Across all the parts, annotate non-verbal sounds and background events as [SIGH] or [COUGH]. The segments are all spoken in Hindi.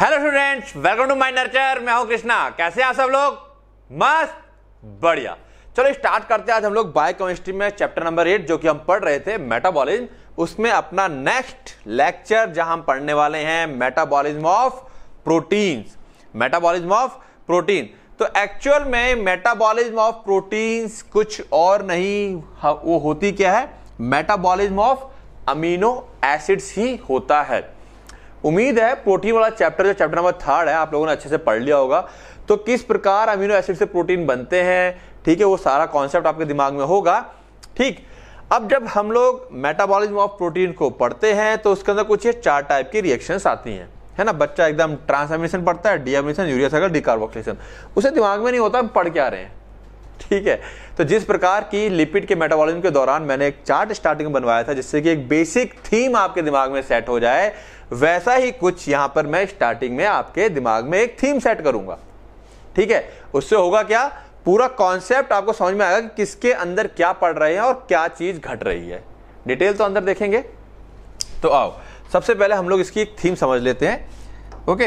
Hello students welcome to my nurture मैं हूं कृष्णा कैसे हैं सब लोग मस्त बढ़िया चलो स्टार्ट करते हैं आज हम लोग बायोकेमिस्ट्री में चैप्टर नंबर एट जो कि हम पढ़ रहे थे मेटाबॉलिज्म उसमें अपना नेक्स्ट लेक्चर जहां हम पढ़ने वाले हैं metabolism of proteins metabolism of protein तो एक्चुअल में मेटाबॉलिज्म ऑफ प्रोटीन्स कुछ और नहीं वो होती क्या है मेटाबॉलिज्म ऑफ अमीनो एसिड्स ही होता है उम्मीद है प्रोटीन वाला चैप्टर जो चैप्टर नंबर थर्ड है आप लोगों ने अच्छे से पढ़ लिया होगा तो किस प्रकार अमीनो एसिड से प्रोटीन बनते हैं ठीक है वो सारा कॉन्सेप्ट आपके दिमाग में होगा ठीक अब जब हम लोग मेटाबॉलिज्म ऑफ प्रोटीन को पढ़ते हैं तो उसके अंदर कुछ ये चार टाइप की रिएक्शन आती हैं है ना बच्चा एकदम ट्रांसमिशन पढ़ता है डीएमिनेशन यूरिया साइकिल डी उसे दिमाग में नहीं होता हम पढ़ क्या रहे हैं ठीक है तो जिस प्रकार की लिपिड के मेटाबॉलिज्म के दौरान मैंने एक चार्ट स्टार्टिंग में बनवाया था जिससे कि एक बेसिक थीम आपके दिमाग में सेट हो जाए वैसा ही कुछ यहां पर मैं स्टार्टिंग में आपके दिमाग में एक थीम सेट करूंगा ठीक है उससे होगा क्या पूरा कॉन्सेप्ट आपको समझ में आएगा कि किसके अंदर क्या पड़ रहे हैं और क्या चीज घट रही है डिटेल तो अंदर देखेंगे तो आओ सबसे पहले हम लोग इसकी एक थीम समझ लेते हैं ओके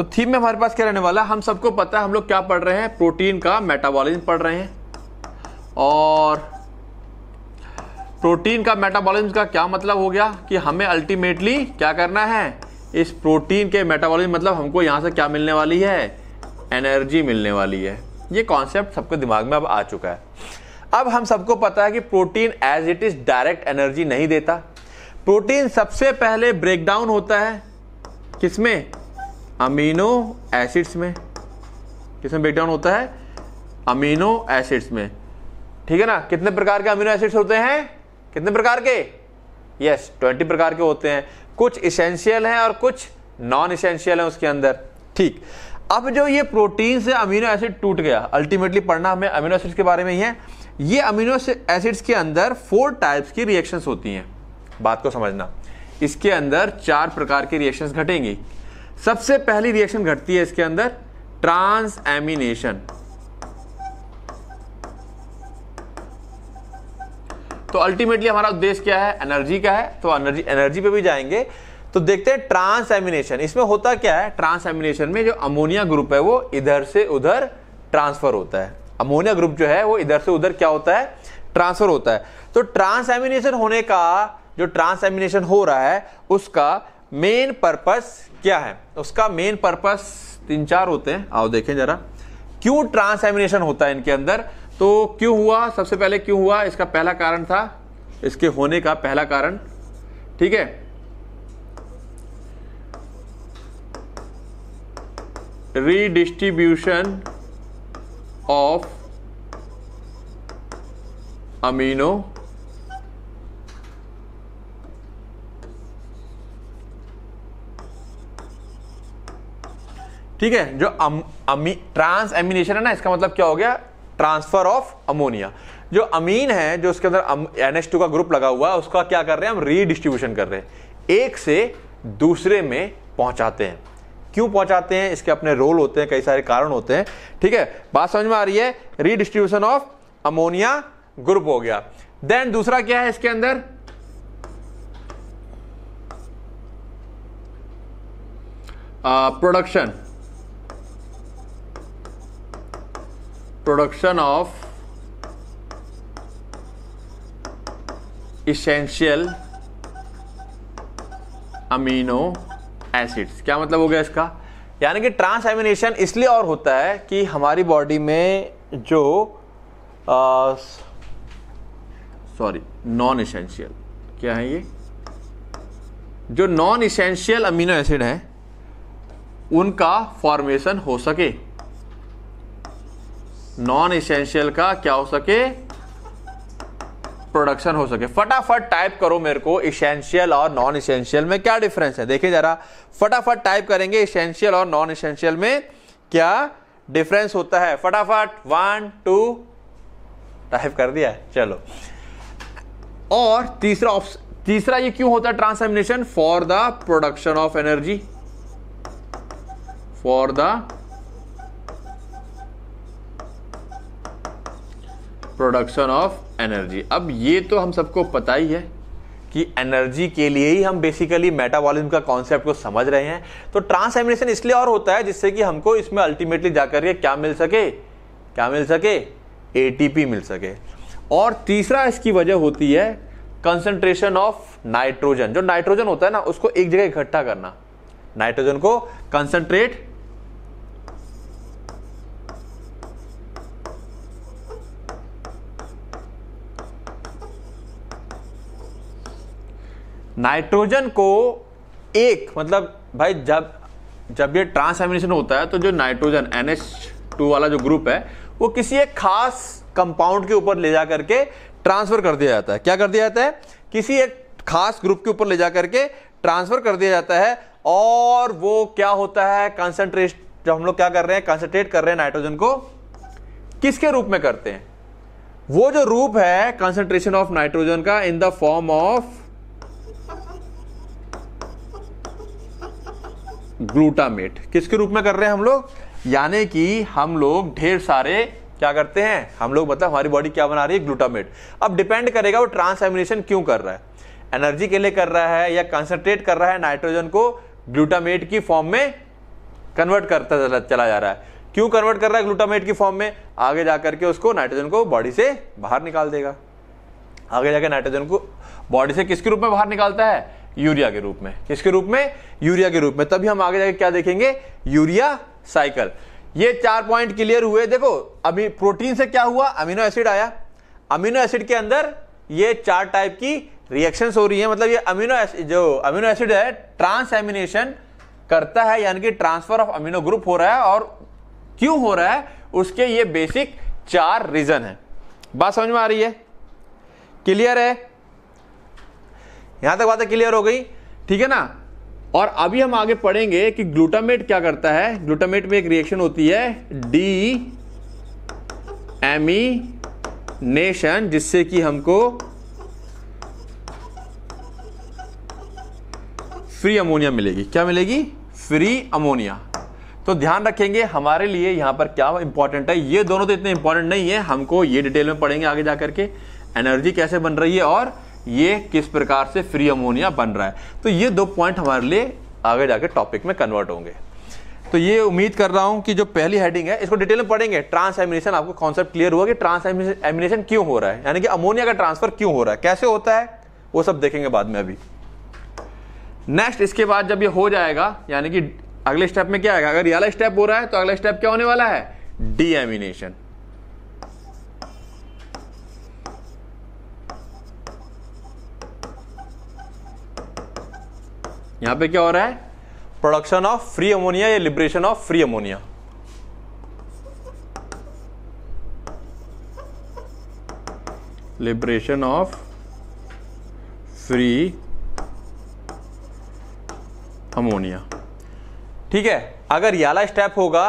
तो थीम में हमारे पास क्या रहने वाला हम सबको पता है हम लोग क्या पढ़ रहे हैं प्रोटीन का मेटाबॉलिज्म पढ़ रहे हैं और प्रोटीन का मेटाबॉलिज्म का क्या मतलब हो गया कि हमें अल्टीमेटली क्या करना है इस प्रोटीन के मेटाबॉलिज्म मतलब हमको यहाँ से क्या मिलने वाली है एनर्जी मिलने वाली है ये कॉन्सेप्ट सबके दिमाग में अब आ चुका है अब हम सबको पता है कि protein as it is direct energy नहीं देता प्रोटीन सबसे पहले ब्रेकडाउन होता है किसमें अमीनो एसिड्स में किसमें डाउन होता है अमीनो एसिड्स में ठीक है ना कितने प्रकार के अमीनो एसिड्स होते हैं कितने प्रकार के यस yes, ट्वेंटी प्रकार के होते हैं कुछ इसेंशियल हैं और कुछ नॉन इसेंशियल हैं उसके अंदर ठीक अब जो ये प्रोटीन से अमीनो एसिड टूट गया अल्टीमेटली पढ़ना हमें अमीनो एसिड्स के बारे में ही है ये अमीनो एसिड्स के अंदर फोर टाइप्स की रिएक्शंस होती हैं बात को समझना इसके अंदर चार प्रकार की रिएक्शंस घटेंगी सबसे पहली रिएक्शन घटती है इसके अंदर ट्रांस एमिनेशन तो अल्टीमेटली हमारा उद्देश्य क्या है एनर्जी का है तो एनर्जी एनर्जी पे भी जाएंगे तो देखते हैं ट्रांस एमिनेशन इसमें होता क्या है ट्रांस एमिनेशन में जो अमोनिया ग्रुप है वो इधर से उधर ट्रांसफर होता है अमोनिया ग्रुप जो है वो इधर से उधर क्या होता है ट्रांसफर होता है तो ट्रांस एमिनेशन होने का जो ट्रांस एमिनेशन हो रहा है उसका मेन पर्पस क्या है उसका मेन पर्पस तीन चार होते हैं आओ देखें जरा क्यों ट्रांसएमिनेशन होता है इनके अंदर तो क्यों हुआ सबसे पहले क्यों हुआ इसका पहला कारण था इसके होने का पहला कारण ठीक है रीडिस्ट्रीब्यूशन ऑफ अमीनो ठीक है जो ट्रांस एमिनेशन है ना इसका मतलब क्या हो गया ट्रांसफर ऑफ अमोनिया जो अमीन है जो उसके अंदर एन का ग्रुप लगा हुआ है उसका क्या कर रहे हैं हम रीडिस्ट्रीब्यूशन कर रहे हैं एक से दूसरे में पहुंचाते हैं क्यों पहुंचाते हैं इसके अपने रोल होते हैं कई सारे कारण होते हैं ठीक है बात समझ में आ रही है रीडिस्ट्रीब्यूशन ऑफ अमोनिया ग्रुप हो गया देन दूसरा क्या है इसके अंदर production uh, production of essential amino acids क्या मतलब हो गया इसका यानी कि ट्रांसएमिनेशन इसलिए और होता है कि हमारी बॉडी में जो सॉरी नॉन इसेंशियल क्या है ये जो नॉन इसेंशियल अमीनो एसिड है उनका फॉर्मेशन हो सके नॉन इसेंशियल का क्या हो सके प्रोडक्शन हो सके फटाफट टाइप करो मेरे को इसेंशियल और नॉन इसेंशियल में क्या डिफरेंस है देखिए जरा फटाफट टाइप करेंगे इसेंशियल और नॉन इसेंशियल में क्या डिफरेंस होता है फटाफट वन टू टाइप कर दिया चलो और तीसरा ऑप्शन तीसरा ये क्यों होता है transamination for the production of energy for the production of energy अब ये तो हम सबको पता ही है कि एनर्जी के लिए ही हम बेसिकली मेटाबॉलिज्म का कॉन्सेप्ट को समझ रहे हैं तो ट्रांसएमिनेशन इसलिए और होता है जिससे कि हमको इसमें अल्टीमेटली जाकर के क्या मिल सके क्या मिल सके एटीपी मिल सके और तीसरा इसकी वजह होती है कंसंट्रेशन ऑफ नाइट्रोजन जो नाइट्रोजन होता है ना उसको एक जगह इकट्ठा करना नाइट्रोजन को कंसंट्रेट नाइट्रोजन को एक मतलब भाई जब जब ये ट्रांसएमिनेशन होता है तो जो नाइट्रोजन एन वाला जो ग्रुप है वो किसी एक खास कंपाउंड के ऊपर ले जा करके ट्रांसफर कर दिया जाता है क्या कर दिया जाता है किसी एक खास ग्रुप के ऊपर ले जा करके ट्रांसफर कर दिया जाता है और वो क्या होता है कंसंट्रेट जब हम लोग क्या कर रहे हैं कंसंट्रेट कर रहे हैं नाइट्रोजन को किसके रूप में करते हैं वो जो रूप है कंसंट्रेशन ऑफ नाइट्रोजन का in the form of glutamate किसके रूप में कर रहे हैं हम लोग यानी कि हम लोग ढेर सारे क्या करते हैं हम लोग मतलब हमारी बॉडी क्या बना रही है ग्लूटामेट अब डिपेंड करेगा वो ट्रांसएमिनेशन क्यों कर रहा है एनर्जी के लिए कर रहा है या कंसनट्रेट कर रहा है नाइट्रोजन को ग्लूटामेट की फॉर्म में कन्वर्ट करता चला जा रहा है क्यों कन्वर्ट कर रहा है ग्लूटामेट की फॉर्म में आगे जा करके उसको नाइट्रोजन को बॉडी से बाहर निकाल देगा आगे जाकर नाइट्रोजन को बॉडी से किसके रूप में बाहर निकालता है यूरिया के रूप में किसके रूप में यूरिया के रूप में तभी हम आगे जाके क्या देखेंगे यूरिया साइकिल ये चार पॉइंट क्लियर हुए देखो अभी प्रोटीन से क्या हुआ अमीनो एसिड आया अमीनो एसिड के अंदर ये चार टाइप की रिएक्शंस हो रही है मतलब ये अमीनो एसिड जो अमीनो एसिड है ट्रांसएमिनेशन करता है यानी कि ट्रांसफर ऑफ अमीनो ग्रुप हो रहा है और क्यों हो रहा है उसके ये बेसिक चार रीजन है बात समझ में आ रही है क्लियर है यहां तक बातें क्लियर हो गई ठीक है ना और अभी हम आगे पढ़ेंगे कि ग्लूटामेट क्या करता है ग्लूटामेट में एक रिएक्शन होती है डी नेशन e जिससे कि हमको फ्री अमोनिया मिलेगी क्या मिलेगी फ्री अमोनिया तो ध्यान रखेंगे हमारे लिए यहां पर क्या इंपॉर्टेंट है ये दोनों तो इतने इंपॉर्टेंट नहीं है हमको ये डिटेल में पढ़ेंगे आगे जाकर के एनर्जी कैसे बन रही है और ये किस प्रकार से फ्री अमोनिया बन रहा है तो ये दो पॉइंट हमारे लिए आगे जाके टॉपिक में कन्वर्ट होंगे तो ये उम्मीद कर रहा हूं कि जो पहली हेडिंग है इसको डिटेल में पढ़ेंगे ट्रांस एमिनेशन आपको कॉन्सेप्ट क्लियर हुआ कि ट्रांस एमिनेशन क्यों हो रहा है यानी कि अमोनिया का ट्रांसफर क्यों हो रहा है कैसे होता है वो सब देखेंगे बाद में अभी नेक्स्ट इसके बाद जब ये हो जाएगा यानी कि अगले स्टेप में क्या आएगा अगर ये स्टेप हो रहा है तो अगला स्टेप क्या होने वाला है एमिनेशन यहां पे क्या हो रहा है प्रोडक्शन ऑफ फ्री अमोनिया या liberation of free ammonia liberation of free ammonia ठीक है अगर याला स्टेप होगा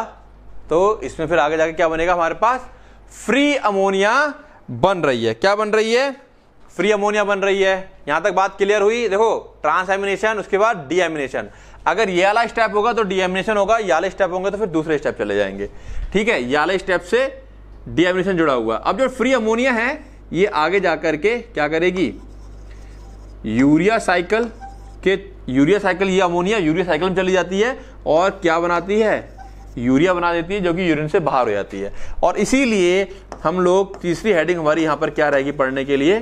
तो इसमें फिर आगे जाके क्या बनेगा हमारे पास फ्री अमोनिया बन रही है क्या बन रही है फ्री अमोनिया बन रही है यहां तक बात क्लियर हुई देखो ट्रांसएमिनेशन उसके बाद डीएमिनेशन अगर ये वाला स्टेप होगा तो डीएमिनेशन होगा ये वाले स्टेप होंगे तो फिर दूसरे स्टेप चले जाएंगे ठीक है ये वाले स्टेप से डीएमिनेशन जुड़ा हुआ अब जो फ्री अमोनिया है ये आगे जाकर के क्या करेगी यूरिया साइकिल के यूरिया साइकिल ये अमोनिया यूरिया साइकिल में चली जाती है और क्या बनाती है यूरिया बना देती है जो कि यूरिन से बाहर हो जाती है और इसीलिए हम लोग तीसरी हेडिंग हमारी यहां पर क्या रहेगी पढ़ने के लिए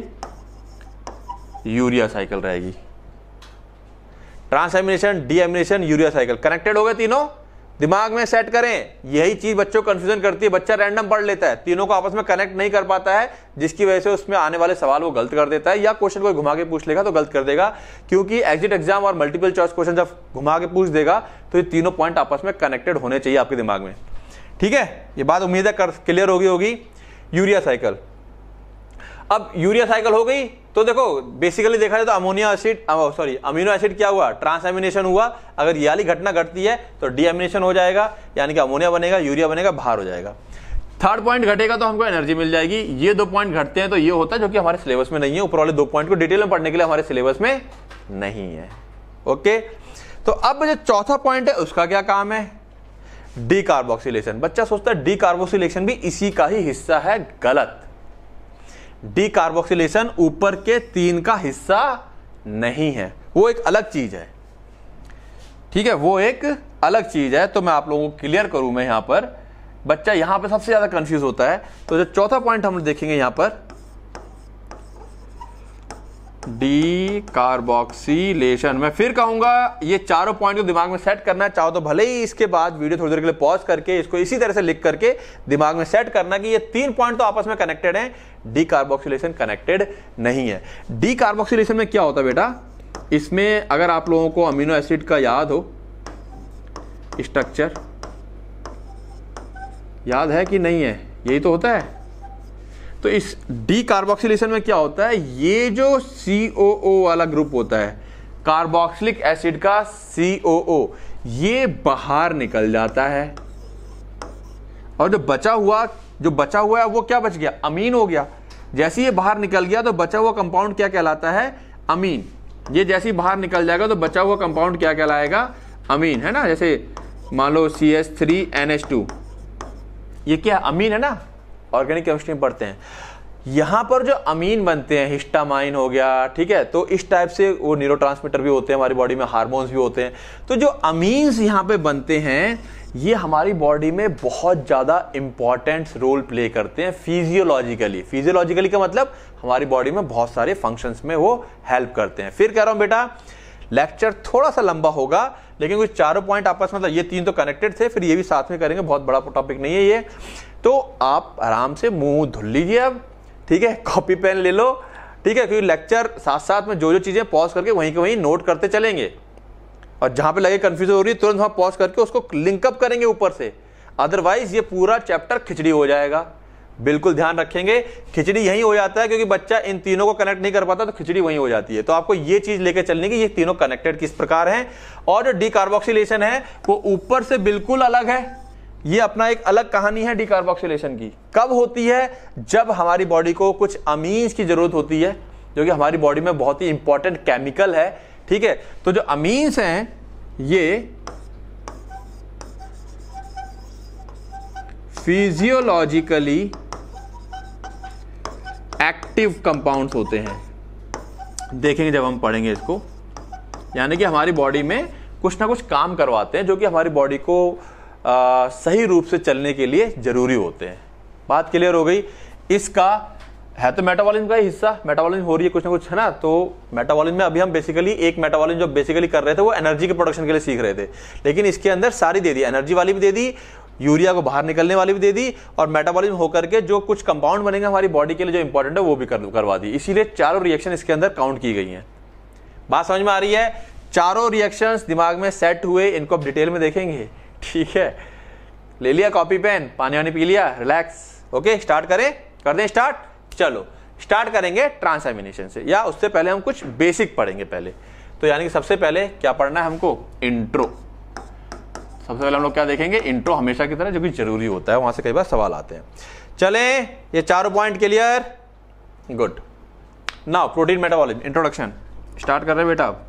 यूरिया साइकिल रहेगी transamination deamination urea cycle connected हो गए तीनों दिमाग में सेट करें यही चीज बच्चों कंफ्यूजन करती है बच्चा रैंडम पढ़ लेता है तीनों को आपस में कनेक्ट नहीं कर पाता है जिसकी वजह से उसमें आने वाले सवाल वो गलत कर देता है या क्वेश्चन कोई घुमा के पूछ लेगा तो गलत कर देगा क्योंकि एग्जिट एग्जाम और मल्टीपल चॉइस क्वेश्चन जब घुमा के पूछ देगा तो ये तीनों पॉइंट आपस में कनेक्टेड होने चाहिए आपके दिमाग में ठीक है ये बात उम्मीद है क्लियर होगी होगी यूरिया साइकिल अब यूरिया साइकिल हो गई तो देखो बेसिकली देखा जाए तो ammonia acid sorry amino acid क्या हुआ ट्रांसएमिनेशन हुआ अगर ये वाली घटना घटती है तो डीएमिनेशन हो जाएगा यानी कि अमोनिया बनेगा यूरिया बनेगा बाहर हो जाएगा थर्ड पॉइंट घटेगा तो हमको एनर्जी मिल जाएगी ये दो पॉइंट घटते हैं तो ये होता है जो कि हमारे सिलेबस में नहीं है ऊपर वाले दो पॉइंट को डिटेल में पढ़ने के लिए हमारे सिलेबस में नहीं है ओके तो अब जो चौथा पॉइंट है उसका क्या काम है डी बच्चा सोचता है डी भी इसी का ही हिस्सा है गलत कार्बोक्सिलेशन ऊपर के तीन का हिस्सा नहीं है वो एक अलग चीज है ठीक है वो एक अलग चीज है तो मैं आप लोगों को क्लियर करूं मैं यहां पर बच्चा यहां पर सबसे ज्यादा कंफ्यूज होता है तो जो चौथा पॉइंट हम देखेंगे यहां पर डी कार्बोक्सीलेशन मैं फिर कहूंगा ये चारों पॉइंट को दिमाग में सेट करना चाहो तो भले ही इसके बाद वीडियो थोड़ी देर के लिए पॉज करके इसको इसी तरह से लिख करके दिमाग में सेट करना कि ये तीन पॉइंट तो आपस में कनेक्टेड हैं डी कार्बोक्सीलेशन कनेक्टेड नहीं है डी कार्बोक्सीलेशन में क्या होता है बेटा इसमें अगर आप लोगों को अमीनो एसिड का याद हो स्ट्रक्चर याद है कि नहीं है यही तो होता है तो इस डी कार्बोक्सिलेशन में क्या होता है ये जो सी ओ ओ वाला ग्रुप होता है कार्बोक्सिलिक एसिड का सी ओ ओ ये बाहर निकल जाता है और जो बचा हुआ जो बचा हुआ है वो क्या बच गया अमीन हो गया जैसे ये बाहर निकल गया तो बचा हुआ कंपाउंड क्या कहलाता है अमीन ये जैसे ही बाहर निकल जाएगा तो बचा हुआ कंपाउंड क्या कहलाएगा अमीन है ना जैसे मान लो C S three N H two ये क्या अमीन है ना ऑर्गेनिक केमिस्ट्री में पढ़ते हैं यहाँ पर जो अमीन बनते हैं हिस्टामाइन हो गया ठीक है तो इस टाइप से वो न्यूरो भी होते हैं हमारी बॉडी में हार्मोन्स भी होते हैं तो जो अमीन्स यहाँ पे बनते हैं ये हमारी बॉडी में बहुत ज़्यादा इंपॉर्टेंट रोल प्ले करते हैं फिजियोलॉजिकली फिजियोलॉजिकली का मतलब हमारी बॉडी में बहुत सारे फंक्शंस में वो हेल्प करते हैं फिर कह रहा हूँ बेटा लेक्चर थोड़ा सा लंबा होगा लेकिन कुछ चारों पॉइंट आपस में मतलब ये तीन तो कनेक्टेड थे फिर ये भी साथ में करेंगे बहुत बड़ा टॉपिक नहीं है ये तो आप आराम से मुंह धुल लीजिए अब ठीक है कॉपी पेन ले लो ठीक है क्योंकि लेक्चर साथ साथ में जो जो चीज़ें पॉज करके वहीं के वहीं नोट करते चलेंगे और जहां पे लगे कंफ्यूज हो रही है तुरंत वहां पॉज करके उसको लिंकअप करेंगे ऊपर से अदरवाइज ये पूरा चैप्टर खिचड़ी हो जाएगा बिल्कुल ध्यान रखेंगे खिचड़ी यही हो जाता है क्योंकि बच्चा इन तीनों को कनेक्ट नहीं कर पाता तो खिचड़ी वहीं हो जाती है तो आपको ये चीज लेकर चलने की ये तीनों कनेक्टेड किस प्रकार हैं और जो डिकार्बोक्सिलेशन है वो ऊपर से बिल्कुल अलग है ये अपना एक अलग कहानी है डिकार्बोक्सिलेशन की कब होती है जब हमारी बॉडी को कुछ अमीन्स की जरूरत होती है जो कि हमारी बॉडी में बहुत ही इंपॉर्टेंट केमिकल है ठीक है तो जो अमीन्स हैं ये फिजियोलॉजिकली एक्टिव कंपाउंड्स होते हैं देखेंगे जब हम पढ़ेंगे इसको यानी कि हमारी बॉडी में कुछ ना कुछ काम करवाते हैं जो कि हमारी बॉडी को आ, सही रूप से चलने के लिए ज़रूरी होते हैं बात क्लियर हो गई इसका है तो मेटाबॉलिज्म का हिस्सा मेटाबॉलिज्म हो रही है कुछ ना कुछ है ना तो मेटाबॉलिज्म में अभी हम बेसिकली एक मेटाबॉलिज्म जो बेसिकली कर रहे थे वो एनर्जी के प्रोडक्शन के लिए सीख रहे थे लेकिन इसके अंदर सारी दे दी एनर्जी वाली भी दे दी यूरिया को बाहर निकलने वाली भी दे दी और मेटाबॉलिज्म होकर के जो कुछ कंपाउंड बनेंगे हमारी बॉडी के लिए जो इंपॉर्टेंट है वो भी कर, करवा दी इसीलिए चारों रिएक्शन इसके अंदर काउंट की गई है बात समझ में आ रही है चारों रिएक्शन दिमाग में सेट हुए इनको आप डिटेल में देखेंगे [LAUGHS] ठीक है ले लिया कॉपी पेन पानी वानी पी लिया रिलैक्स ओके स्टार्ट करें कर दें स्टार्ट चलो स्टार्ट करेंगे ट्रांसएमिनेशन से या उससे पहले हम कुछ बेसिक पढ़ेंगे पहले तो यानी कि सबसे पहले क्या पढ़ना है हमको इंट्रो सबसे पहले हम लोग क्या देखेंगे इंट्रो हमेशा की तरह जो कि जरूरी होता है वहां से कई बार सवाल आते हैं चले ये चारों point clear good now protein metabolism introduction start कर रहे हैं बेटा आप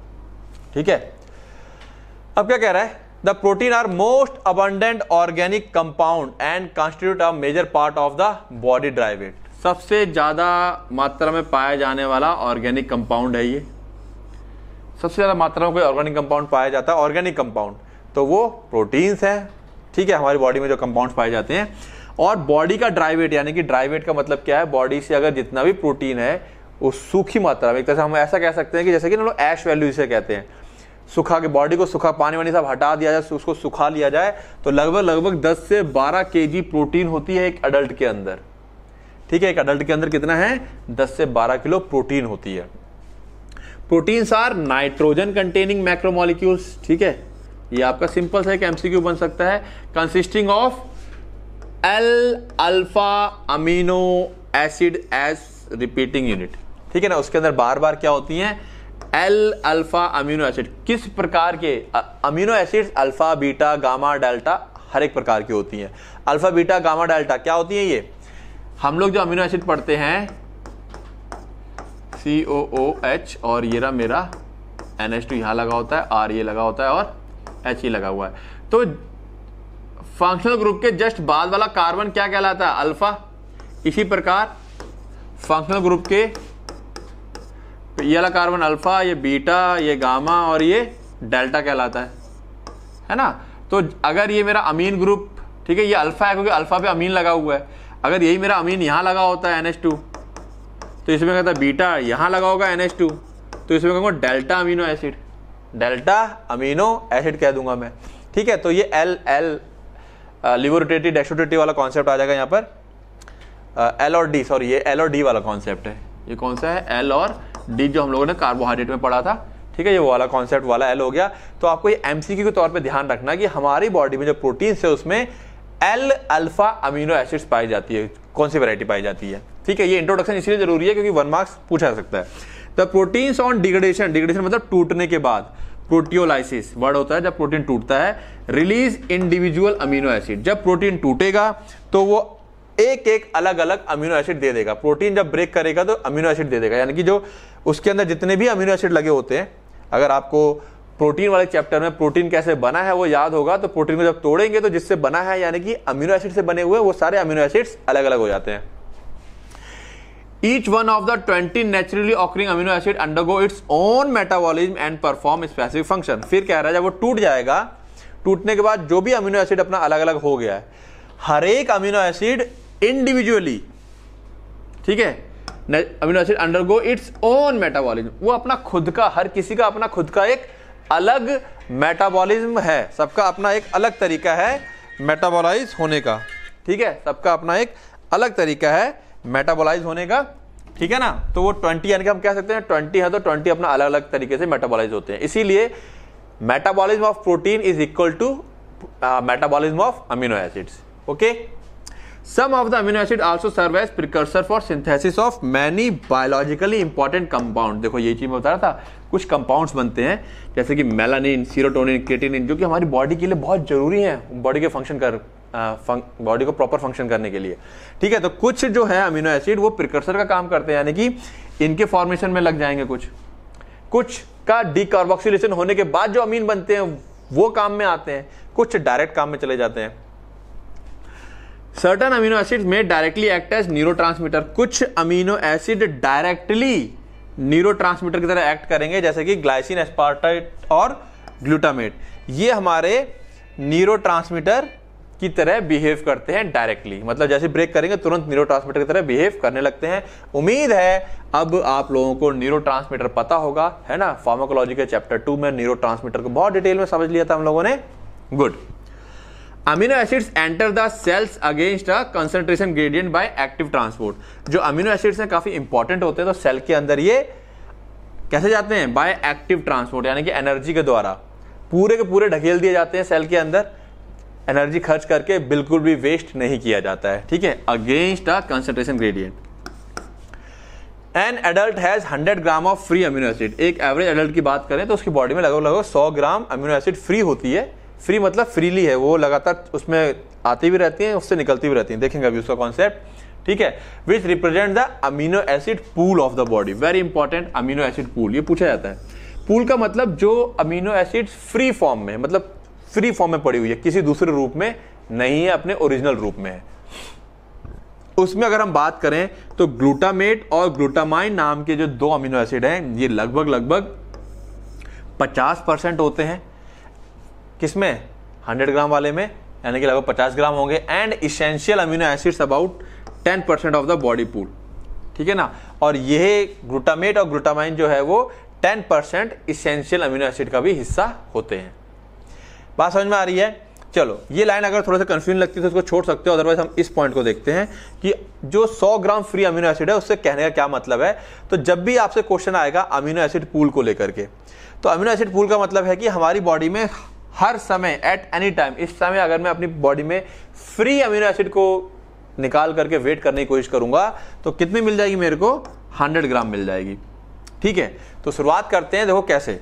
ठीक है अब क्या कह रहा है the protein are most abundant organic compound and constitute a major part of the body derived सबसे ज़्यादा मात्रा में पाया जाने वाला ऑर्गेनिक कंपाउंड है ये सबसे ज़्यादा मात्रा में कोई ऑर्गेनिक कंपाउंड पाया जाता है ऑर्गेनिक कंपाउंड तो वो प्रोटीन्स हैं ठीक है हमारी बॉडी में जो कंपाउंड्स पाए जाते हैं और बॉडी का ड्राइवेट यानी कि ड्राइवेट का मतलब क्या है बॉडी से अगर जितना भी प्रोटीन है वो सूखी मात्रा में एक तरह से हम ऐसा कह सकते हैं कि जैसे कि ना लोग ऐश वैल्यू इसे कहते हैं सूखा के बॉडी को सूखा पानी वानी सब हटा दिया जाए उसको सुखा लिया जाए तो लगभग लगभग 10 से 12 के प्रोटीन होती है एक अडल्ट के अंदर ठीक है एक अडल्ट के अंदर कितना है 10 से 12 किलो प्रोटीन होती है proteins are nitrogen containing macromolecules ठीक है ये आपका सिंपल सा एक एमसीक्यू बन सकता है consisting of L alpha amino acid as repeating unit ठीक है ना उसके अंदर बार बार क्या होती हैं एल अल्फा अमीनो एसिड किस प्रकार के amino acid alpha beta gamma delta हर एक प्रकार की होती हैं अल्फा बीटा गामा डेल्टा क्या होती है ये हम लोग जो अमीनो एसिड पढ़ते हैं सी ओ ओ एच और ये रहा मेरा एन एच टू यहां लगा होता है आर ये लगा होता है और एच ई e लगा हुआ है तो फंक्शनल ग्रुप के जस्ट बाद वाला कार्बन क्या कहलाता है अल्फा इसी प्रकार फंक्शनल ग्रुप के ये वाला कार्बन अल्फा ये बीटा ये गामा और ये डेल्टा कहलाता है है ना तो अगर ये मेरा अमीन ग्रुप ठीक है ये अल्फा है क्योंकि अल्फा पे अमीन लगा हुआ है अगर यही मेरा अमीन यहाँ लगा होता है एन तो इसमें कहता बीटा यहाँ लगा होगा एन तो इसमें कहूँगा delta amino acid delta amino acid कह दूंगा मैं ठीक है तो ये एल एल लिवोरोटेटी डेस्टोटेटी वाला कॉन्सेप्ट आ जाएगा यहाँ पर एल और डी सॉरी ये एल और डी वाला कॉन्सेप्ट है ये कौन सा है एल और डी जो हम लोगों ने कार्बोहाइड्रेट में पढ़ा था ठीक है ये वाला कॉन्सेप्ट वाला एल हो गया तो आपको ये एम के तौर पर ध्यान रखना कि हमारी बॉडी में जो प्रोटीन्स है उसमें एल अल्फा अमीनो एसिड्स पाई जाती है कौन सी वैरायटी पाई जाती है ठीक है ये इंट्रोडक्शन इसलिए जरूरी है क्योंकि वन मार्क्स पूछा जा सकता है the proteins on degradation degradation मतलब टूटने के बाद प्रोटियोलाइसिस वर्ड होता है जब प्रोटीन टूटता है रिलीज इंडिविजुअल अमीनो एसिड जब प्रोटीन टूटेगा तो वो एक एक अलग अलग अमीनो एसिड दे देगा प्रोटीन जब ब्रेक करेगा तो अमीनो एसिड दे देगा यानी कि जो उसके अंदर जितने भी अमीनो एसिड लगे होते हैं अगर आपको प्रोटीन वाले चैप्टर में प्रोटीन कैसे बना है वो याद होगा तो प्रोटीन को जब तोड़ेंगे तो जिससे बना है यानी कि अमीनो एसिड से बने हुए वो सारे अमीनो एसिड्स अलग अलग हो जाते हैं each one of the 20 naturally occurring amino acid undergo its own metabolism and perform specific function फिर कह रहा है जब वो टूट जाएगा टूटने के बाद जो भी अमीनो एसिड अपना अलग अलग हो गया है हर एक अमीनो एसिड इंडिविजुअली ठीक है amino acid undergo its own metabolism वो अपना खुद का हर किसी का अपना खुद का एक अलग मेटाबॉलिज्म है सबका अपना एक अलग तरीका है मेटाबोलाइज होने का ठीक है सबका अपना एक अलग तरीका है मेटाबोलाइज होने का ठीक है ना तो वो ट्वेंटी यानी कि हम कह सकते हैं ट्वेंटी है तो ट्वेंटी अपना अलग अलग तरीके से मेटाबोलाइज होते हैं इसीलिए metabolism of protein is equal to metabolism of amino acids okay some of the amino acid also serve as precursor for synthesis of many biologically important compound देखो ये चीज मैं बता रहा था कुछ कंपाउंड्स बनते हैं जैसे कि मेलानिन सीरोटोनिन क्रिएटिनिन जो कि हमारी बॉडी के लिए बहुत जरूरी है बॉडी के फंक्शन कर बॉडी को प्रॉपर फंक्शन करने के लिए ठीक है तो कुछ जो है अमीनो एसिड वो प्रिकर्सर का काम करते हैं यानी कि इनके फॉर्मेशन में लग जाएंगे कुछ कुछ का डिकार्बोक्सिलेशन होने के बाद जो अमीन बनते हैं वो काम में आते हैं कुछ डायरेक्ट काम में चले जाते हैं सर्टन अमीनो एसिड में डायरेक्टली एक्ट एज न्यूरो कुछ अमीनो एसिड डायरेक्टली न्यूरो की तरह एक्ट करेंगे जैसे कि ग्लाइसिन एस्पार्टाइट और ग्लूटामेट ये हमारे न्यूरो ट्रांसमीटर की तरह बिहेव करते हैं डायरेक्टली मतलब जैसे ब्रेक करेंगे तुरंत न्यूरो की तरह बिहेव करने लगते हैं उम्मीद है अब आप लोगों को न्यूरो पता होगा है ना फार्माकोलॉजी के चैप्टर टू में न्यूरो को बहुत डिटेल में समझ लिया था हम लोगों ने good amino acids enter the cells against a concentration gradient by active transport जो अमीनो एसिड्स हैं काफी इंपॉर्टेंट होते हैं तो सेल के अंदर ये कैसे जाते हैं बाय एक्टिव ट्रांसपोर्ट यानी कि एनर्जी के द्वारा पूरे के पूरे ढकेल दिए जाते हैं सेल के अंदर एनर्जी खर्च करके बिल्कुल भी वेस्ट नहीं किया जाता है ठीक है against a concentration gradient an adult has 100 gram of free amino acid एक एवरेज एडल्ट की बात करें तो उसकी बॉडी में लगभग लगभग सौ ग्राम अम्यूनो एसिड फ्री होती है फ्री मतलब फ्रीली है वो लगातार उसमें आती भी रहती है उससे निकलती भी रहती है देखेंगे अभी उसका कॉन्सेप्ट ठीक है which represent the amino acid pool of the body very important amino acid pool ये पूछा जाता है पूल का मतलब जो अमीनो एसिड फ्री फॉर्म में मतलब फ्री फॉर्म में पड़ी हुई है किसी दूसरे रूप में नहीं है अपने ओरिजिनल रूप में है उसमें अगर हम बात करें तो ग्लूटामेट और ग्लूटामाइन नाम के जो दो अमीनो एसिड हैं ये लगभग लगभग 50 परसेंट होते हैं किसमें 100 ग्राम वाले में यानी कि लगभग 50 ग्राम होंगे and essential amino acids about 10 percent of the body pool ठीक है ना और यह ग्लूटामेट और ग्लूटामाइन जो है वो 10 परसेंट इसेंशियल अमीनो एसिड का भी हिस्सा होते हैं बात समझ में आ रही है चलो ये लाइन अगर थोड़ा सा कन्फ्यूजन लगती है तो उसको छोड़ सकते हो अदरवाइज हम इस पॉइंट को देखते हैं कि जो 100 ग्राम फ्री अमीनो एसिड है उससे कहने का क्या मतलब है तो जब भी आपसे क्वेश्चन आएगा अमीनो एसिड पूल को लेकर के तो अमीनो एसिड पूल का मतलब है कि हमारी बॉडी में हर समय एट एनी टाइम इस समय अगर मैं अपनी बॉडी में फ्री अमीनो एसिड को निकाल करके वेट करने की कोशिश करूंगा तो कितनी मिल जाएगी मेरे को हंड्रेड ग्राम मिल जाएगी ठीक है तो शुरुआत करते हैं देखो कैसे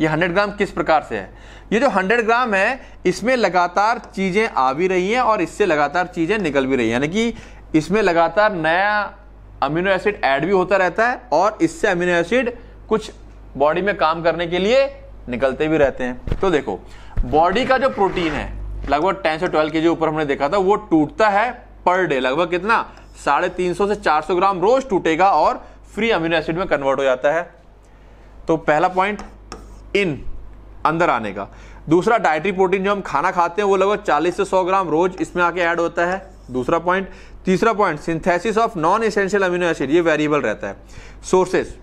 ये हंड्रेड ग्राम किस प्रकार से है ये जो 100 ग्राम है इसमें लगातार चीज़ें आ भी रही हैं और इससे लगातार चीज़ें निकल भी रही हैं यानी कि इसमें लगातार नया अमीनो एसिड ऐड भी होता रहता है और इससे अमीनो एसिड कुछ बॉडी में काम करने के लिए निकलते भी रहते हैं तो देखो बॉडी का जो प्रोटीन है लगभग टेन से ट्वेल्व के जी ऊपर हमने देखा था वो टूटता है पर डे लगभग कितना साढ़े तीन सौ से चार सौ ग्राम रोज टूटेगा और फ्री अमीनो एसिड में कन्वर्ट हो जाता है तो पहला पॉइंट इन अंदर आने का दूसरा डायट्री प्रोटीन जो हम खाना खाते हैं वो लगभग 40 से 100 ग्राम रोज इसमें आके ऐड होता है दूसरा पॉइंट तीसरा point synthesis of non essential amino acid ये वेरिएबल रहता है सोर्सेस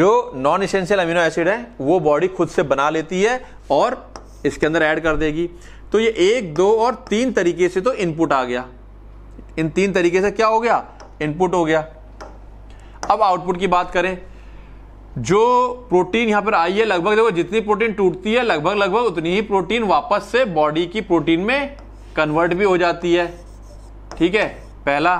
जो नॉन इसेंशियल अमीनो एसिड है वो बॉडी खुद से बना लेती है और इसके अंदर ऐड कर देगी तो ये एक दो और तीन तरीके से तो इनपुट आ गया इन तीन तरीके से क्या हो गया इनपुट हो गया अब आउटपुट की बात करें जो प्रोटीन यहाँ पर आई है लगभग देखो जितनी प्रोटीन टूटती है लगभग लगभग उतनी ही प्रोटीन वापस से बॉडी की प्रोटीन में कन्वर्ट भी हो जाती है ठीक है पहला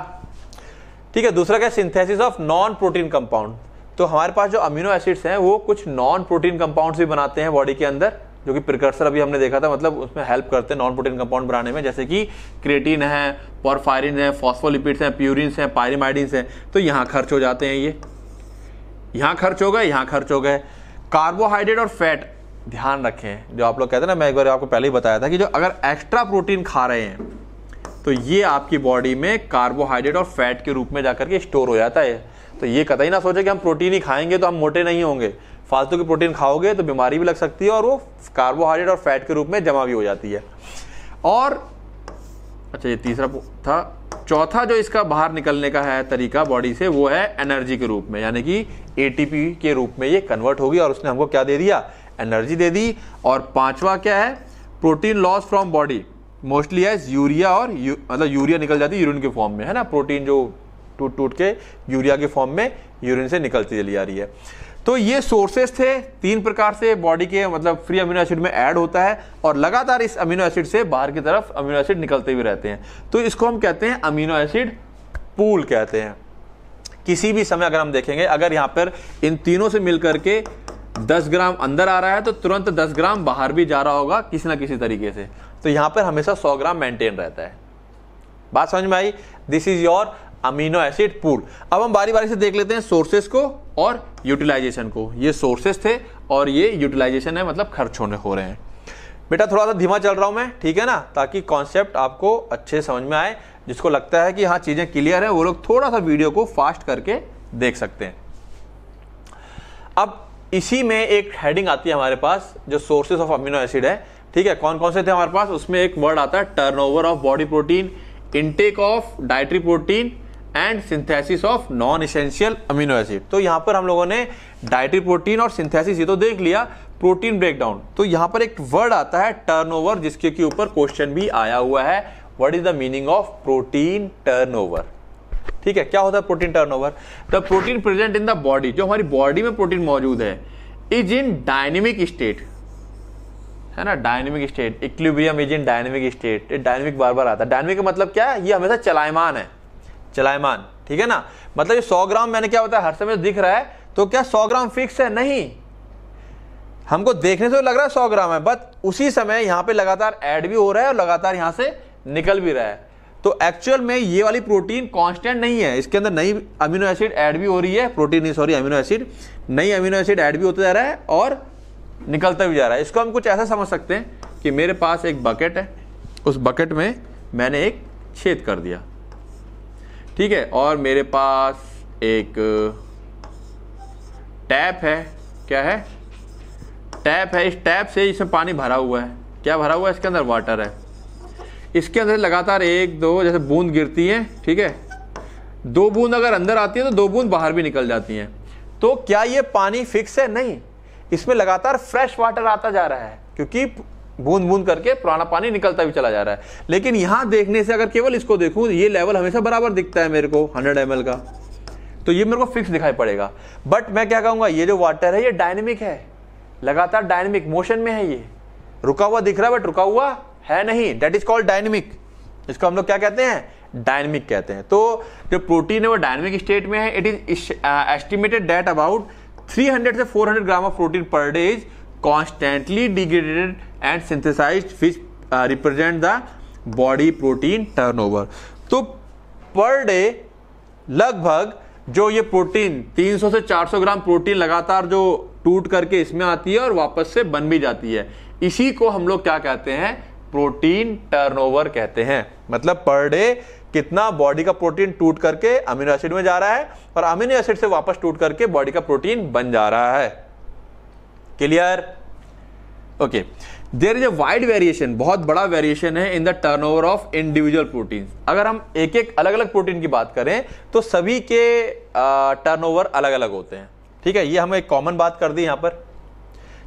ठीक है दूसरा क्या synthesis of non protein compound तो हमारे पास जो अमीनो एसिड्स हैं वो कुछ नॉन प्रोटीन कंपाउंड्स भी बनाते हैं बॉडी के अंदर जो कि प्रिकर्सर अभी हमने देखा था मतलब उसमें हेल्प करते हैं नॉन प्रोटीन कंपाउंड बनाने में जैसे कि क्रेटीन है पॉरफायरिन है फॉस्फोलिपिड्स हैं प्यूरिन्स हैं पायरिमाइडिन्स हैं तो यहाँ खर्च हो जाते हैं ये यहाँ खर्च हो गए यहाँ खर्च हो गए कार्बोहाइड्रेट और फैट ध्यान रखें जो आप लोग कहते हैं ना मैं एक बार आपको पहले ही बताया था कि जो अगर एक्स्ट्रा प्रोटीन खा रहे हैं तो ये आपकी बॉडी में कार्बोहाइड्रेट और फैट के रूप में जाकर के स्टोर हो जाता है तो ये कतई ना सोचे कि हम प्रोटीन ही खाएंगे तो हम मोटे नहीं होंगे फालतू की प्रोटीन खाओगे तो बीमारी भी लग सकती है और वो कार्बोहाइड्रेट और फैट के रूप में जमा भी हो जाती है और अच्छा ये तीसरा था चौथा जो इसका बाहर निकलने का है तरीका बॉडी से वो है एनर्जी के रूप में यानी कि एटीपी के रूप में ये कन्वर्ट होगी और उसने हमको क्या दे दिया एनर्जी दे दी और पांचवा क्या है protein loss from body mostly as urea और यू, मतलब यूरिया निकल जाती है यूरिन के फॉर्म में है ना प्रोटीन जो टूट टूट के यूरिया के फॉर्म में यूरिन से निकलती चली आ रही है तो ये सोर्सेस थे तीन प्रकार से बॉडी के मतलब फ्री अमीनो एसिड में ऐड होता है और लगातार इस अमीनो एसिड से बाहर की तरफ अमीनो एसिड निकलते भी रहते हैं तो इसको हम कहते हैं अमीनो एसिड पूल कहते हैं किसी भी समय अगर हम देखेंगे अगर यहां पर इन तीनों से मिलकर के 10 ग्राम अंदर आ रहा है तो तुरंत 10 ग्राम बाहर भी जा रहा होगा किसी ना किसी तरीके से तो यहां पर हमेशा 100 ग्राम मेंटेन रहता है बात समझ में आई this is your amino acid pool अब हम बारी बारी से देख लेते हैं सोर्सेस को और यूटिलाइजेशन को ये सोर्सेस थे और ये यूटिलाइजेशन है मतलब खर्च होने हो रहे हैं बेटा थोड़ा सा धीमा चल रहा हूँ मैं ठीक है ना ताकि कॉन्सेप्ट आपको अच्छे समझ में आए जिसको लगता है कि हाँ चीज़ें क्लियर हैं वो लोग थोड़ा सा वीडियो को फास्ट करके देख सकते हैं अब इसी में एक हेडिंग आती है हमारे पास जो सोर्सेज ऑफ अमीनो एसिड है ठीक है कौन कौन से थे हमारे पास उसमें एक वर्ड आता है turn of body protein intake of dietary protein and synthesis of non essential amino acid तो यहाँ पर हम लोगों ने डायट्री प्रोटीन और सिंथेसिस ये तो देख लिया प्रोटीन ब्रेकडाउन तो यहाँ पर एक वर्ड आता है टर्नओवर जिसके के ऊपर क्वेश्चन भी आया हुआ है what is the meaning of protein turnover ठीक है क्या होता है protein turnover the protein present in the body जो हमारी बॉडी में प्रोटीन मौजूद है इज इन डायनेमिक स्टेट है ना dynamic state equilibrium is in dynamic state dynamic बार बार आता है डायनेमिक का मतलब क्या है ये हमेशा चलायमान है चलायमान ठीक है ना मतलब ये 100 ग्राम मैंने क्या बताया हर समय दिख रहा है तो क्या 100 ग्राम फिक्स है नहीं हमको देखने से तो लग रहा है 100 ग्राम है बट उसी समय यहाँ पे लगातार ऐड भी हो रहा है और लगातार यहाँ से निकल भी रहा है तो एक्चुअल में ये वाली प्रोटीन कांस्टेंट नहीं है इसके अंदर नई अमीनो एसिड ऐड भी हो रही है प्रोटीन नहीं सॉरी अमीनो एसिड नई अमीनो एसिड ऐड भी होता जा रहा है और निकलता भी जा रहा है इसको हम कुछ ऐसा समझ सकते हैं कि मेरे पास एक बकेट है उस बकेट में मैंने एक छेद कर दिया ठीक है और मेरे पास एक टैप है क्या है टैप है इस टैप से इसमें पानी भरा हुआ है क्या भरा हुआ है इसके अंदर वाटर है इसके अंदर लगातार एक दो जैसे बूंद गिरती है ठीक है दो बूंद अगर अंदर आती है तो दो बूंद बाहर भी निकल जाती हैं तो क्या ये पानी फिक्स है नहीं इसमें लगातार फ्रेश वाटर आता जा रहा है क्योंकि बूंद बूंद करके पुराना पानी निकलता भी चला जा रहा है लेकिन यहां देखने से अगर केवल इसको देखूं ये लेवल हमेशा बराबर दिखता है मेरे को हंड्रेड एम का तो ये मेरे को फिक्स दिखाई पड़ेगा बट मैं क्या कहूंगा ये जो वाटर है ये डायनेमिक है लगातार डायनेमिक मोशन में है ये रुका हुआ दिख रहा है बट रुका हुआ है नहीं डेट इज कॉल्ड डायनेमिक इसको हम लोग क्या कहते हैं डायनेमिक कहते हैं तो जो प्रोटीन है वो डायनेमिक स्टेट में है it is estimated that about 300 से 400 gram of protein per day is constantly degraded and synthesise which represent the body protein turn over तो पर डे लगभग जो ये प्रोटीन 300 से 400 ग्राम प्रोटीन लगातार जो टूट करके इसमें आती है और वापस से बन भी जाती है इसी को हम लोग क्या कहते हैं प्रोटीन टर्नओवर कहते हैं मतलब पर डे कितना बॉडी का प्रोटीन टूट करके अमीनो एसिड में जा रहा है और अमीनो एसिड से वापस टूट करके बॉडी का प्रोटीन बन जा रहा है clear okay there is a wide variation बहुत बड़ा वेरिएशन है in the turnover of individual protein अगर हम एक एक अलग अलग प्रोटीन की बात करें तो सभी के टर्न uh, अलग अलग होते हैं ठीक है ये हमें एक कॉमन बात कर दी यहां पर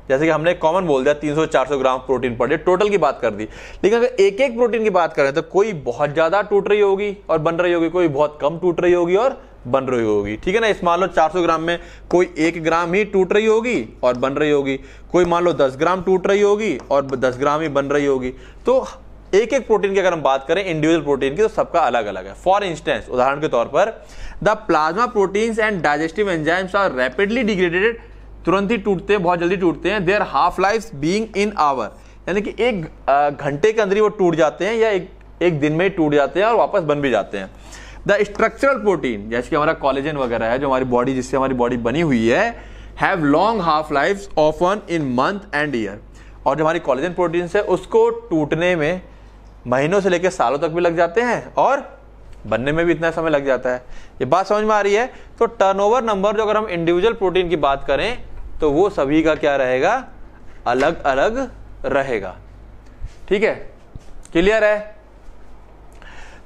जैसे कि हमने कॉमन बोल दिया 300-400 gram protein per day total की बात कर दी लेकिन अगर एक एक प्रोटीन की बात करें तो कोई बहुत ज़्यादा टूट रही होगी और बन रही होगी कोई बहुत कम टूट रही होगी और बन रही होगी ठीक है ना इस मान लो 400 ग्राम में कोई एक ग्राम ही टूट रही होगी और बन रही होगी कोई मान लो 10 ग्राम टूट रही होगी और 10 ग्राम ही बन रही होगी तो एक एक प्रोटीन की अगर हम बात करें इंडिविजुअल प्रोटीन की तो सबका अलग अलग है फॉर इंस्टेंस उदाहरण के तौर पर the plasma protein and digestive enzymes are rapidly degraded तुरंत ही टूटते हैं बहुत जल्दी टूटते हैं their half life being in hour यानी कि एक घंटे के अंदर ही वो टूट जाते हैं या एक एक दिन में ही टूट जाते हैं और वापस बन भी जाते हैं द स्ट्रक्चरल प्रोटीन जैसे कि हमारा कॉलेजन वगैरह है जो हमारी बॉडी जिससे हमारी बॉडी बनी हुई है have long half life often in month and year और जो हमारी कॉलेजन प्रोटीन है उसको टूटने में महीनों से लेकर सालों तक भी लग जाते हैं और बनने में भी इतना समय लग जाता है ये बात समझ में आ रही है तो टर्नओवर नंबर जो अगर हम इंडिविजुअल प्रोटीन की बात करें तो वो सभी का क्या रहेगा अलग अलग रहेगा ठीक है क्लियर है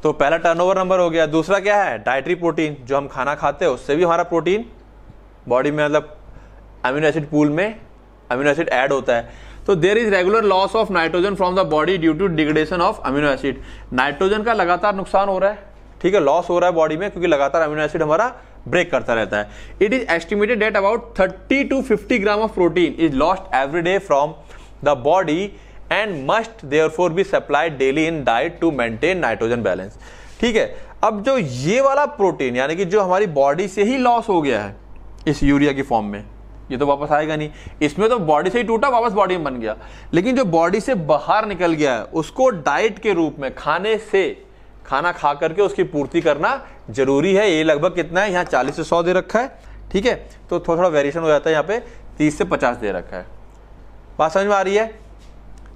तो पहला टर्नओवर नंबर हो गया दूसरा क्या है डायट्री प्रोटीन जो हम खाना खाते हैं उससे भी हमारा प्रोटीन बॉडी में मतलब अमीनो एसिड पूल में अमीनो एसिड ऐड होता है तो there is regular loss of nitrogen from the body due to degradation of amino acid nitrogen का लगातार नुकसान हो रहा है ठीक है लॉस हो रहा है बॉडी में क्योंकि लगातार अमीनो एसिड हमारा ब्रेक करता रहता है it is estimated that about thirty to fifty gram of protein is lost every day from the body and must for be supplied daily in diet to maintain nitrogen balance ठीक है अब जो ये वाला प्रोटीन यानी कि जो हमारी बॉडी से ही लॉस हो गया है इस यूरिया की फॉर्म में ये तो वापस आएगा नहीं इसमें तो बॉडी से ही टूटा वापस बॉडी में बन गया लेकिन जो बॉडी से बाहर निकल गया है उसको डाइट के रूप में खाने से खाना खा करके उसकी पूर्ति करना जरूरी है ये लगभग कितना है यहाँ चालीस से सौ दे रखा है ठीक है तो थोड़ा थोड़ा वेरिएशन हो जाता है यहाँ पे तीस से पचास दे रखा है बात समझ में आ रही है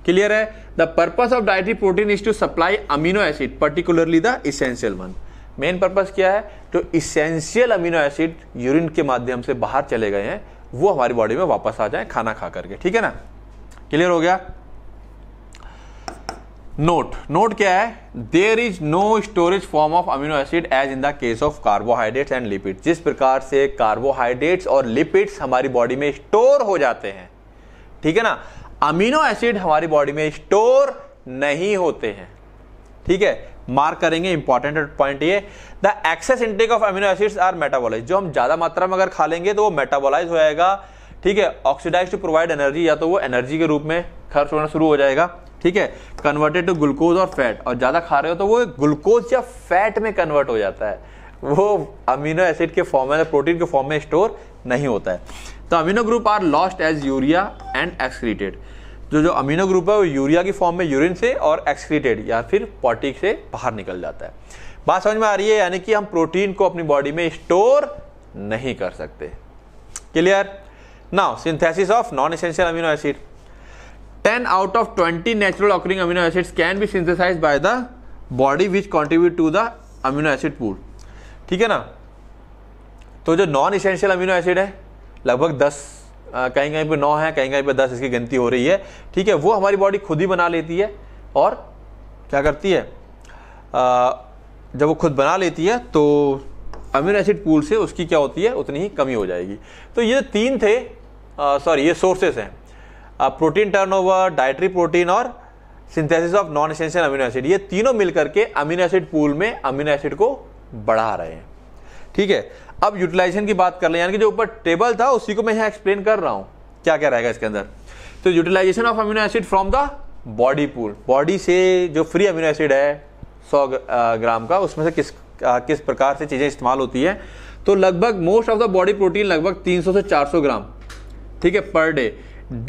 क्लियर है the purpose of dietary protein is to supply amino acid particularly the essential one main purpose क्या है तो इसेंशियल अमीनो एसिड यूरिन के माध्यम से बाहर चले गए हैं वो हमारी बॉडी में वापस आ जाए खाना खा करके ठीक है ना क्लियर हो गया नोट नोट क्या है there is no storage form of amino acid as in the case of carbohydrates and lipid जिस प्रकार से कार्बोहाइड्रेट्स और लिपिड्स हमारी बॉडी में स्टोर हो जाते हैं ठीक है ना अमीनो एसिड हमारी बॉडी में स्टोर नहीं होते हैं ठीक है मार्क करेंगे इंपॉर्टेंट पॉइंट ये the excess intake of amino acids are metabolise जो हम ज्यादा मात्रा में अगर खा लेंगे तो वो मेटाबोलाइज हो जाएगा ठीक है ऑक्सीडाइज टू प्रोवाइड एनर्जी या तो वो एनर्जी के रूप में खर्च होना शुरू हो जाएगा ठीक है कन्वर्टेड टू ग्लूकोज और फैट और ज्यादा खा रहे हो तो वो ग्लूकोज या फैट में कन्वर्ट हो जाता है वो अमीनो एसिड के फॉर्म में प्रोटीन के फॉर्म में स्टोर नहीं होता है तो amino group are lost as urea and excreted जो जो अमीनो ग्रुप है वो यूरिया की फॉर्म में यूरिन से और एक्सक्रीटेड या फिर पॉटिक से बाहर निकल जाता है बात समझ में आ रही है यानी कि हम प्रोटीन को अपनी बॉडी में स्टोर नहीं कर सकते clear now synthesis of non essential amino acid 10 out of 20 natural occurring amino acid can be synthesise by the body which contribute to the amino acid pool ठीक है ना तो जो नॉन इसेंशियल अमीनो एसिड है लगभग दस कहीं कहीं पे नौ है कहीं कहीं पे दस इसकी गिनती हो रही है ठीक है वो हमारी बॉडी खुद ही बना लेती है और क्या करती है आ, जब वो खुद बना लेती है तो अम्यून एसिड पूल से उसकी क्या होती है उतनी ही कमी हो जाएगी तो ये तीन थे सॉरी ये सोर्सेस हैं प्रोटीन टर्नओवर डाइटरी प्रोटीन और synthesis of non essential amino acid ये तीनों मिलकर के अमीनो एसिड पूल में अमीनो एसिड को बढ़ा रहे हैं ठीक है अब यूटिलाइजेशन की बात कर लें यानी कि जो ऊपर टेबल था उसी को मैं यहाँ एक्सप्लेन कर रहा हूँ क्या क्या रहेगा इसके अंदर तो utilisation of amino acid from the body pool body से जो फ्री अम्यूनो एसिड है सौ ग्राम का उसमें से किस किस प्रकार से चीज़ें इस्तेमाल होती है तो लगभग most of the body protein लगभग 300 से 400 ग्राम ठीक है per day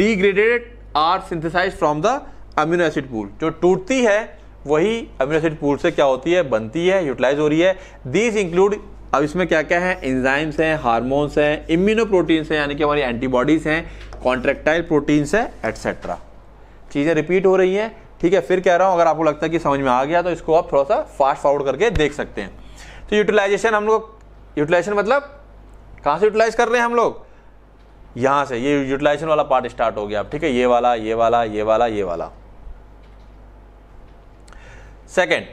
degraded are synthesise from the amino acid pool जो टूटती है वही अम्यूनो एसिड पूल से क्या होती है बनती है यूटिलाइज हो रही है दीज इंक्लूड अब इसमें क्या क्या है एंजाइम्स हैं हार्मोन्स हैं इम्यूनो प्रोटीन्स हैं यानी कि हमारी एंटीबॉडीज़ हैं कॉन्ट्रेक्टाइल प्रोटीन्स हैं एट्सेट्रा चीज़ें रिपीट हो रही हैं ठीक है फिर कह रहा हूँ अगर आपको लगता है कि समझ में आ गया तो इसको आप थोड़ा सा फास्ट फॉरवर्ड करके देख सकते हैं तो यूटिलाइजेशन हम लोग यूटिलाइजेशन मतलब कहाँ से यूटिलाइज कर रहे हैं हम लोग यहाँ से ये यूटिलाइजेशन वाला पार्ट स्टार्ट हो गया अब ठीक है ये वाला ये वाला ये वाला ये वाला second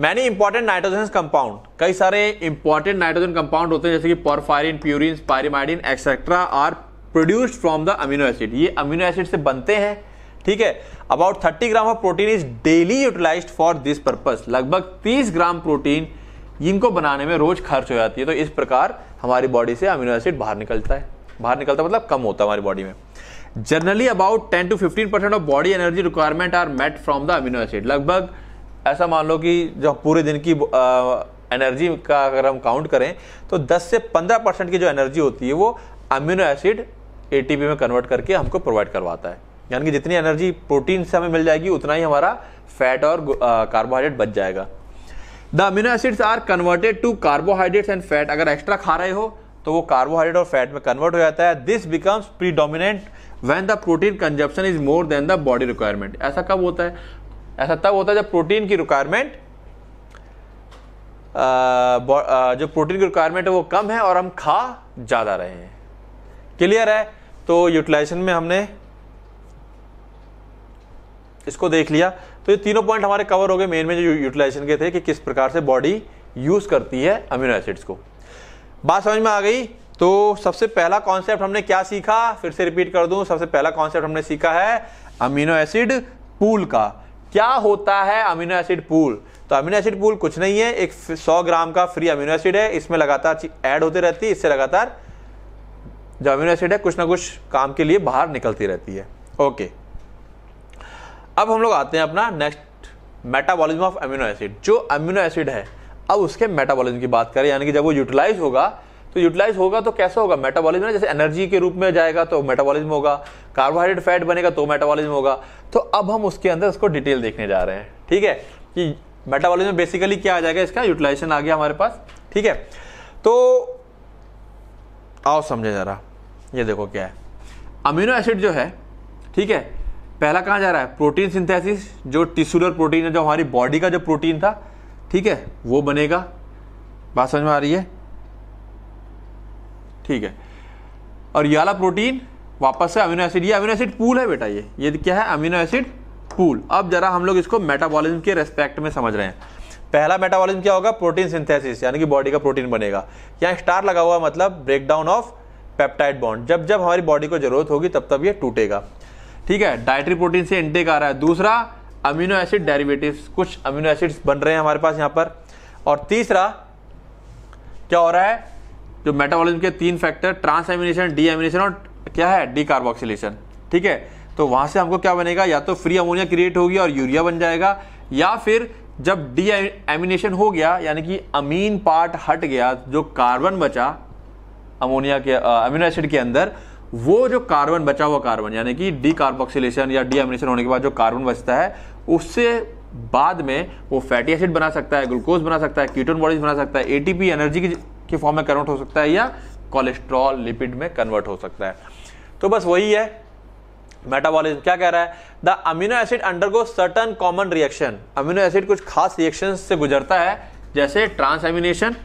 many important nitrogen compound कई सारे इंपॉर्टेंट नाइट्रोजन कंपाउंड होते हैं जैसे कि porphyrin purine pyrimidine etcetera are produced from the amino acid ये अमीनो एसिड से बनते हैं ठीक है about thirty gram of protein is daily utilise for this purpose लगभग तीस ग्राम प्रोटीन इनको बनाने में रोज खर्च हो जाती है तो इस प्रकार हमारी बॉडी से अमीनो एसिड बाहर निकलता है बाहर निकलता मतलब कम होता है हमारी बॉडी में generally about ten to fifteen percent of body energy requirement are met from the amino acid लगभग ऐसा मान लो कि जो पूरे दिन की एनर्जी का अगर हम काउंट करें तो 10 से 15 परसेंट की जो एनर्जी होती है वो अम्यूनो एसिड ए में कन्वर्ट करके हमको प्रोवाइड करवाता है यानी कि जितनी एनर्जी प्रोटीन से हमें मिल जाएगी उतना ही हमारा फैट और कार्बोहाइड्रेट बच जाएगा the amino acids are converted to carbohydrates and fat अगर एक्स्ट्रा खा रहे हो तो वो कार्बोहाइड्रेट और फैट में कन्वर्ट हो जाता है this becomes predominant when the protein consumption is more than the body requirement ऐसा कब होता है ऐसा तब होता है जब प्रोटीन की रिक्वायरमेंट जो प्रोटीन की रिक्वायरमेंट है वो कम है और हम खा ज़्यादा रहे हैं क्लियर है तो यूटिलाइजेशन में हमने इसको देख लिया तो ये तीनों पॉइंट हमारे कवर हो गए मेन में जो यूटिलाइजेशन के थे कि किस प्रकार से बॉडी यूज़ करती है अमीनो एसिड्स को बात समझ में आ गई तो सबसे पहला कॉन्सेप्ट हमने क्या सीखा फिर से रिपीट कर दूं सबसे पहला कॉन्सेप्ट हमने सीखा है अमीनो एसिड पूल का क्या होता है अमीनो एसिड पूल तो अमीनो एसिड पूल कुछ नहीं है एक 100 ग्राम का फ्री अमीनो एसिड है इसमें लगातार ऐड होती रहती है इससे लगातार जो अमीनो एसिड है कुछ ना कुछ काम के लिए बाहर निकलती रहती है ओके अब हम लोग आते हैं अपना next metabolism of amino acid जो अमीनो एसिड है अब उसके मेटाबॉलिज्म की बात करें यानी कि जब वो यूटिलाइज होगा तो यूटिलाइज होगा तो कैसा होगा मेटाबॉलिज्म जैसे एनर्जी के रूप में जाएगा तो मेटाबॉलिज्म होगा कार्बोहाइड्रेट फैट बनेगा तो मेटाबॉलिज्म होगा तो अब हम उसके अंदर उसको डिटेल देखने जा रहे हैं ठीक है कि मेटाबॉलिज्म बेसिकली क्या आ जाएगा इसका यूटिलाइजेशन आ गया हमारे पास ठीक है तो आओ समझे ज़रा ये देखो क्या है अमीनो एसिड जो है ठीक है पहला कहाँ जा रहा है प्रोटीन सिंथेसिस जो टिशुलर प्रोटीन है जो हमारी बॉडी का जो प्रोटीन था ठीक है वो बनेगा बात समझ में आ रही है ठीक है और ये वाला प्रोटीन वापस से अमीनो एसिड ये अमीनो एसिड पूल है बेटा ये ये क्या है अमीनो एसिड पूल अब जरा हम लोग इसको मेटाबॉलिज्म के रेस्पेक्ट में समझ रहे हैं पहला मेटाबॉलिज्म क्या होगा प्रोटीन सिंथेसिस यानी कि बॉडी का प्रोटीन बनेगा यहाँ स्टार लगा हुआ मतलब ब्रेकडाउन ऑफ पेप्टाइड बॉन्ड जब जब हमारी बॉडी को जरूरत होगी तब तब ये टूटेगा ठीक है डायट्री प्रोटीन से इंटेक आ रहा है दूसरा अमीनो एसिड डेरिवेटिव कुछ अमीनो एसिड्स बन रहे हैं हमारे पास यहाँ पर और तीसरा क्या हो रहा है जो मेटाबॉलिज्म के तीन फैक्टर ट्रांसएमिनेशन डीएमिनेशन और क्या है डीकार्बोक्सिलेशन ठीक है तो वहां से हमको क्या बनेगा या तो फ्री अमोनिया क्रिएट होगी और यूरिया बन जाएगा या फिर जब डी एमिनेशन हो गया यानी कि अमीन पार्ट हट गया जो कार्बन बचा अमोनिया के अमीनो एसिड के अंदर वो जो कार्बन बचा हुआ कार्बन यानी कि डी कार्बोक्सिलेशन या डी एमिनेशन होने के बाद जो कार्बन बचता है उससे बाद में वो फैटी एसिड बना सकता है ग्लूकोज बना सकता है कीटोन बॉडीज बना सकता है एटीपी एनर्जी की के फॉर्म में कन्वर्ट हो सकता है या कोलेस्ट्रॉल लिपिड में कन्वर्ट हो सकता है तो बस वही है मेटाबॉलिज्म क्या कह रहा है the amino acid undergo certain common reaction amino acid कुछ खास रिएक्शन से गुजरता है जैसे ट्रांसएमिनेशन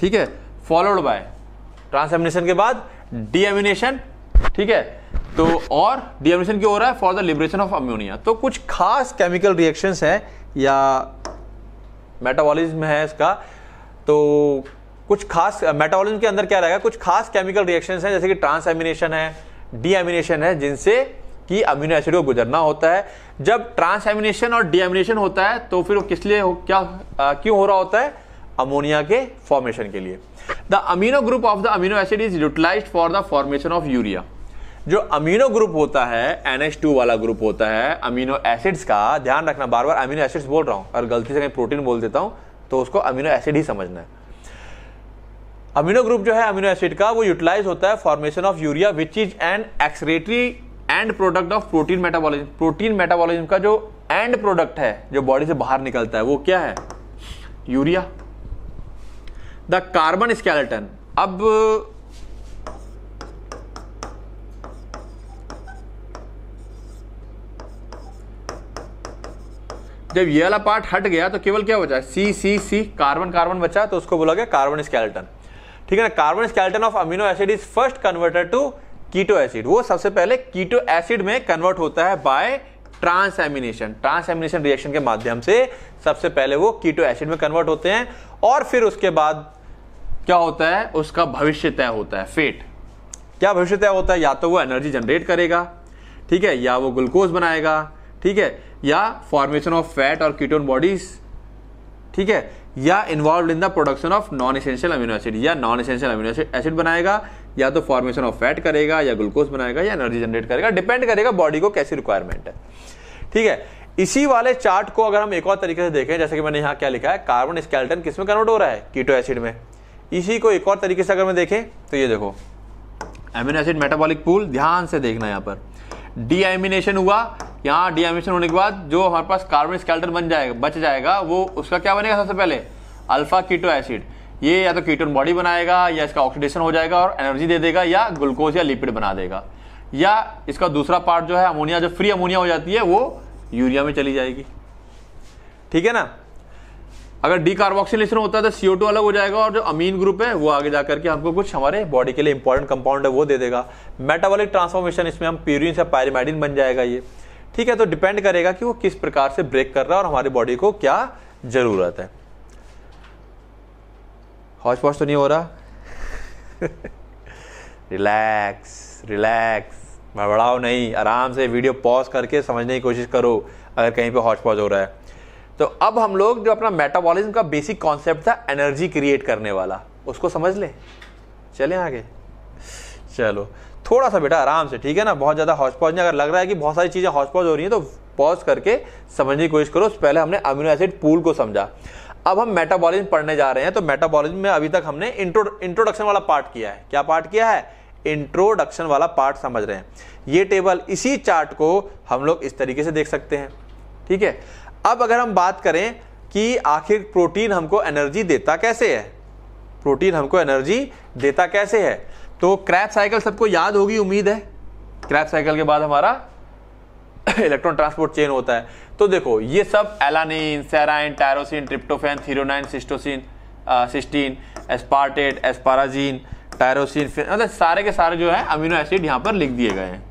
ठीक है फॉलोड बाय ट्रांसएमिनेशन के बाद डीएमिनेशन ठीक है तो और डीएमिनेशन क्यों हो रहा है for the liberation of ammonia तो कुछ खास केमिकल रिएक्शन है या मेटाबॉलिज्म है इसका तो कुछ खास मेटाबॉलिज्म के अंदर क्या रहेगा कुछ खास केमिकल रिएक्शन है जैसे कि ट्रांस एमिनेशन है डी है जिनसे कि अमीनो एसिड को गुजरना होता है जब ट्रांस एमिनेशन और डी होता है तो फिर वो किस लिए हो, क्या आ, क्यों हो रहा होता है अमोनिया के फॉर्मेशन के लिए the amino group of the amino acid is utilise for the formation of urea जो अमीनो ग्रुप होता है NH2 वाला ग्रुप होता है अमीनो एसिड्स का ध्यान रखना बार बार अमीनो एसिड्स बोल रहा हूं अगर गलती से कहीं प्रोटीन बोल देता हूं तो उसको अमीनो एसिड ही समझना है अमीनो ग्रुप जो है अमीनो एसिड का वो यूटिलाइज होता है formation of urea which is end excretory end product of protein metabolism protein metabolism का जो एंड प्रोडक्ट है जो बॉडी से बाहर निकलता है वो क्या है यूरिया द कार्बन स्केलेटन अब जब ये वाला पार्ट हट गया तो केवल क्या बचा सी सी सी कार्बन कार्बन बचा तो उसको बोला गया कार्बन स्केलेटन ठीक है ना carbon skeleton of amino acid is first converted to keto acid वो सबसे पहले कीटो एसिड में कन्वर्ट होता है बाय ट्रांसएमिनेशन ट्रांसएमिनेशन रिएक्शन के माध्यम से सबसे पहले वो कीटो एसिड में कन्वर्ट होते हैं और फिर उसके बाद क्या होता है उसका भविष्य तय होता है फेट क्या भविष्य तय होता है या तो वो एनर्जी जनरेट करेगा ठीक है या वो ग्लूकोज बनाएगा ठीक है या फॉर्मेशन ऑफ फैट और कीटोन बॉडीज ठीक है या involve in the production of non essential amino acid या नॉन एसेंशियल अमीनो एसिड बनाएगा या तो फॉर्मेशन ऑफ फैट करेगा या ग्लूकोज बनाएगा या एनर्जी जनरेट करेगा डिपेंड करेगा बॉडी को कैसी रिक्वायरमेंट है ठीक है इसी वाले चार्ट को अगर हम एक और तरीके से देखें जैसे कि मैंने यहाँ क्या लिखा है कार्बन स्केल्टन किस में कन्वर्ट हो रहा है कीटो एसिड में इसी को एक और तरीके से अगर मैं देखें तो ये देखो एमिनो एसिड मेटाबॉलिक पूल ध्यान से देखना यहाँ पर डीएमिनेशन हुआ यहाँ डीएमिनेशन होने के बाद जो हमारे पास कार्बन स्केल्टन बन जाएगा बच जाएगा वो उसका क्या बनेगा सबसे पहले अल्फा कीटो एसिड ये या तो कीटोन बॉडी बनाएगा या इसका ऑक्सीडेशन हो जाएगा और एनर्जी दे देगा या ग्लूकोज या लिपिड बना देगा या इसका दूसरा पार्ट जो है अमोनिया जो फ्री अमोनिया हो जाती है वो यूरिया में चली जाएगी ठीक है ना अगर डी कार्बोक्सिलेशन होता है तो सीओ टू अलग हो जाएगा और जो अमीन ग्रुप है वो आगे जाकर के हमको कुछ हमारे बॉडी के लिए इंपॉर्टेंट कंपाउंड है वो दे देगा मेटाबॉलिक ट्रांसफॉर्मेशन इसमें हम प्यूरिन से पायरिमाइडिन बन जाएगा ये ठीक है तो डिपेंड करेगा कि वो किस प्रकार से ब्रेक कर रहा है और हमारी बॉडी को क्या जरूरत है हॉच पॉच तो नहीं हो रहा रिलैक्स रिलैक्स भड़बड़ाओ नहीं आराम से वीडियो पॉज करके समझने की कोशिश करो अगर कहीं पे हॉच पॉच हो रहा है तो अब हम लोग जो अपना मेटाबॉलिज्म का बेसिक कॉन्सेप्ट था एनर्जी क्रिएट करने वाला उसको समझ ले चले आगे चलो थोड़ा सा बेटा आराम से ठीक है ना बहुत ज़्यादा हौज नहीं अगर लग रहा है कि बहुत सारी चीज़ें हौज हो रही है तो पॉज करके समझने की कोशिश करो पहले हमने अम्यूनो एसिड पूल को समझा अब हम मेटाबॉलिज्म पढ़ने जा रहे हैं तो मेटाबॉलिज्म में अभी तक हमने इंट्रोडक्शन वाला पार्ट किया है क्या पार्ट किया है इंट्रोडक्शन वाला पार्ट समझ रहे हैं ये टेबल इसी चार्ट को हम लोग इस तरीके से देख सकते हैं ठीक है अब अगर हम बात करें कि आखिर प्रोटीन हमको एनर्जी देता कैसे है प्रोटीन हमको एनर्जी देता कैसे है तो क्रैप साइकिल सबको याद होगी उम्मीद है क्रैप साइकिल के बाद हमारा [COUGHS] इलेक्ट्रॉन ट्रांसपोर्ट चेन होता है तो देखो ये सब alanine serine tyrosine tryptophan threonine cytosine cysteine aspartate asparagine tyrosine मतलब सारे के सारे जो है अमीनो एसिड यहां पर लिख दिए गए हैं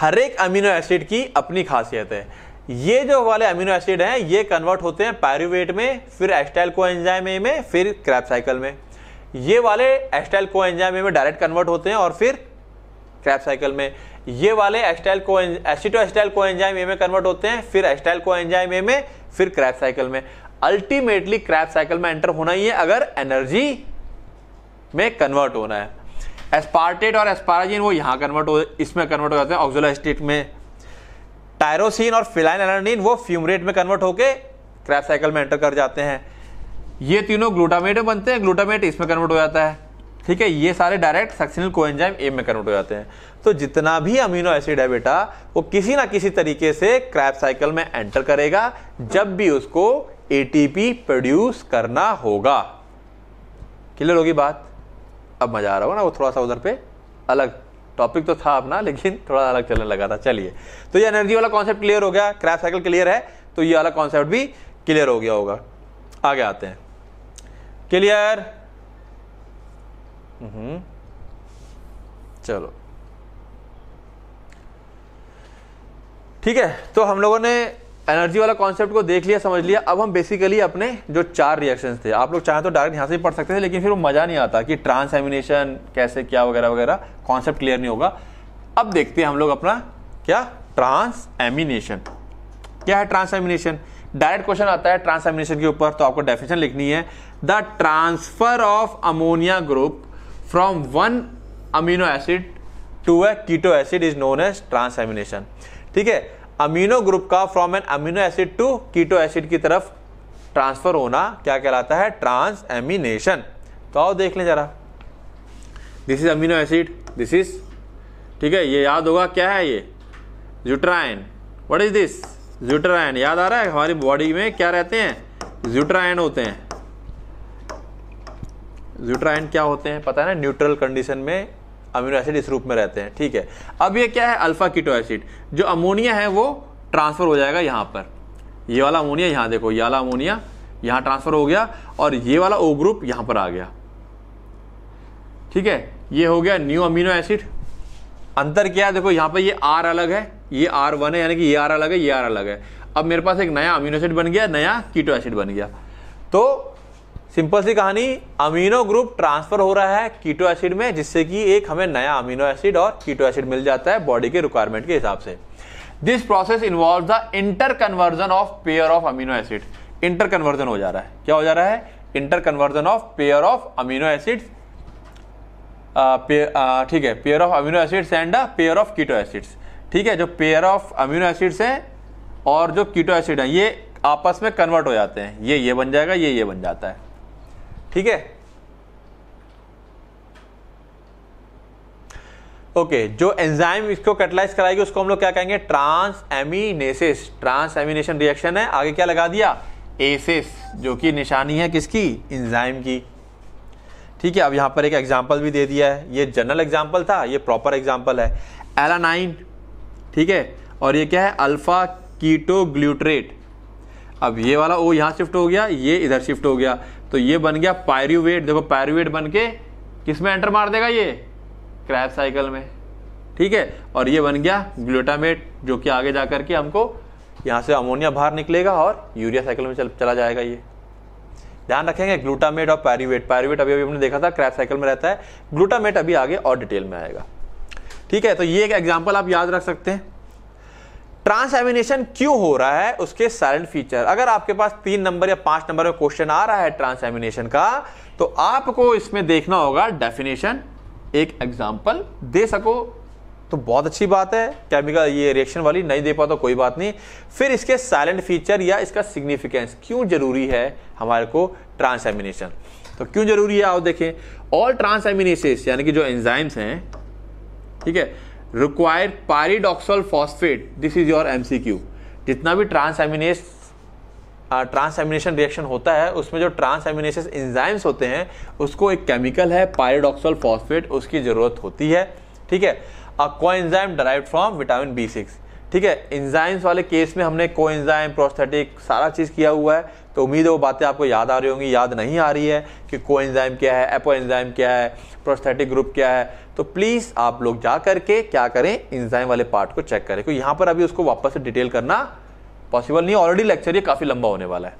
हर एक अमीनो एसिड की अपनी खासियत है ये जो वाले अमीनो एसिड हैं ये कन्वर्ट होते हैं पैरुवेट में फिर एस्टाइल को एंजाइम में फिर क्रैप साइकिल में ये वाले एस्टाइल को एंजाइम में डायरेक्ट कन्वर्ट होते हैं और फिर क्रैप साइकिल में ये वाले एस्टाइल को एसिटो एस्टाइल को एंजाइम में कन्वर्ट होते हैं फिर एस्टाइल को एंजाइम में फिर क्रैप साइकिल में अल्टीमेटली क्रैप साइकिल में एंटर होना ही है अगर एनर्जी में कन्वर्ट होना है एस्पार्टेट और एस्पाराजिन वो यहाँ कन्वर्ट हो इसमें कन्वर्ट हो जाते हैं ऑक्जोलास्टेट में टायरोसिन और फिलाइन एलानिन वो फ्यूमरेट में कन्वर्ट होकर क्रैप साइकिल में एंटर कर जाते हैं ये तीनों ग्लूटामेट में बनते हैं ग्लूटामेट इसमें कन्वर्ट हो जाता है ठीक है ये सारे डायरेक्ट सक्सिनल कोएंजाइम ए में कन्वर्ट हो जाते हैं तो जितना भी अमीनो एसिड है बेटा वो किसी ना किसी तरीके से क्रैप साइकिल में एंटर करेगा जब भी उसको एटीपी प्रोड्यूस करना होगा क्लियर होगी बात अब मजा आ रहा हो ना वो थोड़ा सा उधर पे अलग टॉपिक तो था अपना लेकिन थोड़ा अलग चलने लगा था चलिए तो ये एनर्जी वाला कॉन्सेप्ट क्लियर हो गया क्रैप साइकिल क्लियर है तो ये वाला कॉन्सेप्ट भी क्लियर हो गया होगा आगे आते हैं क्लियर हम्म। चलो ठीक है तो हम लोगों ने एनर्जी वाला कॉन्सेप्ट को देख लिया समझ लिया अब हम बेसिकली अपने जो चार रिएक्शन थे आप लोग चाहें तो डायरेक्ट यहाँ से पढ़ सकते थे लेकिन फिर वो मज़ा नहीं आता कि ट्रांसएमिनेशन कैसे क्या वगैरह वगैरह कॉन्सेप्ट क्लियर नहीं होगा अब देखते हैं हम लोग अपना क्या ट्रांस एमिनेशन क्या है ट्रांस एमिनेशन डायरेक्ट क्वेश्चन आता है ट्रांस एमिनेशन के ऊपर तो आपको डेफिनेशन लिखनी है the transfer of ammonia group from one amino acid to a keto acid is known as transamination ठीक है अमीनो ग्रुप का from an amino acid to keto acid की तरफ ट्रांसफर होना क्या कहलाता है ट्रांस एमिनेशन तो आओ देख लें जरा this is amino acid this is ठीक है ये याद होगा क्या है ये zwitterion what is this zwitterion याद आ रहा है हमारी बॉडी में क्या रहते हैं जुटराइन होते हैं जुटराइन क्या होते हैं पता है ना न्यूट्रल कंडीशन में अमीनो एसिड इस रूप में रहते हैं ठीक है अब ये क्या है अल्फा कीटो एसिड जो अमोनिया है वो ट्रांसफ़र हो जाएगा यहाँ पर ये वाला अमोनिया यहाँ देखो ये वाला अमोनिया यहाँ ट्रांसफ़र हो गया और ये वाला ओ ग्रुप यहाँ पर आ गया ठीक है ये हो गया न्यू अमीनो एसिड अंतर क्या है देखो यहाँ पर ये आर अलग है ये आर वन है यानी कि ये आर अलग है ये आर अलग है अब मेरे पास एक नया अमीनो एसिड बन गया नया कीटो एसिड बन गया तो सिंपल सी कहानी अमीनो ग्रुप ट्रांसफर हो रहा है कीटो एसिड में जिससे कि एक हमें नया अमीनो एसिड और कीटो एसिड मिल जाता है बॉडी के रिक्वायरमेंट के हिसाब से this process involve the interconversion of pair of amino acid interconversion हो जा रहा है क्या हो जा रहा है interconversion of pair of amino acid ठीक है pair of amino acids and pair of keto acids ठीक है जो पेयर ऑफ अमीनो एसिड्स हैं और जो कीटो एसिड हैं ये आपस में कन्वर्ट हो जाते हैं ये ये बन जाएगा ये ये बन जाता है ठीक है ओके okay, जो एंजाइम इसको कैटलाइज कराएगी उसको हम लोग क्या कहेंगे transaminases transamination reaction है आगे क्या लगा दिया एसिस जो कि निशानी है किसकी इंजाइम की ठीक है अब यहां पर एक एग्जाम्पल भी दे दिया है ये जनरल एग्जाम्पल था ये प्रॉपर एग्जाम्पल है एलानाइन ठीक है और ये क्या है अल्फा कीटो ग्लूट्रेट अब ये वाला ओ यहाँ शिफ्ट हो गया ये इधर शिफ्ट हो गया तो ये बन गया पायरुवेट देखो पायरुवेट बन के किस में एंटर मार देगा ये क्रैप साइकिल में ठीक है और ये बन गया ग्लूटामेट जो कि आगे जा करके हमको यहाँ से अमोनिया बाहर निकलेगा और यूरिया साइकिल में चल, चला जाएगा ये ध्यान रखेंगे ग्लूटामेट और पैरिवेट पैरिवेट अभी अभी हमने देखा था क्रैप साइकिल में रहता है ग्लूटामेट अभी आगे और डिटेल में आएगा ठीक है तो ये एक एग्जाम्पल आप याद रख सकते हैं ट्रांसएमिनेशन क्यों हो रहा है उसके साइलेंट फीचर अगर आपके पास तीन नंबर या पांच नंबर का क्वेश्चन आ रहा है ट्रांसएमिनेशन का तो आपको इसमें देखना होगा डेफिनेशन एक एग्जाम्पल दे सको तो बहुत अच्छी बात है केमिकल ये रिएक्शन वाली नहीं दे पा तो कोई बात नहीं फिर इसके साइलेंट फीचर या इसका सिग्निफिकेंस क्यों जरूरी है हमारे को ट्रांसएमिनेशन तो क्यों जरूरी है आओ देखें ऑल ट्रांसएमिनेसेस यानी कि जो एंजाइम्स हैं ठीक है require pyridoxal phosphate this is your MCQ जितना भी ट्रांसएमिनेस ट्रांसएमिनेशन रिएक्शन होता है उसमें जो ट्रांसएमिनेस इंजाइम्स होते हैं उसको एक केमिकल है पायरोडॉक्सल फॉस्फेट उसकी ज़रूरत होती है ठीक है a coenzyme derive from vitamin B six ठीक है इंजाइम्स वाले केस में हमने को एंजाइम प्रोस्थेटिक सारा चीज़ किया हुआ है तो उम्मीद है वो बातें आपको याद आ रही होंगी याद नहीं आ रही है कि को एंजाइम क्या है एपो एंजाइम क्या है प्रोस्थेटिक ग्रुप क्या है तो प्लीज़ आप लोग जा करके क्या करें इंजाइम वाले पार्ट को चेक करें क्योंकि यहाँ पर अभी उसको वापस से डिटेल करना पॉसिबल नहीं ऑलरेडी लेक्चर ये काफ़ी लंबा होने वाला है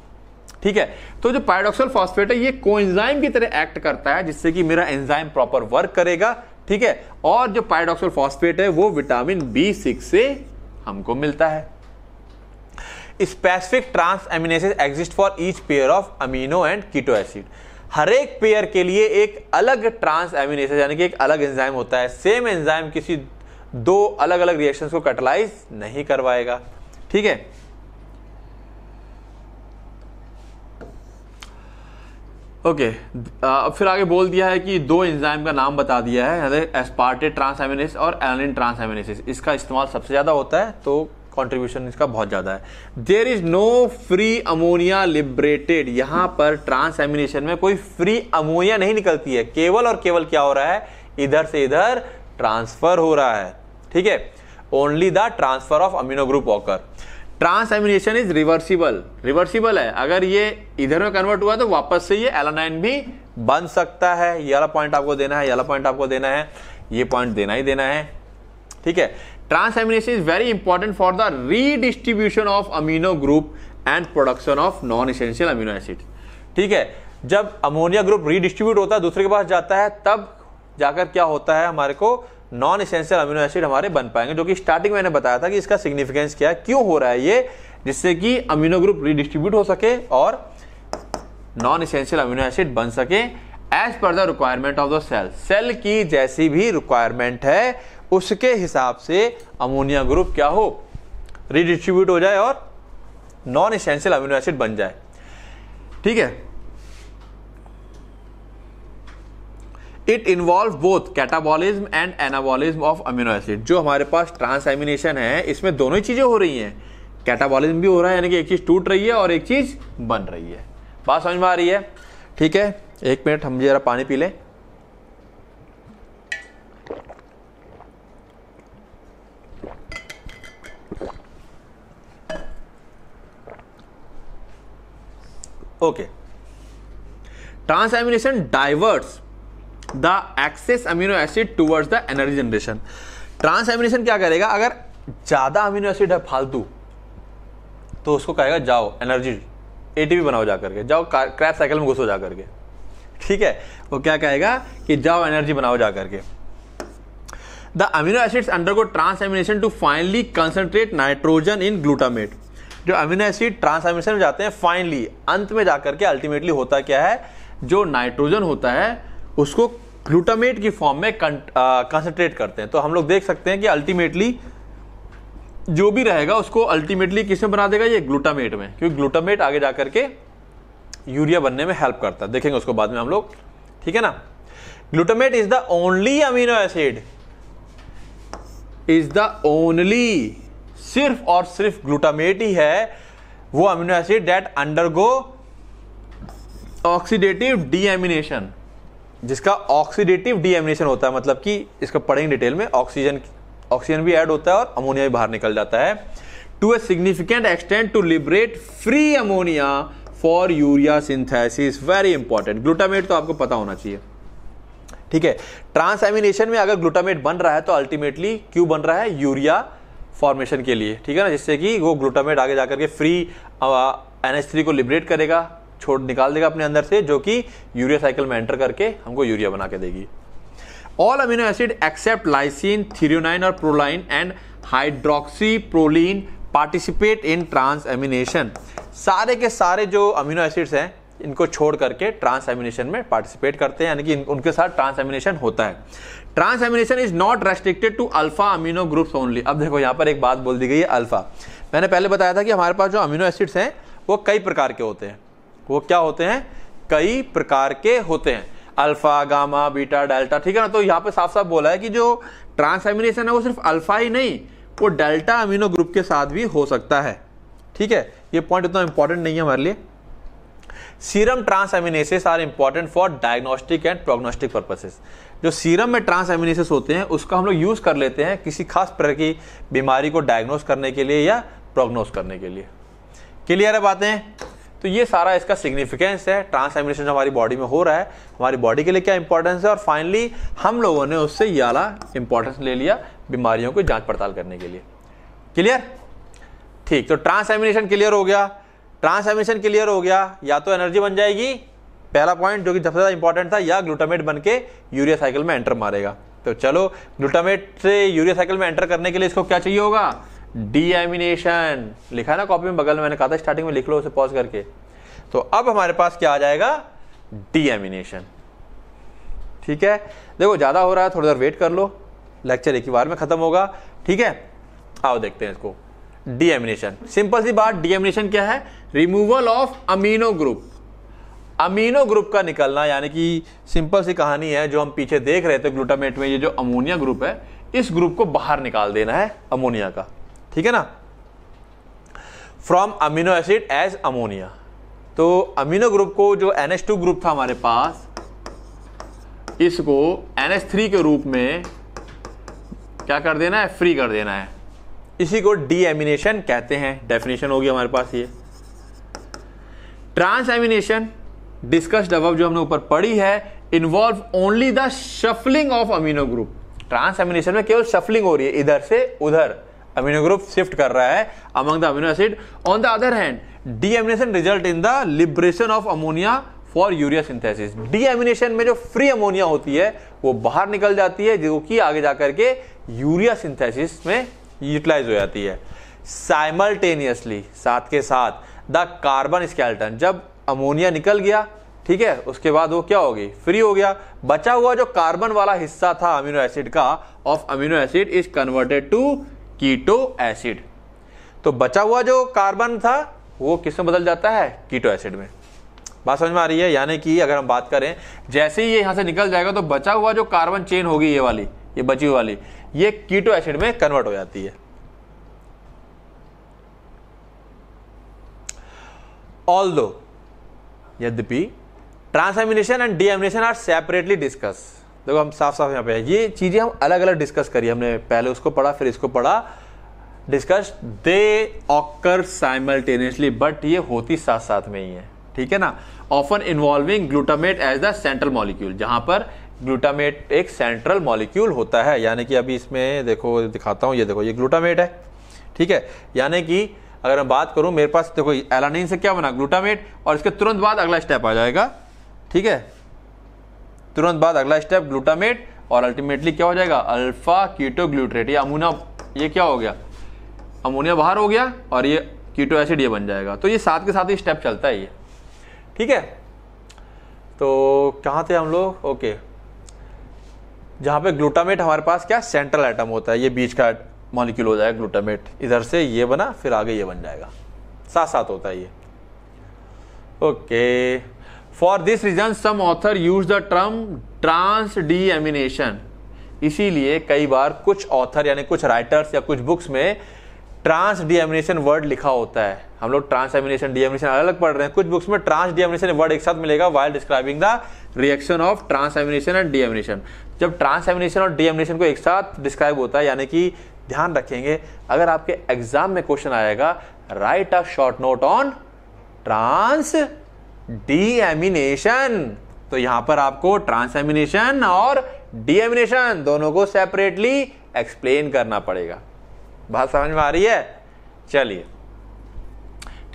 ठीक है तो जो पैराडॉक्सल फॉस्फेट है ये कोएंजाइम की तरह एक्ट करता है जिससे कि मेरा एंजाइम प्रॉपर वर्क करेगा ठीक है और जो पैराडॉक्सल फॉस्फेट है वो विटामिन बी सिक्स से हमको मिलता है specific transaminases exist for each pair of amino and keto acid हर एक पेयर के लिए एक अलग ट्रांस एमिनेसेस यानी कि एक अलग एंजाइम होता है सेम एंजाइम किसी दो अलग अलग रिएक्शंस को कटलाइज नहीं करवाएगा ठीक है ओके okay, अब फिर आगे बोल दिया है कि दो एंजाइम का नाम बता दिया है एस्पार्टेट ट्रांसएमिनेस और एलिन ट्रांसएमिनेसिस इसका इस्तेमाल सबसे ज़्यादा होता है तो कंट्रीब्यूशन इसका बहुत ज़्यादा है there is no free ammonia liberated यहां पर ट्रांसएमिनेशन में कोई फ्री अमोनिया नहीं निकलती है केवल और केवल क्या हो रहा है इधर से इधर ट्रांसफर हो रहा है ठीक है only the transfer of amino group occur transamination is reversible reversible है अगर ये इधर में कन्वर्ट हुआ तो वापस से ये एलानाइन भी बन सकता है ये वाला पॉइंट आपको देना है ये वाला पॉइंट आपको देना है ये पॉइंट देना ही देना है ठीक है transamination is very important for the redistribution of amino group and production of non essential amino acid ठीक है जब अमोनिया ग्रुप रीडिस्ट्रीब्यूट होता है दूसरे के पास जाता है तब जाकर क्या होता है हमारे को नॉन इसेंशियल अमीनो एसिड हमारे बन पाएंगे जो कि स्टार्टिंग मैंने बताया था कि इसका सिग्निफिकेंस क्या है क्यों हो रहा है ये जिससे कि अमीनो ग्रुप रीडिस्ट्रीब्यूट हो सके और नॉन इसेंशियल अमीनो एसिड बन सके as per the requirement of the cell cell की जैसी भी रिक्वायरमेंट है उसके हिसाब से अमोनिया ग्रुप क्या हो रिडिस्ट्रीब्यूट हो जाए और नॉन इसेंशियल अमीनो एसिड बन जाए ठीक है it involve both catabolism and anabolism of amino acid जो हमारे पास ट्रांसएमिनेशन है इसमें दोनों ही चीज़ें हो रही हैं कैटाबॉलिज्म भी हो रहा है यानी कि एक चीज़ टूट रही है और एक चीज़ बन रही है बात समझ में आ रही है ठीक है एक मिनट हम जरा पानी पी लें okay transamination diverts the excess amino acid towards the energy generation transamination क्या करेगा अगर ज़्यादा अमीनो एसिड है फालतू तो उसको कहेगा जाओ एनर्जी एटीपी बनाओ जा करके जाओ क्रैप साइकिल में घुसो जा करके ठीक है वो क्या कहेगा कि जाओ एनर्जी बनाओ जा करके the amino acids undergo amination to finally concentrate nitrogen in glutamate जो अमीनो एसिड ट्रांसमिशन में जाते हैं फाइनली अंत में जाकर के अल्टीमेटली होता क्या है जो नाइट्रोजन होता है उसको ग्लूटामेट की फॉर्म में कंसनट्रेट करते हैं तो हम लोग देख सकते हैं कि अल्टीमेटली जो भी रहेगा उसको अल्टीमेटली किसमें बना देगा ये ग्लूटामेट में क्योंकि ग्लूटामेट आगे जा करके यूरिया बनने में हेल्प करता है देखेंगे उसको बाद में हम लोग ठीक है ना glutamate is the only amino acid is the only सिर्फ और सिर्फ ग्लूटामेट ही है वो amino acid that undergo oxidative deamination जिसका ऑक्सीडेटिव डीएमिनेशन होता है मतलब कि इसका पढ़ेंगे डिटेल में ऑक्सीजन ऑक्सीजन भी ऐड होता है और अमोनिया भी बाहर निकल जाता है to a significant extent to liberate free ammonia for urea synthesis very important glutamate तो आपको पता होना चाहिए ठीक है ट्रांस एमिनेशन में अगर ग्लूटामेट बन रहा है तो अल्टीमेटली क्यों बन रहा है यूरिया फॉर्मेशन के लिए ठीक है ना जिससे कि वो ग्लूटामेट आगे जाकर के फ्री एन एच थ्री को लिबरेट करेगा छोड़ निकाल देगा अपने अंदर से जो कि यूरिया साइकिल में एंटर करके हमको यूरिया बना के देगी all amino acid except lysine threonine और proline and hydroxyproline participate in transamination सारे के सारे जो अमीनो एसिड्स हैं इनको छोड़ करके ट्रांस एमिनेशन में पार्टिसिपेट करते हैं यानी कि उनके साथ ट्रांस एमिनेशन होता है transamination is not restricted to alpha amino groups only अब देखो यहाँ पर एक बात बोल दी गई है अल्फा मैंने पहले बताया था कि हमारे पास जो अमीनो एसिड्स हैं वो कई प्रकार के होते हैं वो क्या होते हैं कई प्रकार के होते हैं अल्फा गामा बीटा डेल्टा ठीक है ना तो यहाँ पे साफ साफ बोला है कि जो ट्रांस एमिनेशन है वो सिर्फ अल्फा ही नहीं वो डेल्टा अमीनो ग्रुप के साथ भी हो सकता है ठीक है ये पॉइंट इतना इंपॉर्टेंट नहीं है हमारे लिए serum transaminases are important for diagnostic and prognostic purposes जो सीरम में ट्रांस एमिनेसेस होते हैं उसका हम लोग यूज़ कर लेते हैं किसी खास तरह की बीमारी को डायग्नोस करने के लिए या प्रोग्नोस करने के लिए क्लियर है बातें तो ये सारा इसका सिग्निफिकेंस है ट्रांस एमिनेशन हमारी बॉडी में हो रहा है हमारी बॉडी के लिए क्या इंपॉर्टेंस है और फाइनली हम लोगों ने उससे ये आला इंपॉर्टेंस ले लिया बीमारियों की जांच पड़ताल करने के लिए क्लियर ठीक तो ट्रांस एमिनेशन क्लियर हो गया ट्रांस एमिनेशन क्लियर हो गया या तो एनर्जी बन जाएगी पहला पॉइंट जो कि सबसे ज़्यादा इंपॉर्टेंट था या ग्लूटामेट बन के यूरिया साइकिल में एंटर मारेगा तो चलो ग्लूटामेट से यूरिया साइकिल में एंटर करने के लिए इसको क्या चाहिए होगा डीएमिनेशन लिखा है ना कॉपी में बगल में मैंने कहा था स्टार्टिंग में लिख लो उसे पॉज करके तो अब हमारे पास क्या आ जाएगा डीएमिनेशन ठीक है देखो ज़्यादा हो रहा है थोड़ी देर वेट कर लो लेक्चर एक ही बार में ख़त्म होगा ठीक है आओ देखते हैं इसको डीएमिनेशन सिंपल सी बात डीएमिनेशन क्या है removal of amino group amino group का निकलना यानी कि सिंपल सी कहानी है जो हम पीछे देख रहे थे ग्लूटामेट में ये जो अमोनिया ग्रुप है इस ग्रुप को बाहर निकाल देना है अमोनिया का ठीक है ना from amino acid as ammonia तो अमीनो ग्रुप को जो एन ग्रुप था हमारे पास इसको एन के रूप में क्या कर देना है फ्री कर देना है इसी को डीएमिनेशन कहते हैं डेफिनेशन होगी हमारे पास ये ट्रांस एमिनेशन डिस्कस्ड अब जो हमने ऊपर पढ़ी है involve only the shuffling of amino group transamination में केवल शफलिंग हो रही है इधर से उधर अमीनो ग्रुप शिफ्ट कर रहा है among the amino acid on the other hand deamination result in the liberation of ammonia for urea synthesis deamination में जो फ्री अमोनिया होती है वो बाहर निकल जाती है जो कि आगे जाकर के यूरिया सिंथेसिस में यूटिलाइज हो जाती है साइमल्टेनियसली साथ के साथ द कार्बन स्केल्टन जब अमोनिया निकल गया ठीक है उसके बाद वो क्या हो गई फ्री हो गया बचा हुआ जो कार्बन वाला हिस्सा था अमीनो एसिड का of amino acid is converted to keto acid तो बचा हुआ जो कार्बन था वो किस बदल जाता है कीटो एसिड में बात समझ में आ रही है यानी कि अगर हम बात करें जैसे ही ये यहां से निकल जाएगा तो बचा हुआ जो कार्बन चेन होगी ये वाली ये बची हुई वाली ये कीटो एसिड में कन्वर्ट हो जाती है ऑल दो यद्यपि transamination and deamination are separately discuss देखो हम साफ साफ यहाँ पे ये चीज़ें हम अलग अलग डिस्कस करी हमने पहले उसको पढ़ा फिर इसको पढ़ा discuss they occur simultaneously but ये होती साथ साथ में ही है ठीक है ना often involving glutamate as the central molecule जहां पर ग्लूटामेट एक सेंट्रल मॉलिक्यूल होता है यानी कि अभी इसमें देखो दिखाता हूं ये देखो ये ग्लूटामेट है ठीक है यानी कि अगर मैं बात करूं मेरे पास देखो एलानिन से क्या बना ग्लूटामेट और इसके तुरंत बाद अगला स्टेप आ जाएगा ठीक है तुरंत बाद अगला स्टेप ग्लूटामेट और अल्टीमेटली क्या हो जाएगा अल्फा कीटो ग्लूट्रेट ये अमोना ये क्या हो गया अमोनिया बाहर हो गया और ये कीटो एसिड ये बन जाएगा तो ये साथ के साथ ही स्टेप चलता है ये ठीक है तो कहाँ थे हम लोग ओके जहाँ पे ग्लूटामेट हमारे पास क्या सेंट्रल आइटम होता है ये बीच का मॉलिक्यूल हो जाएगा ग्लूटामेट इधर से ये बना फिर आगे ये बन जाएगा साथ साथ होता है ये okay for this reason some author use the term trans de इसीलिए कई बार कुछ ऑथर यानी कुछ राइटर्स या कुछ बुक्स में ट्रांस डीएमिनेशन वर्ड लिखा होता है हम लोग ट्रांस एमिनेशन डीएमिनेशन अलग अलग पढ़ रहे हैं कुछ बुक्स में ट्रांस डीएमिनेशन वर्ड एक साथ मिलेगा while describing the reaction of transamination and deamination जब ट्रांस एमिनेशन और डीएमिनेशन को एक साथ डिस्क्राइब होता है यानी कि ध्यान रखेंगे अगर आपके एग्जाम में क्वेश्चन आएगा write a short note on transdeamination तो यहां पर आपको ट्रांसएमिनेशन और डीएमिनेशन दोनों को सेपरेटली एक्सप्लेन करना पड़ेगा बात समझ में आ रही है चलिए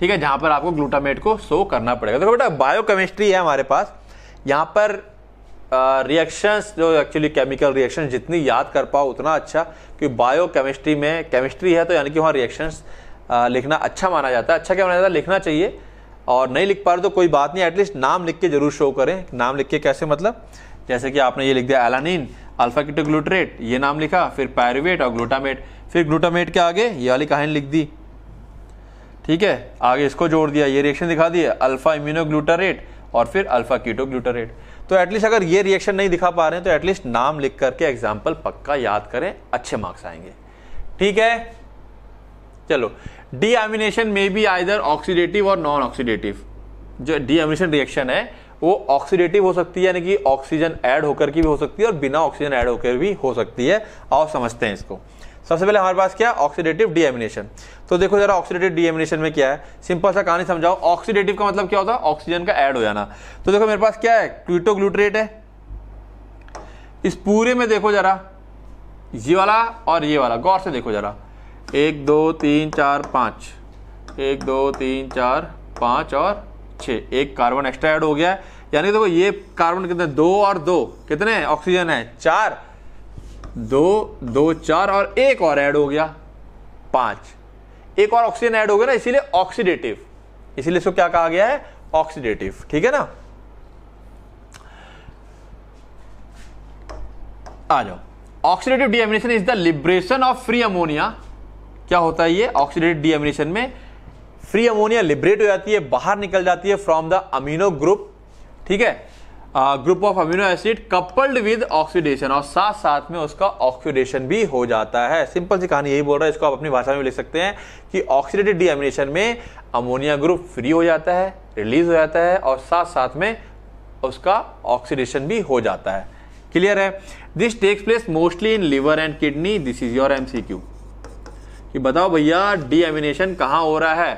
ठीक है जहां पर आपको ग्लूटामेट को शो करना पड़ेगा देखो बेटा बायोकेमिस्ट्री है हमारे पास यहां पर रिएक्शंस जो एक्चुअली केमिकल रिएक्शन जितनी याद कर पाओ उतना अच्छा क्योंकि बायो केमिस्ट्री में केमिस्ट्री है तो यानी कि वहाँ रिएक्शंस लिखना अच्छा माना जाता है अच्छा क्या माना जाता है लिखना चाहिए और नहीं लिख पा रहे तो कोई बात नहीं एटलीस्ट नाम लिख के जरूर शो करें नाम लिख के कैसे मतलब जैसे कि आपने ये लिख दिया एलानिन अल्फा किटोग्लूटरेट ये नाम लिखा फिर पैरवेट और ग्लूटामेट फिर ग्लूटामेट के आगे ये वाली कहानी लिख दी ठीक है आगे इसको जोड़ दिया ये रिएक्शन दिखा दिए अल्फा इम्यूनोग्लूटारेट और फिर अल्फा कीटो ग्लूटारेट तो एटलीस्ट अगर ये रिएक्शन नहीं दिखा पा रहे हैं तो एटलीस्ट नाम लिख करके एग्जाम्पल पक्का याद करें अच्छे मार्क्स आएंगे ठीक है चलो डीएमिनेशन में बी आइदर ऑक्सीडेटिव और नॉन ऑक्सीडेटिव जो डीएमिनेशन रिएक्शन है वो ऑक्सीडेटिव हो सकती है यानी कि ऑक्सीजन ऐड होकर की भी हो सकती है और बिना ऑक्सीजन ऐड होकर भी हो सकती है और समझते हैं इसको सबसे पहले हमारे पास क्या ऑक्सीडेटिव डीएमिनेशन तो देखो जरा ऑक्सीडेटिव डीएमिनेशन में क्या है सिंपल सा कहानी समझाओ ऑक्सीडेटिव का मतलब क्या होता है ऑक्सीजन का एड हो जाना तो देखो मेरे पास क्या है क्विटोग्लूट्रेट है इस पूरे में देखो जरा ये वाला और ये वाला गौर से देखो जरा एक दो तीन चार पांच एक दो तीन चार पांच और छ एक कार्बन एक्स्ट्रा ऐड हो गया है यानी देखो ये कार्बन कितने दो और दो कितने ऑक्सीजन है चार दो दो चार और एक और ऐड हो गया पांच एक और ऑक्सीजन ऐड हो गया ना इसीलिए ऑक्सीडेटिव इसीलिए इसको क्या कहा गया है ऑक्सीडेटिव ठीक है ना आ जाओ oxidative deamination is the liberation of free ammonia क्या होता है ये ऑक्सीडेटिव डीएमिनेशन में फ्री अमोनिया लिबरेट हो जाती है बाहर निकल जाती है फ्रॉम द अमीनो ग्रुप ठीक है group of amino acid coupled with oxidation और साथ साथ में उसका ऑक्सीडेशन भी हो जाता है सिंपल सी कहानी यही बोल रहा है इसको आप अपनी भाषा में लिख सकते हैं कि ऑक्सीडेटिव डीएमिनेशन में अमोनिया ग्रुप फ्री हो जाता है रिलीज हो जाता है और साथ साथ में उसका ऑक्सीडेशन भी हो जाता है क्लियर है this takes place mostly in liver and kidney this is your MCQ कि बताओ भैया डीएमिनेशन कहाँ हो रहा है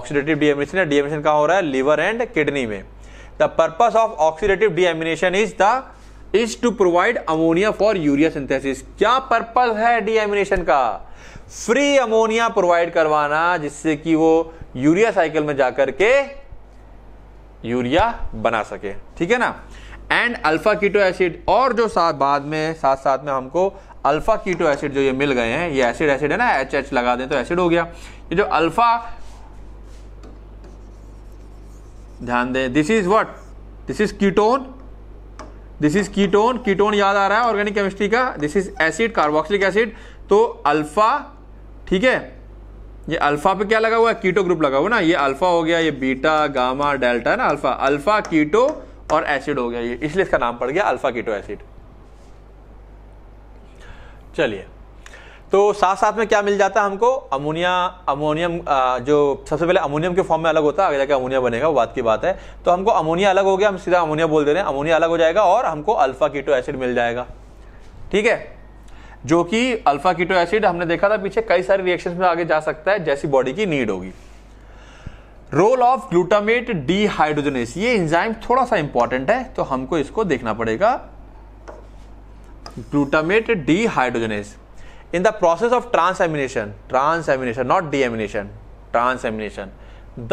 ऑक्सीडेटिव डीएमिनेशन या डीएमिनेशन कहाँ हो रहा है लीवर एंड किडनी में the purpose of oxidative deamination is the is to provide ammonia for urea synthesis क्या purpose है deamination का free ammonia provide करवाना जिससे कि वो urea cycle में जाकर के urea बना सके ठीक है ना एंड अल्फा कीटो एसिड और जो साथ बाद में साथ साथ में हमको अल्फा कीटो एसिड जो ये मिल गए हैं ये एसिड एसिड है ना एच एच लगा दें तो एसिड हो गया ये जो अल्फा ध्यान दें this is what this is ketone this is ketone ketone याद आ रहा है ऑर्गेनिक केमिस्ट्री का this is acid carboxylic acid तो अल्फा ठीक है ये अल्फा पे क्या लगा हुआ है कीटो ग्रुप लगा हुआ ना ये अल्फा हो गया ये बीटा गामा डेल्टा है ना अल्फा अल्फा कीटो और एसिड हो गया ये इसलिए इसका नाम पड़ गया अल्फा कीटो एसिड चलिए तो साथ साथ में क्या मिल जाता है हमको अमोनिया अमोनियम जो सबसे पहले अमोनियम के फॉर्म में अलग होता है आगे जाके अमोनिया बनेगा वो बात की बात है तो हमको अमोनिया अलग हो गया हम सीधा अमोनिया बोल दे रहे हैं अमोनिया अलग हो जाएगा और हमको अल्फा कीटो एसिड मिल जाएगा ठीक है जो कि अल्फा कीटो एसिड हमने देखा था पीछे कई सारे रिएक्शन में आगे जा सकता है जैसी बॉडी की नीड होगी रोल ऑफ ग्लूटामेट डीहाइड्रोजनेस ये इंजाइम थोड़ा सा इंपॉर्टेंट है तो हमको इसको देखना पड़ेगा glutamate dehydrogenase in the process of transamination not deamination transamination the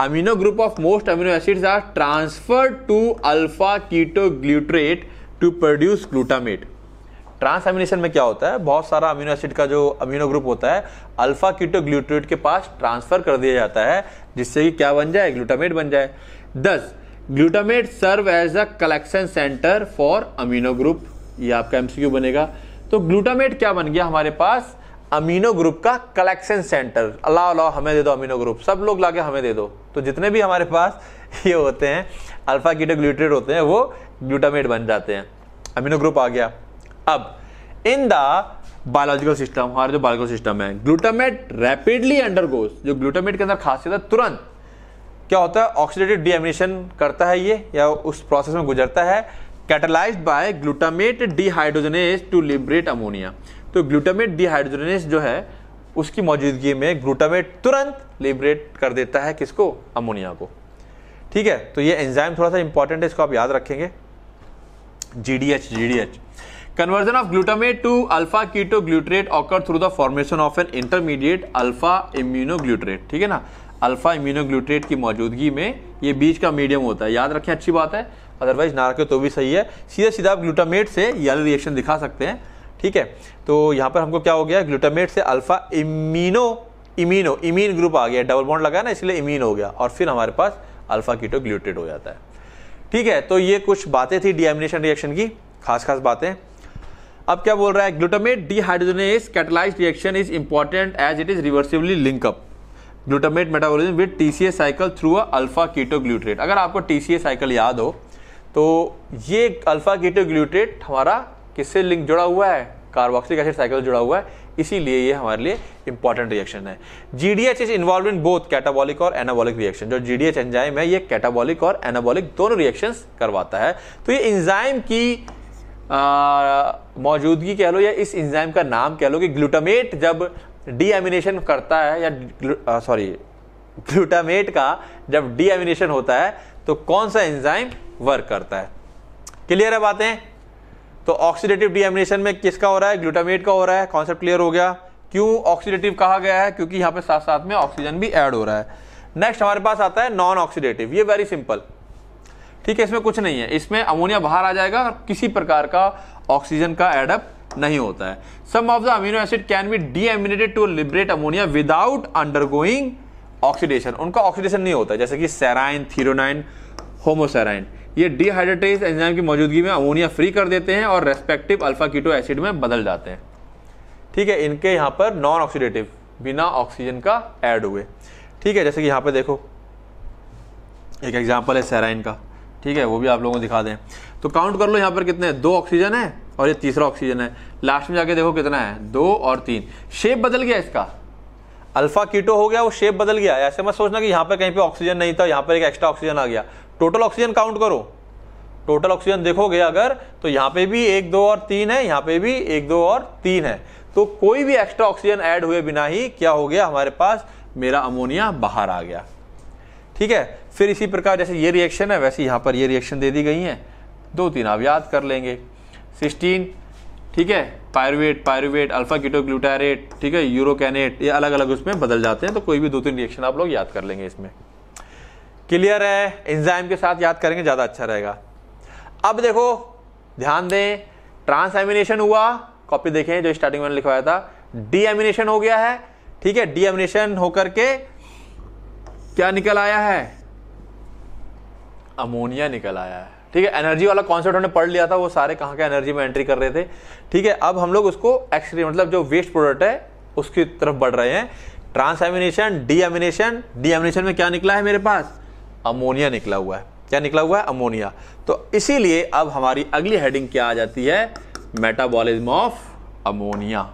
amino group of most amino acids are transferred to alpha keto glutarate to produce glutamate amination में क्या होता है बहुत सारा अमीनो एसिड का जो अमीनो ग्रुप होता है अल्फा कीटो ग्लूट्रेट के पास ट्रांसफर कर दिया जाता है जिससे कि क्या बन जाए ग्लूटामेट बन जाए thus glutamate serve as a collection centre for amino group ये आपका एमसीक्यू बनेगा तो ग्लूटामेट क्या बन गया हमारे पास अमीनो ग्रुप का कलेक्शन सेंटर अल्लाह अल्लाह हमें दे दो अमीनो ग्रुप सब लोग लाके हमें दे दो तो जितने भी हमारे पास [LAUGHS] ये होते हैं अल्फा कीटो ग्लूटेट होते हैं वो ग्लूटामेट बन जाते हैं अमीनो ग्रुप आ गया अब इन द बायोलॉजिकल सिस्टम हमारे जो बायोलॉजिकल सिस्टम है ग्लूटामेट रैपिडली अंडरगोज जो ग्लूटामेट के अंदर खासियत है तुरंत क्या होता है ऑक्सीडेटिव डीएमिनेशन करता है ये या उस प्रोसेस में गुजरता है catalyse by glutamate dehydrogenase to liberate ammonia तो ग्लूटामेट डिहाइड्रोजनेस जो है उसकी मौजूदगी में ग्लूटामेट तुरंत लिबरेट कर देता है किसको अमोनिया को ठीक है तो ये एंजाइम थोड़ा सा इंपॉर्टेंट है इसको आप याद रखेंगे G D H G D H conversion of glutamate to alpha keto glutarate occur through the formation of an intermediate alpha iminoglutarate ठीक है ना अल्फा इम्यूनोग्लूट्रेट की मौजूदगी में ये बीच का मीडियम होता है याद रखें अच्छी बात है अदरवाइज ना रखे तो भी सही है सीधा सीधा आप ग्लूटामेट से याली रिएक्शन दिखा सकते हैं ठीक है तो यहाँ पर हमको क्या हो गया ग्लूटामेट से alpha imino imino imine group आ गया डबल बॉन्ड लगा ना इसलिए इमीन हो गया और फिर हमारे पास अल्फा कीटो ग्लूटेड हो जाता है ठीक है तो ये कुछ बातें थी डीएमिनेशन रिएक्शन की खास खास बातें अब क्या बोल रहा है glutamate dehydrogenase catalyse reaction is important as it is reversibly link up glutamate metabolism with TCA cycle through a alpha keto glutarate अगर आपको टीसीए साइकिल याद हो तो ये अल्फा कीटो ग्लूटेट हमारा किससे लिंक जुड़ा हुआ है कार्बोक्सिलिक एसिड साइकिल जुड़ा हुआ है इसीलिए ये हमारे लिए इंपॉर्टेंट रिएक्शन है G D H is involve in both catabolic और एनाबॉलिक रिएक्शन जो जी डी एच एंजाइम है ये कैटाबॉलिक और एनाबॉलिक दोनों रिएक्शन करवाता है तो ये इंजाइम की मौजूदगी कह लो या इस इंजाइम का नाम कह लो कि ग्लूटामेट जब डीएमिनेशन करता है या सॉरी ग्लूटामेट का जब डीएमिनेशन होता है तो कौन सा एंजाइम वर्क करता है क्लियर है बातें तो ऑक्सीडेटिव डीएमिनेशन में किसका हो रहा है ग्लूटामेट का हो रहा है कॉन्सेप्ट क्लियर हो गया क्यों ऑक्सीडेटिव कहा गया है क्योंकि यहां पे साथ साथ में ऑक्सीजन भी ऐड हो रहा है नेक्स्ट हमारे पास आता है नॉन ऑक्सीडेटिव ये वेरी सिंपल ठीक है इसमें कुछ नहीं है इसमें अमोनिया बाहर आ जाएगा और किसी प्रकार का ऑक्सीजन का एडअप नहीं होता है some of the amino acid can be deaminated to liberate ammonia without undergoing oxidation उनका ऑक्सीडेशन नहीं होता जैसे कि सेराइन थीरोनाइन होमोसेराइन ये डिहाइड्रेटेज एंजाइम की मौजूदगी में अमोनिया फ्री कर देते हैं और रेस्पेक्टिव अल्फा कीटो एसिड में बदल जाते हैं ठीक है इनके यहाँ पर नॉन ऑक्सीडेटिव बिना ऑक्सीजन का ऐड हुए ठीक है जैसे कि यहाँ पर देखो एक एग्जाम्पल है सेराइन का ठीक है वो भी आप लोगों को दिखा दें तो काउंट कर लो यहाँ पर कितने दो ऑक्सीजन है और ये तीसरा ऑक्सीजन है लास्ट में जाके देखो कितना है दो और तीन शेप बदल गया इसका अल्फा कीटो हो गया वो शेप बदल गया ऐसे मत सोचना कि यहाँ पर कहीं पे ऑक्सीजन नहीं था यहाँ पर एक एक्स्ट्रा ऑक्सीजन आ गया टोटल ऑक्सीजन काउंट करो टोटल ऑक्सीजन देखोगे अगर तो यहाँ पे भी एक दो और तीन है यहाँ पे भी एक दो और तीन है तो कोई भी एक्स्ट्रा ऑक्सीजन ऐड हुए बिना ही क्या हो गया हमारे पास मेरा अमोनिया बाहर आ गया ठीक है फिर इसी प्रकार जैसे ये रिएक्शन है वैसे यहाँ पर ये रिएक्शन दे दी गई है दो तीन आप याद कर लेंगे सिक्सटीन ठीक है पायरुवेट पायरुवेट अल्फा कीटोग्लूटारेट ठीक है यूरोकैनेट ये अलग अलग उसमें बदल जाते हैं तो कोई भी दो तीन रिएक्शन आप लोग याद कर लेंगे इसमें क्लियर है इंजाइम के साथ याद करेंगे ज़्यादा अच्छा रहेगा अब देखो ध्यान दें ट्रांसएमिनेशन हुआ कॉपी देखें जो स्टार्टिंग में लिखवाया था डी एमिनेशन हो गया है ठीक है डी एमिनेशन होकर के क्या निकल आया है अमोनिया निकल आया है ठीक है एनर्जी वाला कॉन्सेप्ट हमने पढ़ लिया था वो सारे कहां के एनर्जी में एंट्री कर रहे थे ठीक है अब हम लोग उसको एक्सरे मतलब जो वेस्ट प्रोडक्ट है उसकी तरफ बढ़ रहे हैं transamination deamination deamination में क्या निकला है मेरे पास अमोनिया निकला हुआ है क्या निकला हुआ है अमोनिया तो इसीलिए अब हमारी अगली हेडिंग क्या आ जाती है मेटाबॉलिज्म ऑफ अमोनिया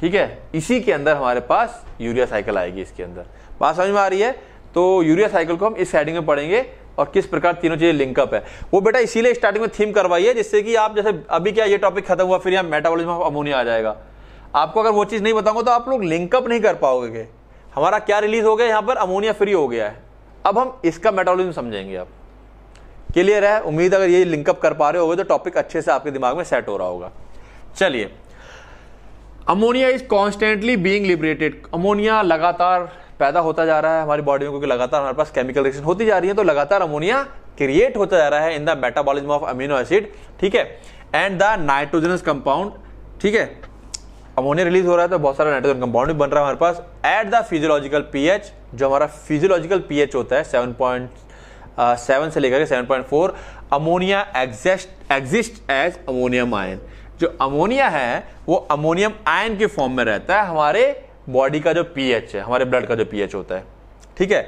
ठीक है इसी के अंदर हमारे पास यूरिया साइकिल आएगी इसके अंदर बात समझ में आ रही है तो यूरिया साइकिल को हम इस हेडिंग में पढ़ेंगे और किस प्रकार तीनों चीजें लिंकअप है वो बेटा इसीलिए स्टार्टिंग में थीम करवाई है जिससे कि आप जैसे अभी क्या ये टॉपिक खत्म हुआ फिर यहाँ मेटाबॉलिज्म ऑफ अमोनिया आ जाएगा आपको अगर वो चीज़ नहीं बताऊंगा तो आप लोग लिंकअप नहीं कर पाओगे हमारा क्या रिलीज हो गया यहाँ पर अमोनिया फ्री हो गया है अब हम इसका मेटाबॉलिज्म समझेंगे आप क्लियर है उम्मीद अगर ये लिंकअप कर पा रहे हो तो टॉपिक अच्छे से आपके दिमाग में सेट हो रहा होगा चलिए ammonia is constantly being liberated ammonia लगातार पैदा होता जा रहा है हमारी बॉडी में क्योंकि लगातार हमारे पास केमिकल रिएक्शन होती जा रही है तो लगातार अमोनिया क्रिएट होता जा रहा है in the metabolism of amino acid ठीक है एंड द नाइट्रोजनस कंपाउंड ठीक है अमोनिया रिलीज हो रहा है तो बहुत सारा नाइट्रोजन कंपाउंड भी बन रहा है हमारे पास एट द फिजियोलॉजिकल पीएच जो हमारा फिजियोलॉजिकल पीएच होता है सेवन पॉइंट सेवन से लेकर के seven point four ammonia exist exist as ammonium ion जो अमोनिया है वो अमोनियम आयन के फॉर्म में रहता है हमारे बॉडी का जो पीएच है हमारे ब्लड का जो पीएच होता है ठीक है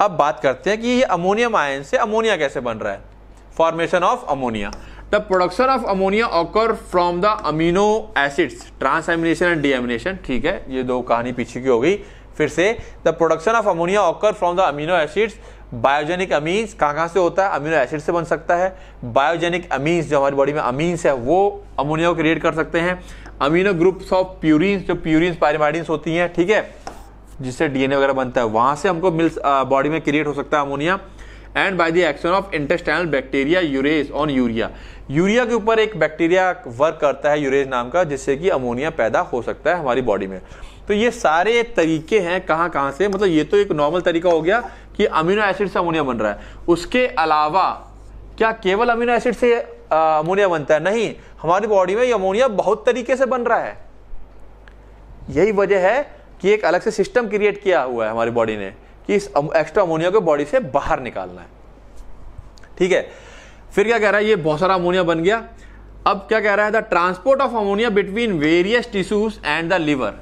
अब बात करते हैं कि ये अमोनियम आयन से अमोनिया कैसे बन रहा है formation of ammonia the production of ammonia occur from the amino acids transamination and deamination ठीक है ये दो कहानी पीछे की हो गई फिर से the production of ammonia occur from the amino acids biogenic amines कहाँ कहाँ से होता है अमीनो एसिड से बन सकता है बायोजेनिक अमीन्स जो हमारी बॉडी में अमीन्स है वो अमोनिया को क्रिएट कर सकते हैं अमीनो ग्रुप्स ऑफ प्यूरिन्स जो प्यूरिन्स पायरमाइडिन्स होती हैं ठीक है जिससे डीएनए वगैरह बनता है वहां से हमको मिल्स बॉडी में क्रिएट हो सकता है ammonia and by the action of intestinal bacteria urease on urea urea के ऊपर एक बैक्टीरिया वर्क करता है यूरेज नाम का जिससे कि अमोनिया पैदा हो सकता है हमारी बॉडी में तो ये सारे तरीके हैं कहाँ कहाँ से मतलब ये तो एक नॉर्मल तरीका हो गया कि अमीनो एसिड से अमोनिया बन रहा है उसके अलावा क्या केवल अमीनो एसिड से अमोनिया बनता है नहीं हमारी बॉडी में अमोनिया बहुत तरीके से बन रहा है यही वजह है कि एक अलग से सिस्टम क्रिएट किया हुआ है हमारी बॉडी ने कि इस एक्स्ट्रा अमोनिया को बॉडी से बाहर निकालना है ठीक है फिर क्या कह रहा है ये बहुत सारा अमोनिया बन गया अब क्या कह रहा है the transport of ammonia between various tissues and the liver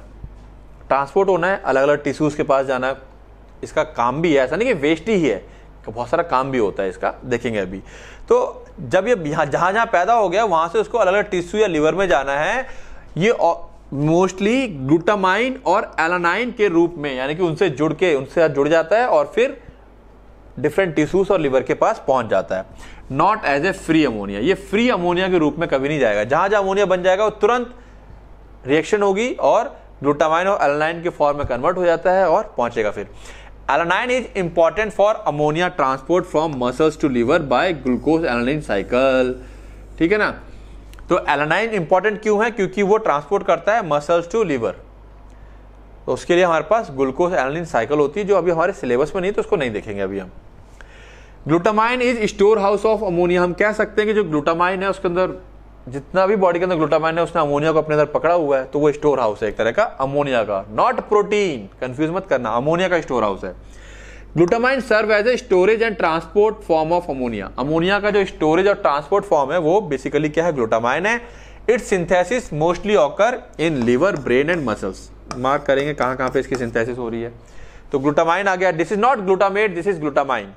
transport होना है अलग अलग टिश्यूज के पास जाना इसका काम भी है ऐसा नहीं कि वेस्ट ही है बहुत सारा काम भी होता है इसका देखेंगे अभी तो जब ये जहां जहां पैदा हो गया वहां से उसको अलग अलग टिश्यू या लीवर में जाना है ये मोस्टली ग्लूटामाइन और एलानाइन के रूप में यानी कि उनसे जुड़ के उनसे जुड़ जाता है और फिर डिफरेंट टिश्यूज और लिवर के पास पहुंच जाता है not as a free ammonia ये फ्री अमोनिया के रूप में कभी नहीं जाएगा जहां जहां अमोनिया बन जाएगा वो तुरंत रिएक्शन होगी और ग्लूटामाइन और एलानाइन के फॉर्म में कन्वर्ट हो जाता है और पहुंचेगा फिर alanine is important for ammonia transport from muscles to liver by glucose alanine cycle ठीक है ना तो एलानाइन इंपॉर्टेंट क्यों है क्योंकि वो ट्रांसपोर्ट करता है मसल्स टू लीवर तो उसके लिए हमारे पास ग्लूकोज एलानाइन साइकिल होती है जो अभी हमारे सिलेबस में नहीं तो उसको नहीं देखेंगे अभी हम glutamine is storehouse of ammonia हम कह सकते हैं कि जो ग्लूटामाइन है उसके अंदर जितना भी बॉडी के अंदर ग्लूटामाइन है उसने अमोनिया को अपने अंदर पकड़ा हुआ है तो वो स्टोर हाउस है एक तरह का अमोनिया का नॉट प्रोटीन कंफ्यूज मत करना अमोनिया का स्टोर हाउस है glutamine serve as a storage and transport form of ammonia ammonia का जो स्टोरेज और ट्रांसपोर्ट फॉर्म है वो बेसिकली क्या है ग्लूटामाइन है its synthesis mostly occur in liver brain and muscles mark करेंगे कहाँ कहाँ पे इसकी सिंथेसिस हो रही है तो ग्लूटामाइन आ गया this is not glutamate this is glutamine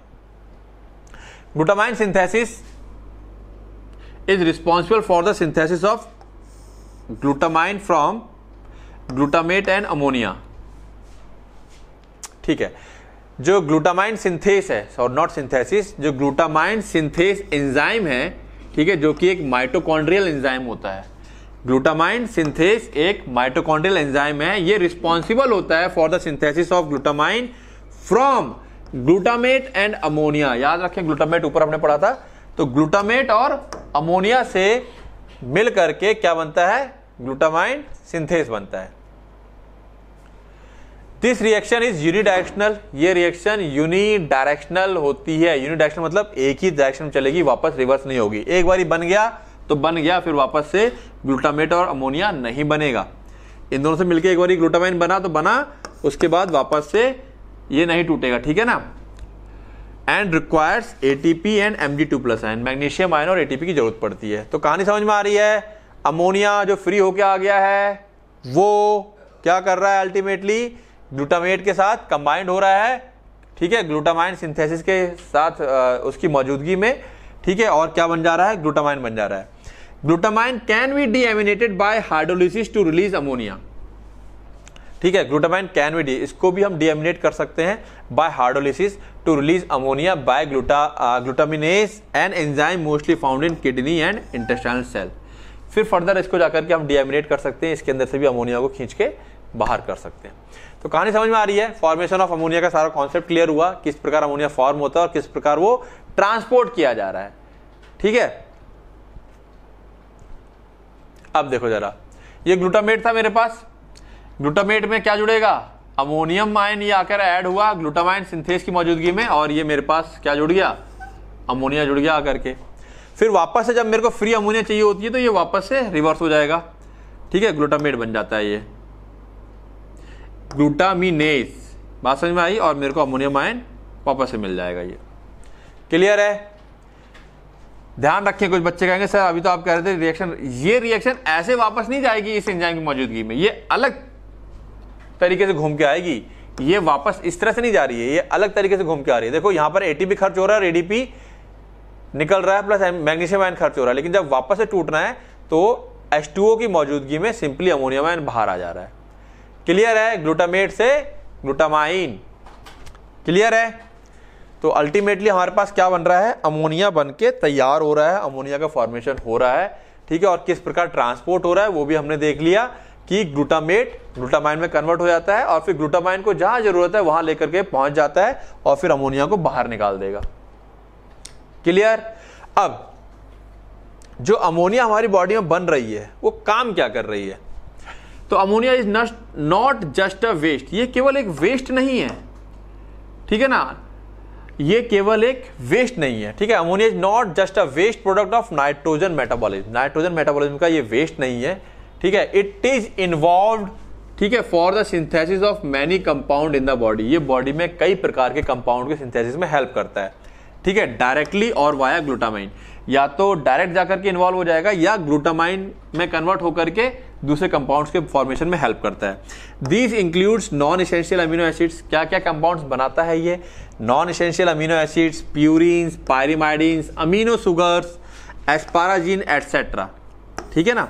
glutamine synthesis is responsible for the synthesis of glutamine from glutamate and ammonia ठीक है जो ग्लूटामाइन सिंथेस है और नॉट सिंथेसिस जो ग्लूटामाइन सिंथेस एंजाइम है ठीक है जो कि एक माइटोकॉन्ड्रियल एंजाइम होता है ग्लूटामाइन सिंथेस एक माइटोकॉन्ड्रियल एंजाइम है ये रिस्पॉन्सिबल होता है for the synthesis of glutamine from glutamate and ammonia याद रखें ग्लूटामेट ऊपर हमने पढ़ा था तो ग्लूटामेट और अमोनिया से मिल करके क्या बनता है ग्लूटामाइन सिंथेस बनता है दिस रिएक्शन इज यूनिडायरेक्शनल ये रिएक्शन यूनिडायरेक्शनल होती है यूनिडायरेक्शनल मतलब एक ही डायरेक्शन चलेगी वापस रिवर्स नहीं होगी एक बार बन गया तो बन गया फिर वापस से ग्लूटामेट और अमोनिया नहीं बनेगा इन दोनों से मिलकर एक बार ग्लूटामाइन बना तो बना उसके बाद वापस से ये नहीं टूटेगा ठीक है ना and requires A P and M G two plus N magnesium ion और ए पी की जरूरत पड़ती है तो कहानी समझ में आ रही है अमोनिया जो फ्री होके आ गया है वो क्या कर रहा है अल्टीमेटली ग्लूटामेट के साथ कंबाइंड हो रहा है ठीक है ग्लूटामाइन सिंथेसिस के साथ उसकी मौजूदगी में ठीक है और क्या बन जा रहा है ग्लूटामाइन बन जा रहा है glutamine can be deaminated by hydrolysis to release ammonia ठीक है ग्लूटामाइन कैन बी डी इसको भी हम डीएमिनेट कर सकते हैं by hydrolysis to release ammonia by gluta glutaminase and enzyme mostly found in kidney and intestinal cell फिर फर्दर इसको जाकर के हम डीएमिनेट कर सकते हैं इसके अंदर से भी अमोनिया को खींच के बाहर कर सकते हैं तो कहानी समझ में आ रही है फॉर्मेशन ऑफ अमोनिया का सारा कॉन्सेप्ट क्लियर हुआ किस प्रकार अमोनिया फॉर्म होता है और किस प्रकार वो ट्रांसपोर्ट किया जा रहा है ठीक है अब देखो जरा ये ग्लूटामेट था मेरे पास ग्लूटामेट में क्या जुड़ेगा अमोनियम माइन ये आकर ऐड हुआ ग्लूटामाइन सिंथेस की मौजूदगी में और ये मेरे पास क्या जुड़ गया अमोनिया जुड़ गया आकर के फिर वापस से जब मेरे को फ्री अमोनिया चाहिए होती है तो ये वापस से रिवर्स हो जाएगा ठीक है ग्लूटामेट बन जाता है ये ग्लूटामिनेस बात समझ में आई और मेरे को अमोनियम आयन वापस से मिल जाएगा ये क्लियर है ध्यान रखें कुछ बच्चे कहेंगे सर अभी तो आप कह रहे थे रिएक्शन ये रिएक्शन ऐसे वापस नहीं जाएगी इस एंजाइम की मौजूदगी में ये अलग तरीके से घूम के आएगी ये वापस इस तरह से नहीं जा रही है ये अलग तरीके से घूम के आ रही है देखो यहां पर एटीपी खर्च हो रहा है और एडीपी निकल रहा है प्लस मैग्नीशियम आयन खर्च हो रहा है लेकिन जब वापस से टूटना है तो एच की मौजूदगी में सिंपली अमोनियम आयन बाहर आ जा रहा है क्लियर है ग्लूटामेट से ग्लूटामाइन क्लियर है तो अल्टीमेटली हमारे पास क्या बन रहा है अमोनिया बन के तैयार हो रहा है अमोनिया का फॉर्मेशन हो रहा है ठीक है और किस प्रकार ट्रांसपोर्ट हो रहा है वो भी हमने देख लिया कि ग्लूटामेट ग्लूटामाइन में कन्वर्ट हो जाता है और फिर ग्लूटामाइन को जहां जरूरत है वहां लेकर के पहुंच जाता है और फिर अमोनिया को बाहर निकाल देगा क्लियर अब जो अमोनिया हमारी बॉडी में बन रही है वो काम क्या कर रही है तो ammonia is not just a waste ये केवल एक वेस्ट नहीं है ठीक है ना ये केवल एक वेस्ट नहीं है ठीक है ammonia is not just a waste product of nitrogen metabolism nitrogen metabolism का ये वेस्ट नहीं है ठीक है इट इज इन्वॉल्व ठीक है for the synthesis of many compound in the body ये बॉडी में कई प्रकार के कंपाउंड के सिंथेसिस में हेल्प करता है ठीक है डायरेक्टली और वाया ग्लूटामाइन या तो डायरेक्ट जाकर के इन्वॉल्व हो जाएगा या ग्लूटामाइन में कन्वर्ट होकर के दूसरे कंपाउंड्स के फॉर्मेशन में हेल्प करता है these includes non essential amino acids क्या क्या कंपाउंड्स बनाता है ये non essential amino acids purines pyrimidines amino sugars asparagine etcetera ठीक है ना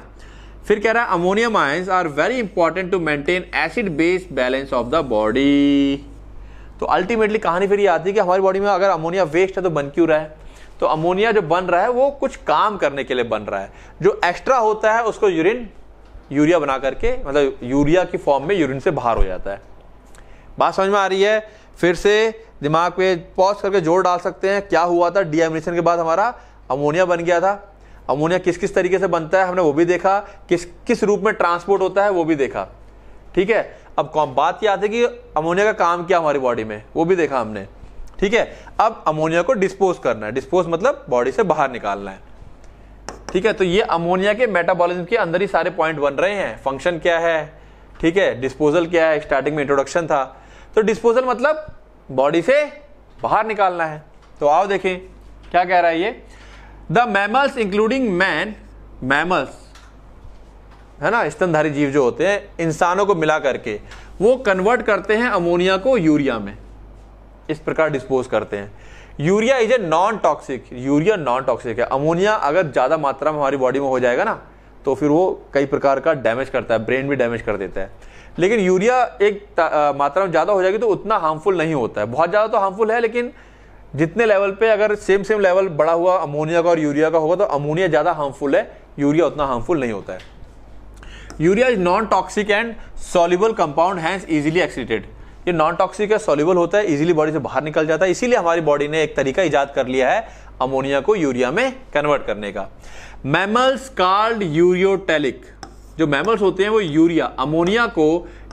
फिर कह रहा है ammonium ions are very important to maintain acid base balance of the body तो अल्टीमेटली कहानी फिर ये आती है कि हमारी बॉडी में अगर अमोनिया वेस्ट है तो बन क्यों रहा है तो अमोनिया जो बन रहा है वो कुछ काम करने के लिए बन रहा है जो एक्स्ट्रा होता है उसको यूरिन यूरिया बना करके मतलब यूरिया की फॉर्म में यूरिन से बाहर हो जाता है बात समझ में आ रही है फिर से दिमाग पे पॉज करके जोर डाल सकते हैं क्या हुआ था डीएमिनेशन के बाद हमारा अमोनिया बन गया था अमोनिया किस किस तरीके से बनता है हमने वो भी देखा किस किस रूप में ट्रांसपोर्ट होता है वो भी देखा ठीक है अब कौन बात याद है कि अमोनिया का काम क्या हमारी बॉडी में वो भी देखा हमने ठीक है अब अमोनिया को डिस्पोज करना है डिस्पोज मतलब बॉडी से बाहर निकालना है ठीक है तो ये अमोनिया के मेटाबॉलिज्म के अंदर ही सारे पॉइंट बन रहे हैं फंक्शन क्या है ठीक है डिस्पोजल क्या है स्टार्टिंग में इंट्रोडक्शन था तो डिस्पोजल मतलब बॉडी से बाहर निकालना है तो आओ देखें क्या कह रहा है ये the mammals including man mammals है ना स्तनधारी जीव जो होते हैं इंसानों को मिला करके वो कन्वर्ट करते हैं अमोनिया को यूरिया में इस प्रकार डिस्पोज करते हैं urea is a non toxic urea non toxic है अमोनिया अगर ज़्यादा मात्रा में हमारी बॉडी में हो जाएगा ना तो फिर वो कई प्रकार का डैमेज करता है ब्रेन भी डैमेज कर देता है लेकिन यूरिया एक मात्रा में ज़्यादा हो जाएगी तो उतना हार्मफुल नहीं होता है बहुत ज़्यादा तो हार्मफुल है लेकिन जितने लेवल पे अगर सेम सेम लेवल बड़ा हुआ अमोनिया का और यूरिया का होगा तो अमोनिया ज़्यादा हार्मफुल है यूरिया उतना हार्मफुल नहीं होता है urea is non toxic and soluble compound has easily excreted ये नॉन टॉक्सिक है सोल्यूबल होता है इजीली बॉडी से बाहर निकल जाता है इसीलिए हमारी बॉडी ने एक तरीका ईजाद कर लिया है अमोनिया को यूरिया में कन्वर्ट करने का मैमल्स कार्ड यूरियोटेलिक जो मैमल्स होते हैं वो यूरिया अमोनिया को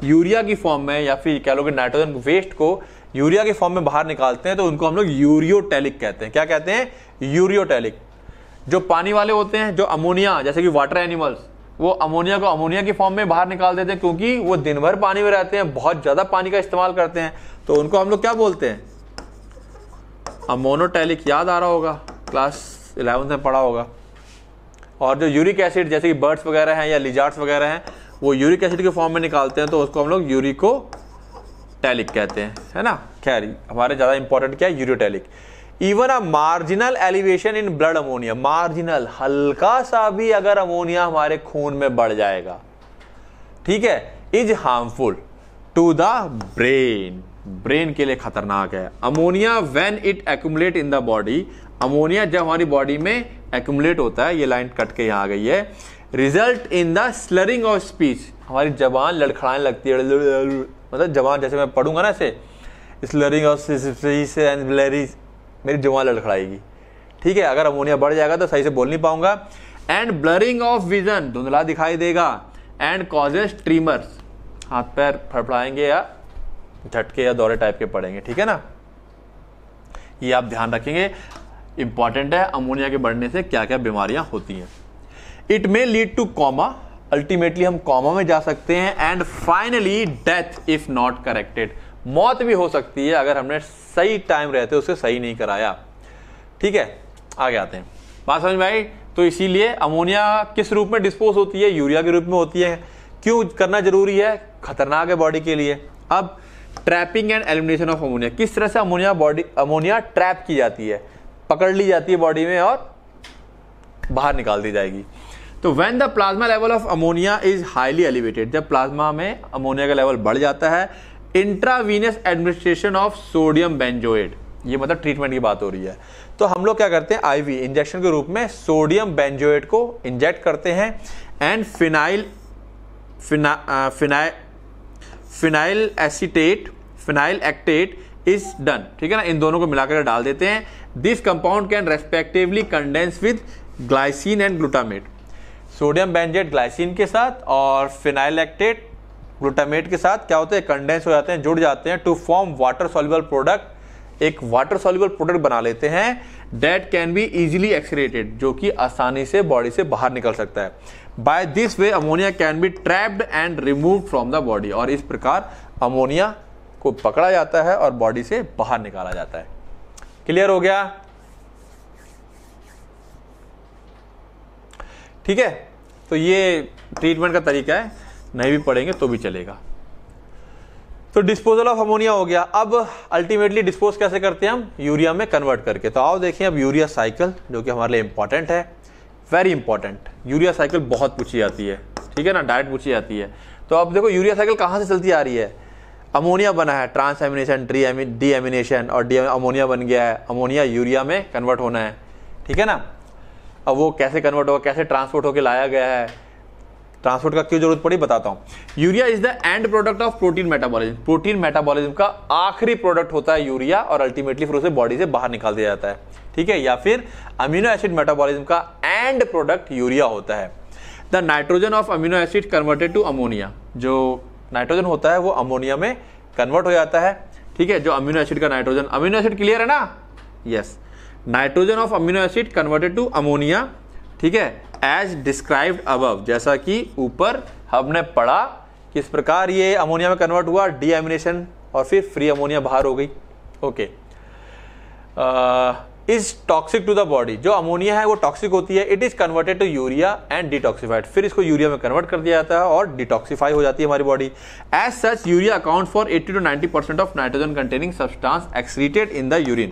यूरिया की फॉर्म में या फिर कह लो कि नाइट्रोजन वेस्ट को यूरिया के फॉर्म में बाहर निकालते हैं तो उनको हम लोग यूरियोटेलिक कहते हैं क्या कहते हैं यूरियोटेलिक जो पानी वाले होते हैं जो अमोनिया जैसे कि वाटर एनिमल्स वो अमोनिया को अमोनिया की फॉर्म में बाहर निकाल देते हैं क्योंकि वो दिन भर पानी में रहते हैं बहुत ज्यादा पानी का इस्तेमाल करते हैं तो उनको हम लोग क्या बोलते हैं अमोनोटैलिक याद आ रहा होगा क्लास इलेवंथ में पढ़ा होगा और जो यूरिक एसिड जैसे कि बर्ड्स वगैरह हैं या लिजार्ड्स वगैरह हैं वो यूरिक एसिड के फॉर्म में निकालते हैं तो उसको हम लोग यूरिको टैलिक कहते हैं है ना खैर हमारे ज़्यादा इंपॉर्टेंट क्या है ureotelic even a marginal elevation in blood ammonia marginal हल्का सा भी अगर अमोनिया हमारे खून में बढ़ जाएगा ठीक है is harmful to the brain brain के लिए खतरनाक है ammonia when it accumulate in the body ammonia जब हमारी बॉडी में एक्यूमुलेट होता है ये लाइन कट के यहां आ गई है result in the slurring of speech हमारी जबान लड़खड़ाने लगती है मतलब जबान जैसे मैं पढ़ूंगा ना इसे स्लरिंग ऑफ स्पीच एंड मेरी जुआ लड़खड़ाएगी ठीक है अगर अमोनिया बढ़ जाएगा तो सही से बोल नहीं पाऊंगा एंड ब्लरिंग ऑफ विजन धुंधला दिखाई देगा एंड कॉजेस ट्रीमर हाथ पैर फड़फड़ाएंगे या झटके या दौरे टाइप के पड़ेंगे ठीक है ना ये आप ध्यान रखेंगे इंपॉर्टेंट है अमोनिया के बढ़ने से क्या क्या बीमारियां होती हैं it may lead to coma ultimately हम कॉमा में जा सकते हैं and finally death if not corrected मौत भी हो सकती है अगर हमने सही टाइम रहते उसे सही नहीं कराया ठीक है आगे आते हैं बात समझ में आई तो इसीलिए अमोनिया किस रूप में डिस्पोज होती है यूरिया के रूप में होती है क्यों करना जरूरी है खतरनाक है बॉडी के लिए अब trapping and elimination of ammonia किस तरह से अमोनिया बॉडी अमोनिया ट्रैप की जाती है पकड़ ली जाती है बॉडी में और बाहर निकाल दी जाएगी तो when the plasma level of ammonia is highly elevated जब प्लाज्मा में अमोनिया का लेवल बढ़ जाता है intravenous administration of sodium benzoate ये मतलब ट्रीटमेंट की बात हो रही है तो हम लोग क्या करते हैं आईवी इंजेक्शन के रूप में सोडियम बेंजोएट को इंजेक्ट करते हैं and phenyl phenyl phenyl acetate phenyl acetate is done ठीक है ना इन दोनों को मिलाकर डाल देते हैं this compound can respectively condense with glycine and glutamate sodium benzoate glycine के साथ और फिनाइल एक्टेट ग्लूटामेट के साथ क्या होते हैं कंडेंस हो जाते हैं जुड़ जाते हैं to form water soluble product एक वाटर सॉल्युबल प्रोडक्ट बना लेते हैं that can be easily excreted जो कि आसानी से बॉडी से बाहर निकल सकता है by this way ammonia can be trapped and remove from the body और इस प्रकार अमोनिया को पकड़ा जाता है और बॉडी से बाहर निकाला जाता है क्लियर हो गया ठीक है तो ये ट्रीटमेंट का तरीका है नहीं भी पड़ेंगे तो भी चलेगा तो डिस्पोजल ऑफ अमोनिया हो गया अब अल्टीमेटली डिस्पोज कैसे करते हैं हम यूरिया में कन्वर्ट करके तो आओ देखें अब यूरिया साइकिल जो कि हमारे लिए इंपॉर्टेंट है वेरी इंपॉर्टेंट यूरिया साइकिल बहुत पूछी जाती है ठीक है ना डायरेक्ट पूछी जाती है तो अब देखो यूरिया साइकिल कहाँ से चलती आ रही है अमोनिया बना है ट्रांस एमिनेशन ट्री डी एमिनेशन और डी अमोनिया बन गया है अमोनिया यूरिया में कन्वर्ट होना है ठीक है ना अब वो कैसे कन्वर्ट होगा कैसे ट्रांसपोर्ट होकर लाया गया है ट्रांसपोर्ट का क्यों जरूरत पड़ी बताता हूं urea is the end product of protein metabolism protein metabolism का आखिरी प्रोडक्ट होता है यूरिया और अल्टीमेटली फिर उसे बॉडी से बाहर निकाल दिया जाता है ठीक है या फिर अमीनो एसिड मेटाबॉलिज्म का एंड प्रोडक्ट यूरिया होता है the nitrogen of amino acid converted to ammonia जो नाइट्रोजन होता है वो अमोनिया में कन्वर्ट हो जाता है ठीक है जो अमीनो एसिड का नाइट्रोजन अमीनो एसिड क्लियर है ना yes nitrogen of amino acid converted to ammonia ठीक है एज डिस्क्राइब्ड अब जैसा कि ऊपर हमने पढ़ा किस प्रकार ये अमोनिया में कन्वर्ट हुआ डीएमिनेशन और फिर फ्री अमोनिया बाहर हो गई okay is toxic to the body जो अमोनिया है वो टॉक्सिक होती है it is converted to urea and detoxified फिर इसको यूरिया में कन्वर्ट कर दिया जाता है और डिटॉक्सीफाई हो जाती है हमारी body as such urea account for 80 to 90 percent of nitrogen containing substance excreted in the urine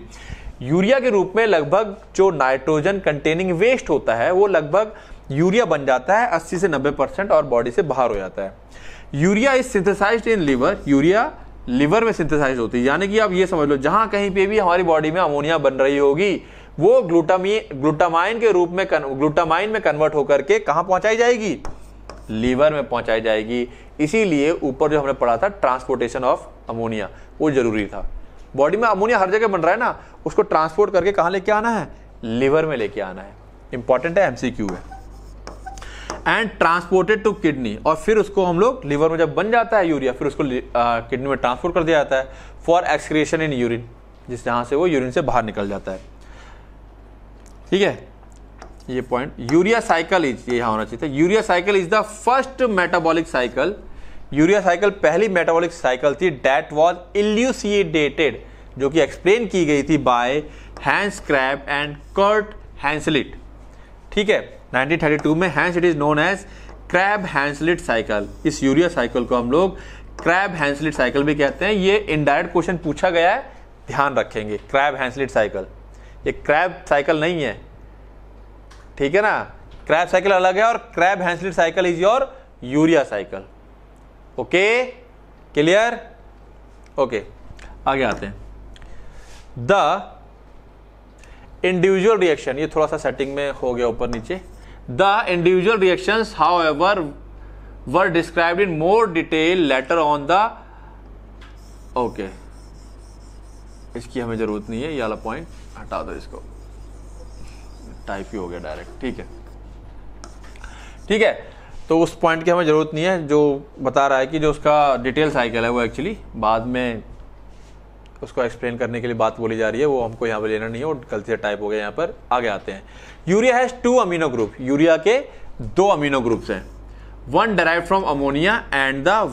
urea के रूप में लगभग जो नाइट्रोजन कंटेनिंग वेस्ट होता है वो लगभग यूरिया बन जाता है 80 से 90 परसेंट और बॉडी से बाहर हो जाता है urea is synthesize in liver urea liver में सिंथेसाइज होती है यानी कि आप ये समझ लो जहां कहीं पे भी हमारी बॉडी में अमोनिया बन रही होगी वो ग्लूटामी ग्लूटामाइन के रूप में ग्लूटामाइन में कन्वर्ट होकर के कहाँ पहुंचाई जाएगी लीवर में पहुंचाई जाएगी इसीलिए ऊपर जो हमने पढ़ा था ट्रांसपोर्टेशन ऑफ अमोनिया वो जरूरी था बॉडी में अमोनिया हर जगह बन रहा है ना उसको ट्रांसपोर्ट करके कहा लेके आना है लिवर में लेके आना है इंपॉर्टेंट है एमसीक्यू है एंड ट्रांसपोर्टेड टू किडनी और फिर उसको हम लोग लिवर में जब बन जाता है यूरिया फिर उसको किडनी में ट्रांसपोर्ट कर दिया जाता है फॉर एक्सक्रिएशन इन यूरिन जिस जहां से वो यूरिन से बाहर निकल जाता है ठीक है ये पॉइंट यूरिया साइकिल इज ये होना चाहिए urea cycle is the first metabolic cycle urea cycle पहली मेटाबॉलिक साइकिल थी डैट वॉज इल्यूसिएटेड जो कि एक्सप्लेन की गई थी by Hans Krebs and Kurt Henseleit ठीक है 1932 में Hans it is known as Krebs Henseleit cycle इस यूरिया साइकिल को हम लोग क्रैब हैंसलिट साइकिल भी कहते हैं ये इनडायरेक्ट क्वेश्चन पूछा गया है ध्यान रखेंगे क्रैब हैंसलिट साइकिल ये क्रैब साइकिल नहीं है ठीक है ना क्रैब साइकिल अलग है और Krebs Henseleit cycle is your urea cycle okay clear okay आगे आते हैं द इंडिविजुअल रिएक्शन ये थोड़ा सा सेटिंग में हो गया ऊपर नीचे the individual reaction however were describe in more detail later on the okay इसकी हमें ज़रूरत नहीं है ये वाला पॉइंट हटा दो इसको टाइप ही हो गया डायरेक्ट ठीक है ठीक है तो उस पॉइंट की हमें ज़रूरत नहीं है जो बता रहा है कि जो उसका डिटेल साइकिल है वो एक्चुअली बाद में उसको एक्सप्लेन करने के लिए बात बोली जा रही है वो हमको यहाँ पर लेना नहीं है और गलती से टाइप हो गया यहाँ पर आगे आते हैं urea has two amino group urea के दो अमीनो ग्रुप्स हैं one derive from ammonia and the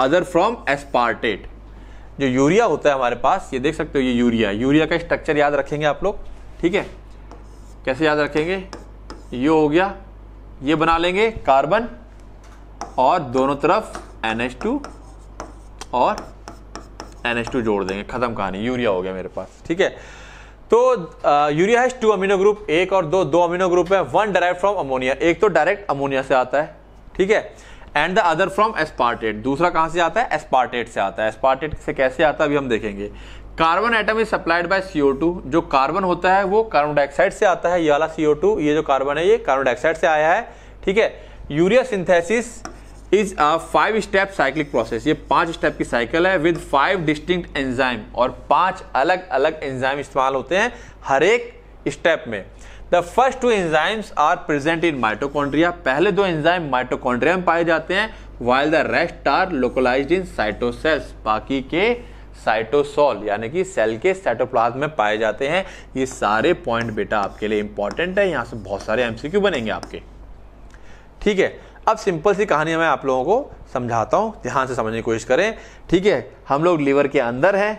other from aspartate जो यूरिया होता है हमारे पास ये देख सकते हो ये यूरिया यूरिया का स्ट्रक्चर याद रखेंगे आप लोग ठीक है कैसे याद रखेंगे ये हो गया ये बना लेंगे कार्बन और दोनों तरफ NH2 और NH2 जोड़ देंगे खत्म कहानी यूरिया हो गया मेरे पास ठीक है तो urea has two amino group एक और दो दो अमीनो ग्रुप है वन डायरेक्ट फ्रॉम अमोनिया एक तो डायरेक्ट अमोनिया से आता है ठीक है and the other from aspartate दूसरा कहां से आता है एस्पार्टेट से आता है एस्पार्टेट से कैसे आता है अभी हम देखेंगे carbon atom is supplied by CO two जो कार्बन होता है वो कार्बन डाइऑक्साइड से आता है ये वाला सीओ टू ये जो कार्बन है ये कार्बन डाइऑक्साइड से आया है ठीक है urea synthesis is a five step cyclic process ये पांच स्टेप की साइकिल है विद फाइव डिस्टिंक्ट एंजाइम और पांच अलग अलग एंजाइम इस्तेमाल होते हैं हर एक स्टेप में the first two enzymes are present in mitochondria पहले दो एंजाइम माइटोकॉन्ड्रिया में पाए जाते हैं while the rest are localize in cytosols बाकी के साइटोसोल यानी कि सेल के साइटोप्लाज में पाए जाते हैं ये सारे पॉइंट बेटा आपके लिए इंपॉर्टेंट है यहां से बहुत सारे एमसीक्यू बनेंगे आपके ठीक है अब सिंपल सी कहानी मैं आप लोगों को समझाता हूं ध्यान से समझने की कोशिश करें ठीक है हम लोग लीवर के अंदर हैं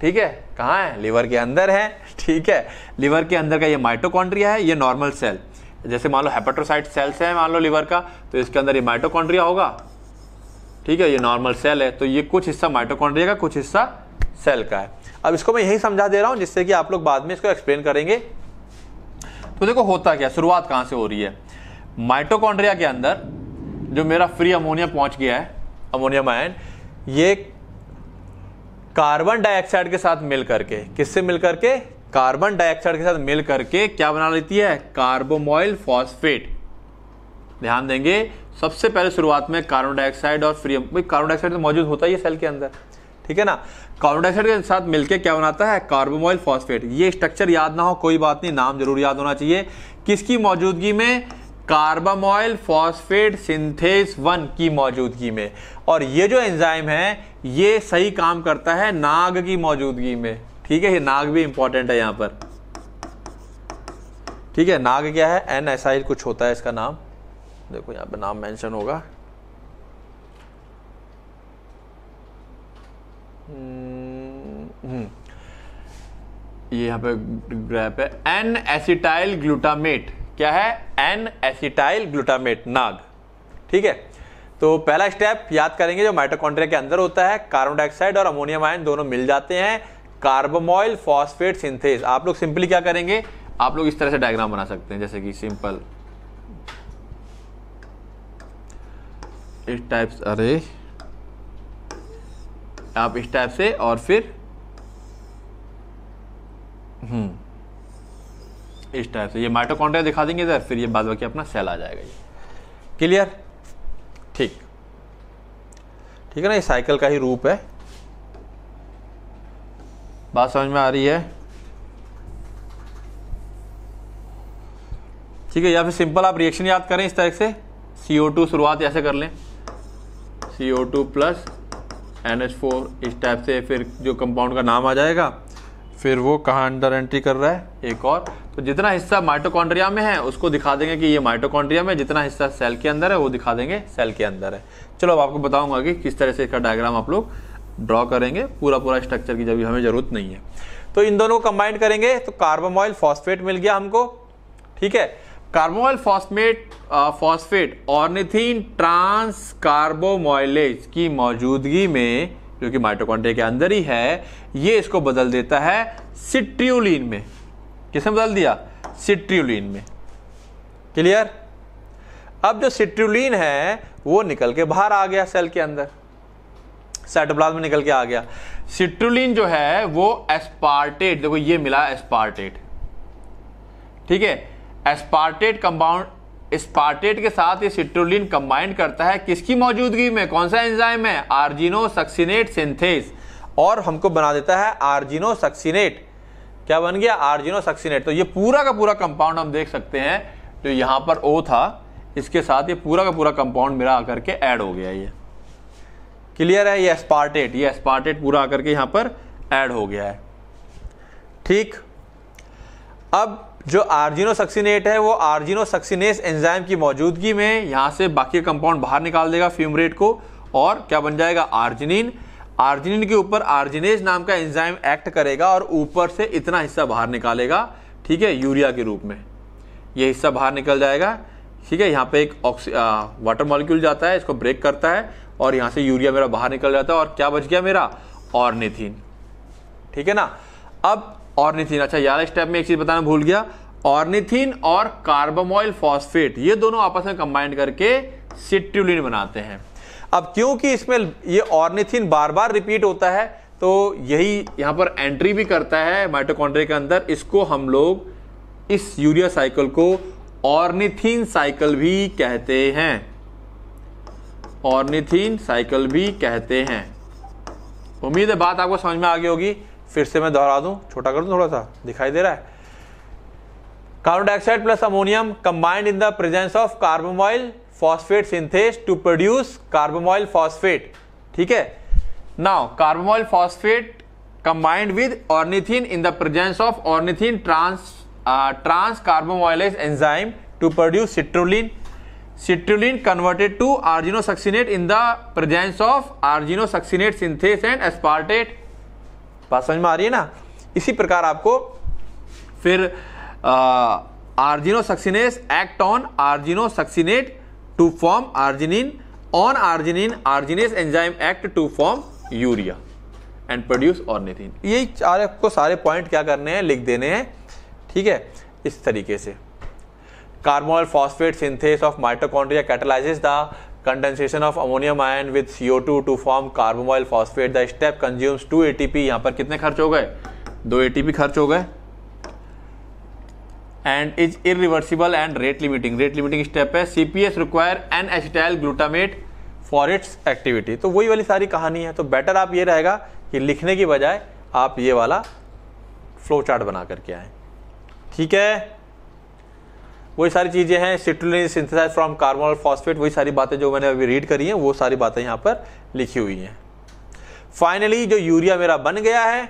ठीक है कहाँ है लीवर के अंदर है [LAUGHS] ठीक है लीवर के अंदर का ये माइटोकॉन्ड्रिया है ये नॉर्मल सेल जैसे मान लो हेपेट्रोसाइट सेल्स है मान लो लीवर का तो इसके अंदर ये माइटोकॉन्ड्रिया होगा ठीक है ये नॉर्मल सेल है तो ये कुछ हिस्सा माइटोकॉन्ड्रिया का कुछ हिस्सा सेल का है अब इसको मैं यही समझा दे रहा हूं जिससे कि आप लोग बाद में इसको एक्सप्लेन करेंगे तो देखो होता क्या शुरुआत कहां से हो रही है माइटोकॉन्ड्रिया के अंदर जो मेरा फ्री अमोनिया पहुंच गया है अमोनियम आयन ये कार्बन डाइऑक्साइड के साथ मिल करके किससे मिल करके कार्बन डाइऑक्साइड के साथ मिल करके क्या बना लेती है कार्बोमोइल फॉस्फेट ध्यान देंगे सबसे पहले शुरुआत में कार्बन डाइऑक्साइड और फ्री कार्बन डाइऑक्साइड तो मौजूद होता ही है सेल के अंदर ठीक है ना कार्बन डाइऑक्साइड के साथ मिलकर क्या बनाता है कार्बोमोइल फॉस्फेट ये स्ट्रक्चर याद ना हो कोई बात नहीं नाम जरूर याद होना चाहिए किसकी मौजूदगी में कार्बामोइल फॉस्फेट सिंथेस वन की मौजूदगी में और ये जो एंजाइम है ये सही काम करता है नाग की मौजूदगी में ठीक है ये नाग भी इंपॉर्टेंट है यहाँ पर ठीक है नाग क्या है एन एसाइल कुछ होता है इसका नाम देखो यहाँ पर नाम मेंशन होगा हम्म, हम्म। ये यहाँ पे ग्रैप है एन एसिटाइल ग्लूटामेट क्या है एन एसिटाइल ग्लूटामेट नाग ठीक है तो पहला स्टेप याद करेंगे जो माइटोकॉन्ड्रिया के अंदर होता है कार्बन डाइऑक्साइड और अमोनियम आयन दोनों मिल जाते हैं कार्बोमोइल फॉस्फेट सिंथेस आप लोग सिंपली क्या करेंगे आप लोग इस तरह से डायग्राम बना सकते हैं जैसे कि सिंपल इस टाइप्स अरे आप इस टाइप से और फिर हम्म इस टाइप से ये माइटोकॉन्ड्रिया दिखा देंगे सर फिर ये बाद बाकी अपना सेल आ जाएगा ये क्लियर ठीक ठीक है ना ये साइकिल का ही रूप है बात समझ में आ रही है ठीक है या फिर सिंपल आप रिएक्शन याद करें इस तरह से CO2 टू शुरुआत ऐसे कर लें CO2 two plus N H four इस टाइप से फिर जो कंपाउंड का नाम आ जाएगा फिर वो कहाँ अंडर एंट्री कर रहा है एक और तो जितना हिस्सा माइटोकॉन्ड्रिया में है उसको दिखा देंगे कि ये माइटोकॉन्ड्रिया में जितना हिस्सा सेल के अंदर है वो दिखा देंगे सेल के अंदर है चलो अब आपको बताऊंगा कि किस तरह से इसका डायग्राम आप लोग ड्रॉ करेंगे पूरा पूरा स्ट्रक्चर की जब हमें ज़रूरत नहीं है तो इन दोनों को कंबाइंड करेंगे तो कार्बोमॉइल फॉस्फेट मिल गया हमको ठीक है carbamoyl phosphate phosphate ornithine transcarbamoylase की मौजूदगी में जो कि माइटोकॉन्ड्रिया के अंदर ही है ये इसको बदल देता है सिट्रियोलिन में किसने बदल दिया सिट्रियोलिन में क्लियर अब जो सिट्रियोलिन है वो निकल के बाहर आ गया सेल के अंदर साइटोप्लाज्म में निकल के आ गया सिट्रुलिन जो है वो एस्पार्टेट देखो ये मिला एस्पार्टेट ठीक है एस्पार्टेट कंपाउंड एस्पार्टेट के साथ ये सिट्रोलिन कंबाइंड करता है किसकी मौजूदगी में कौन सा एंजाइम है आर्जिनो सक्सिनेट सिंथेस और हमको बना देता है आर्जिनो सक्सिनेट क्या बन गया आर्जिनो सक्सिनेट तो ये पूरा का पूरा कंपाउंड हम देख सकते हैं जो तो यहाँ पर ओ था इसके साथ ये पूरा का पूरा कंपाउंड मेरा आकर के ऐड हो गया ये क्लियर है ये एस्पार्टेट ये एस्पार्टेट पूरा आकर के यहाँ पर ऐड हो गया है ठीक अब जो आर्जिनो सक्सीनेट है वो आर्जिनो सक्सीनेस एंजाइम की मौजूदगी में यहाँ से बाकी कंपाउंड बाहर निकाल देगा फ्यूमरेट को और क्या बन जाएगा आर्जिनिन आर्जिनिन के ऊपर आर्जिनेज नाम का एंजाइम एक्ट करेगा और ऊपर से इतना हिस्सा बाहर निकालेगा ठीक है यूरिया के रूप में ये हिस्सा बाहर निकल जाएगा ठीक है यहाँ पे एक ऑक्सी वाटर मॉलिक्यूल जाता है इसको ब्रेक करता है और यहाँ से यूरिया मेरा बाहर निकल जाता है और क्या बच गया मेरा ऑर्निथिन ठीक है ना अब ऑर्निथिन अच्छा यार स्टेप में एक चीज बताना भूल गया ऑर्निथिन और कार्बोमोइल फॉस्फेट ये दोनों आपस में कंबाइंड करके सिट्रुलिन बनाते हैं अब क्योंकि इसमें ये ऑर्निथिन बार बार रिपीट होता है तो यही यहां पर एंट्री भी करता है माइटोकॉन्ड्रिया के अंदर इसको हम लोग इस यूरिया साइकिल को ऑर्निथिन साइकिल भी कहते हैं ऑर्निथिन साइकिल भी कहते हैं उम्मीद है बात आपको समझ में आ गई होगी फिर से मैं दोहरा दूं छोटा कर दूं थोड़ा सा दिखाई दे रहा है carbon dioxide plus ammonium combined in the presence of carbamoyl phosphate synthase to produce carbamoyl phosphate ठीक है now carbamoyl phosphate combined with ornithine in the presence of ornithine trans trans carbon carbamoylase enzyme to produce citrulline citrulline converted to argininosuccinate in the presence of argininosuccinate synthase and aspartate बात समझ में आ रही है ना इसी प्रकार आपको फिर argininosuccinase act on argininosuccinate to form arginine on arginine arginase enzyme act to form urea and produce ornithine ये चार आपको सारे पॉइंट क्या करने हैं लिख देने हैं ठीक है इस तरीके से carbamoyl phosphate synthase of mitochondria catalyses the condensation of ammonium ion with CO two to form carbamoyl phosphate the step consumes two A T P यहाँ पर कितने खर्च हो गए दो ए टी पी खर्च हो गए and is irreversible and rate limiting rate limiting step है C P S require N acetyl glutamate for its activity तो वही वाली सारी कहानी है तो बेटर आप ये रहेगा कि लिखने की बजाय आप ये वाला फ्लो चार्ट बना करके आए ठीक है वही सारी चीज़ें हैं सिट्रुलिन सिंथेसाइज फ्रॉम कार्बन और फॉस्फेट वही सारी बातें जो मैंने अभी रीड करी हैं वो सारी बातें यहाँ पर लिखी हुई हैं फाइनली जो यूरिया मेरा बन गया है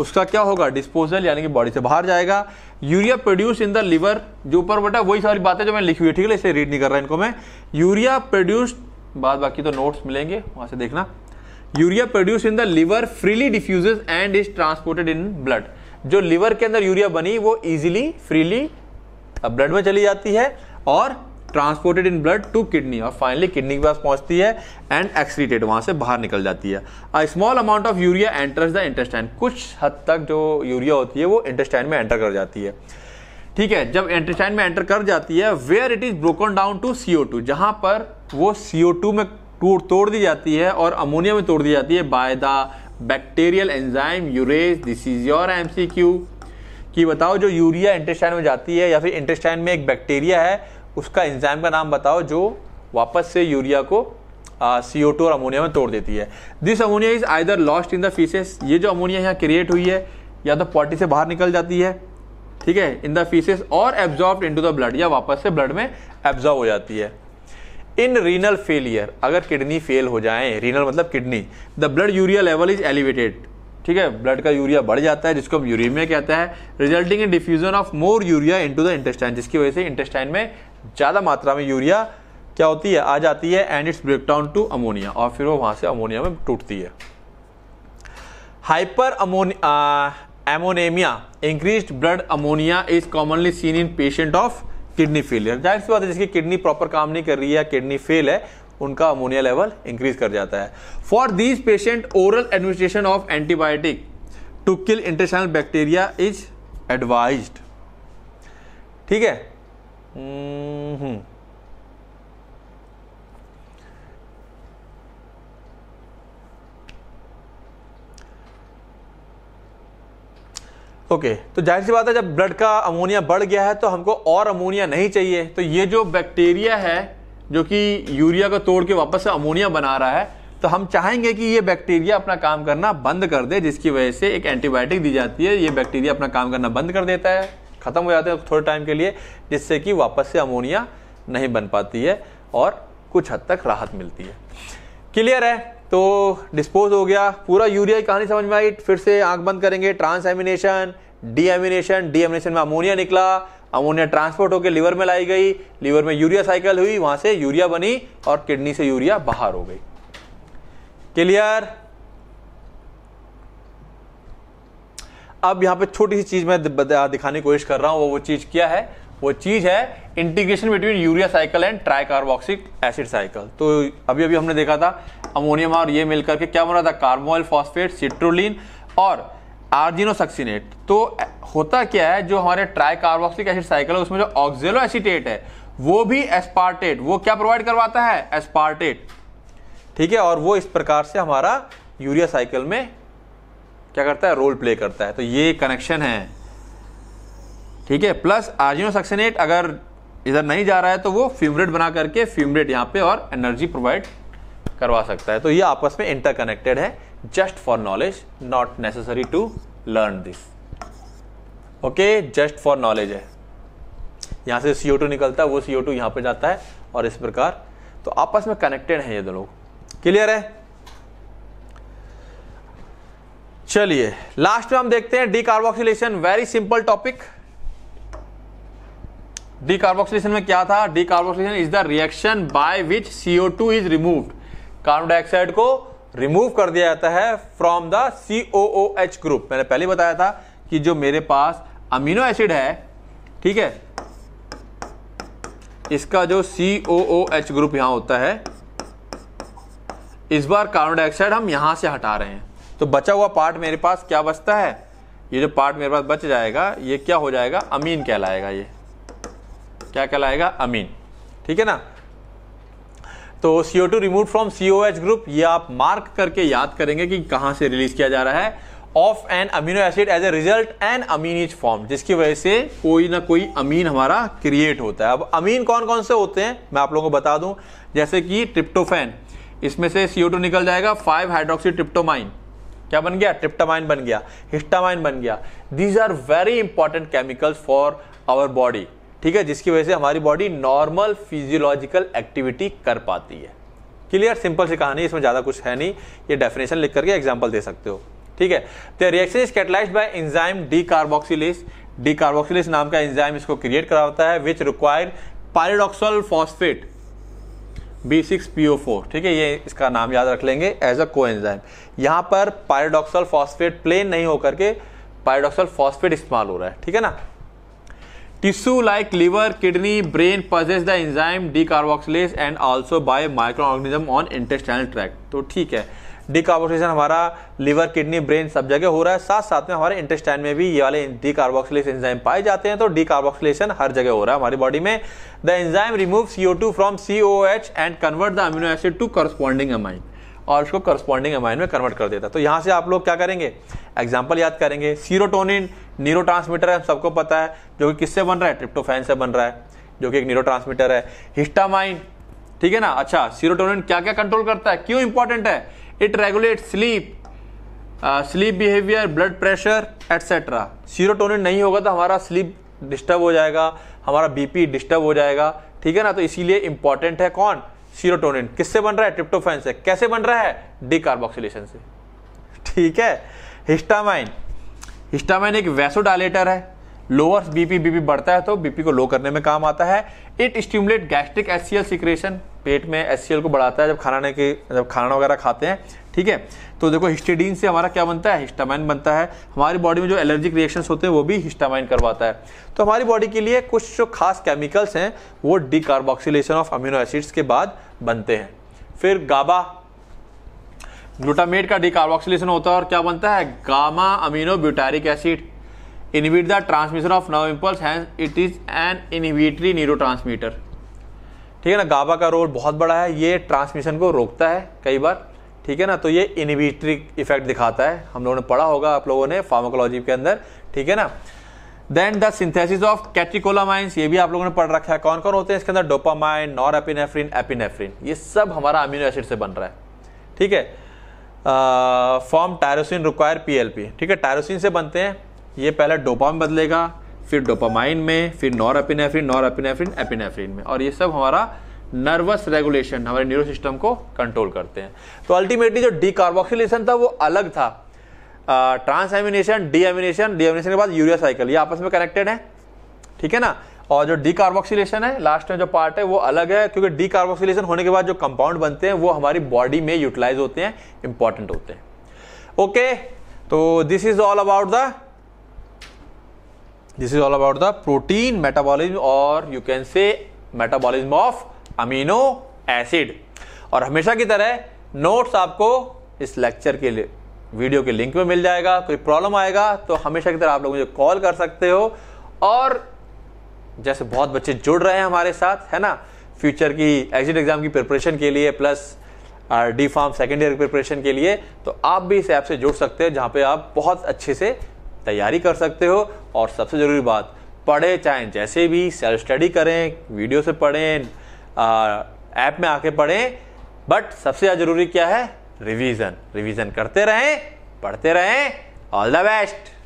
उसका क्या होगा डिस्पोजल यानी कि बॉडी से बाहर जाएगा urea produce in the liver जो ऊपर बटा वही सारी बातें जो मैंने लिखी हुई है ठीक है इसे रीड नहीं कर रहा इनको मैं यूरिया प्रोड्यूस बाद बाकी तो नोट्स मिलेंगे वहां से देखना urea produce in the liver freely diffuses and is transported in blood जो लिवर के अंदर यूरिया बनी वो इजिली फ्रीली अब ब्लड में चली जाती है और transported in blood to kidney और फाइनली किडनी के पास पहुंचती है एंड एक्सक्रीटेड वहां से बाहर निकल जाती है a small amount of urea enters the intestine कुछ हद तक जो यूरिया होती है वो इंटेस्टाइन में एंटर कर जाती है ठीक है जब इंटेस्टाइन में एंटर कर जाती है where it is broken down to CO two जहां पर वो सीओ टू में टूट तोड़ दी जाती है और अमोनिया में तोड़ दी जाती है by the bacterial enzyme urease this is your M C Q कि बताओ जो यूरिया इंटेस्टाइन में जाती है या फिर इंटेस्टाइन में एक बैक्टीरिया है उसका इंजाम का नाम बताओ जो वापस से यूरिया को सी ओ टू और अमोनिया में तोड़ देती है this ammonia is either lost in the faeces ये जो अमोनिया यहाँ क्रिएट हुई है या तो पॉटी से बाहर निकल जाती है ठीक है इन द फीसेस और एब्जॉर्ब इन द ब्लड या वापस से ब्लड में एब्जॉर्ब हो जाती है इन रीनल फेलियर अगर किडनी फेल हो जाए रीनल मतलब kidney the blood urea level is elevated ठीक है ब्लड का यूरिया बढ़ जाता है जिसको हम यूरिमिया कहते हैं resulting in diffusion of more urea into the intestine जिसकी वजह से इंटेस्टाइन में ज़्यादा मात्रा में यूरिया क्या होती है आ जाती है and its break down to ammonia और फिर वो वहाँ से अमोनिया में टूटती है hyperammonaemia increase blood ammonia is commonly seen in patient of kidney failure जाहिर सी बात है जिसकी किडनी प्रॉपर काम नहीं कर रही है किडनी फेल है उनका अमोनिया लेवल इंक्रीज कर जाता है for these patient oral administration of antibiotic to kill intestinal bacteria is advise ठीक है ओके okay, तो जाहिर सी बात है जब ब्लड का अमोनिया बढ़ गया है तो हमको और अमोनिया नहीं चाहिए तो ये जो बैक्टीरिया है जो कि यूरिया को तोड़ के वापस से अमोनिया बना रहा है तो हम चाहेंगे कि ये बैक्टीरिया अपना काम करना बंद कर दे जिसकी वजह से एक एंटीबायोटिक दी जाती है ये बैक्टीरिया अपना काम करना बंद कर देता है ख़त्म हो जाता है थोड़े टाइम के लिए जिससे कि वापस से अमोनिया नहीं बन पाती है और कुछ हद तक राहत मिलती है क्लियर है तो डिस्पोज हो गया पूरा यूरिया की कहानी समझ में आई फिर से आंख बंद करेंगे transamination deamination deamination में अमोनिया निकला अमोनिया ट्रांसपोर्ट होकर लीवर में लाई गई लिवर में यूरिया साइकिल हुई वहां से यूरिया बनी और किडनी से यूरिया बाहर हो गई क्लियर अब यहां पे छोटी सी चीज मैं दिखाने की कोशिश कर रहा हूं वो वो चीज क्या है वो चीज है integration between urea cycle and tricarboxylic acid cycle तो अभी अभी हमने देखा था अमोनियम और ये मिलकर के क्या बना था कार्बोइल फॉस्फेट सिट्रोलिन और आर्जिनो सक्सीनेट तो होता क्या है जो हमारे ट्राई कार्बोक्सिक एसिड साइकिल है उसमें जो ऑक्जेलो एसिटेट है वो भी एस्पार्टेट वो क्या प्रोवाइड करवाता है एस्पार्टेट ठीक है और वो इस प्रकार से हमारा यूरिया साइकिल में क्या करता है रोल प्ले करता है तो ये कनेक्शन है ठीक है प्लस आर्जिनो सक्सीनेट अगर इधर नहीं जा रहा है तो वो फ्यूमरेट बना करके फ्यूमरेट यहाँ पे और एनर्जी प्रोवाइड करवा सकता है तो ये आपस में इंटरकनेक्टेड है just for knowledge not necessary to learn this okay just for knowledge है यहां से सीओ टू निकलता है वो सीओ टू यहां पर जाता है और इस प्रकार तो आपस में कनेक्टेड है ये दोनों क्लियर है चलिए लास्ट में हम देखते हैं carboxylation very simple topic carboxylation में क्या था decarboxylation is the reaction by which CO two is remove carbon dioxide को रिमूव कर दिया जाता है from the C O O H group मैंने पहले बताया था कि जो मेरे पास अमीनो एसिड है ठीक है इसका जो सी ओ ओ एच ग्रुप यहां होता है इस बार कार्बन डाइऑक्साइड हम यहां से हटा रहे हैं तो बचा हुआ पार्ट मेरे पास क्या बचता है ये जो पार्ट मेरे पास बच जाएगा ये क्या हो जाएगा अमीन कहलाएगा ये क्या कहलाएगा अमीन ठीक है ना तो C two remove from CO H group ये आप मार्क करके याद करेंगे कि कहां से रिलीज किया जा रहा है of an amino acid as a result an amine is form जिसकी वजह से कोई ना कोई अमीन हमारा क्रिएट होता है अब अमीन कौन कौन से होते हैं मैं आप लोगों को बता दूं जैसे कि ट्रिप्टोफेन इसमें से सीओ टू निकल जाएगा फाइव हाइड्रोक्सी ट्रिप्टोमाइन क्या बन गया ट्रिप्टामाइन बन गया हिस्टामाइन बन गया these are very important chemicals for our body ठीक है जिसकी वजह से हमारी बॉडी नॉर्मल फिजियोलॉजिकल एक्टिविटी कर पाती है क्लियर सिंपल सी कहानी इसमें ज़्यादा कुछ है नहीं ये डेफिनेशन लिख करके एग्जाम्पल दे सकते हो ठीक है the reaction is catalyse by enzyme decarboxylase decarboxylase नाम का एंजाइम इसको क्रिएट कराता है which require pyridoxal phosphate B six P O four ठीक है ये इसका नाम याद रख लेंगे एज अ को एंजाइम यहाँ पर पायरोडॉक्सल फॉस्फेट प्लेन नहीं होकर के पायरोडॉक्सल फॉस्फेट इस्तेमाल हो रहा है ठीक है ना tissue like liver kidney brain possess the enzyme de enzyme and also by microorganism on intestinal tract तो ठीक है डी डिकार्बोक्सिलेशन हमारा लिवर किडनी ब्रेन सब जगह हो रहा है साथ साथ में हमारे इंटेस्टाइन में भी ये वाले डी डिकार्बोक्सिलेस एंजाइम पाए जाते हैं तो डिकार्बोक्सिलेशन हर जगह हो रहा है हमारी बॉडी में the enzyme remove CO two from H and convert the amino acid to corresponding amine और उसको करस्पॉन्डिंग अमाइन में कन्वर्ट कर देता है तो यहाँ से आप लोग क्या करेंगे एग्जाम्पल याद करेंगे सीरोटोनिन न्यूरो है सबको पता है जो कि किससे बन रहा है ट्रिप्टोफैन से बन रहा है जो कि एक न्यूरो है हिस्टामाइन ठीक है ना अच्छा सीरोटोनिन क्या क्या कंट्रोल करता है क्यों इंपॉर्टेंट है it regulate sleep sleep behaviour blood pressure etcetera serotonin नहीं होगा तो हमारा स्लीप डिस्टर्ब हो जाएगा हमारा बीपी डिस्टर्ब हो जाएगा ठीक है ना तो इसीलिए इंपॉर्टेंट है कौन सीरोटोनिन किससे बन रहा है ट्रिप्टोफैन से कैसे बन रहा है डिकार्बोक्सिलेशन से ठीक है हिस्टामाइन हिस्टामाइन एक वैसो है लोअर बीपी बीपी बढ़ता है तो बीपी को लो करने में काम आता है it stimulate gastric HCl secretion पेट में एससीएल को बढ़ाता है जब खाना के जब खाना वगैरह खाते हैं ठीक है तो देखो हिस्टेडीन से हमारा क्या बनता है हिस्टामाइन बनता है हमारी बॉडी में जो एलर्जिक रिएक्शन होते हैं वो भी हिस्टामाइन करवाता है तो हमारी बॉडी के लिए कुछ जो खास केमिकल्स हैं वो डी ऑफ अमीनो एसिड्स के बाद बनते हैं फिर गाबा ग्लूटामेट का डिकार्बोक्सिलेशन होता है और क्या बनता है gamma amino butyric acid inhibit the transmission of nerve impulse hence it is an inhibitory neuro ठीक है ना गाबा का रोल बहुत बड़ा है ये ट्रांसमिशन को रोकता है कई बार ठीक है ना तो ये इनिविटरी इफेक्ट दिखाता है हम लोगों ने पढ़ा होगा आप लोगों ने फार्माकोलॉजी के अंदर ठीक है ना then the synthesis of catecholamines ये भी आप लोगों ने पढ़ रखा है कौन कौन होते हैं इसके अंदर डोपामाइन नॉर एपिनेफ्रिन एपिनेफ्रिन ये सब हमारा अमीनो एसिड से बन रहा है ठीक है फॉर्म टायरोसिन रिक्वायर पीएलपी ठीक है टायरोसिन से बनते हैं ये पहले डोपाम बदलेगा फिर डोपामाइन में फिर norepinephrine norepinephrine epinephrine में और ये सब हमारा नर्वस रेगुलेशन हमारे न्यूरो सिस्टम को कंट्रोल करते हैं तो अल्टीमेटली जो डीकार्बोक्सिलेशन था वो अलग था transamination deamination deamination के बाद यूरिया साइकिल ये आपस में कनेक्टेड है ठीक है ना और जो डी है लास्ट में जो पार्ट है वो अलग है क्योंकि डी होने के बाद जो कंपाउंड बनते हैं वो हमारी बॉडी में यूटिलाइज होते हैं इंपॉर्टेंट होते हैं ओके तो this is all about the this is all about the protein metabolism और you can say metabolism of amino acid और हमेशा की तरह नोट्स आपको इस लेक्चर के लिए वीडियो के लिंक में मिल जाएगा कोई प्रॉब्लम आएगा तो हमेशा की तरह आप लोग मुझे कॉल कर सकते हो और जैसे बहुत बच्चे जुड़ रहे हैं हमारे साथ है ना फ्यूचर की एग्जिट एग्जाम की प्रिपरेशन के लिए plus D pharm second year की प्रिपरेशन के लिए तो आप भी इस ऐप से जुड़ सकते हो जहाँ पे आप बहुत अच्छे से तैयारी कर सकते हो और सबसे ज़रूरी बात पढ़े चाहे जैसे भी सेल्फ स्टडी करें वीडियो से पढ़ें ऐप में आके पढ़ें बट सबसे ज़्यादा ज़रूरी क्या है रिवीजन रिवीजन करते रहें पढ़ते रहें ऑल द बेस्ट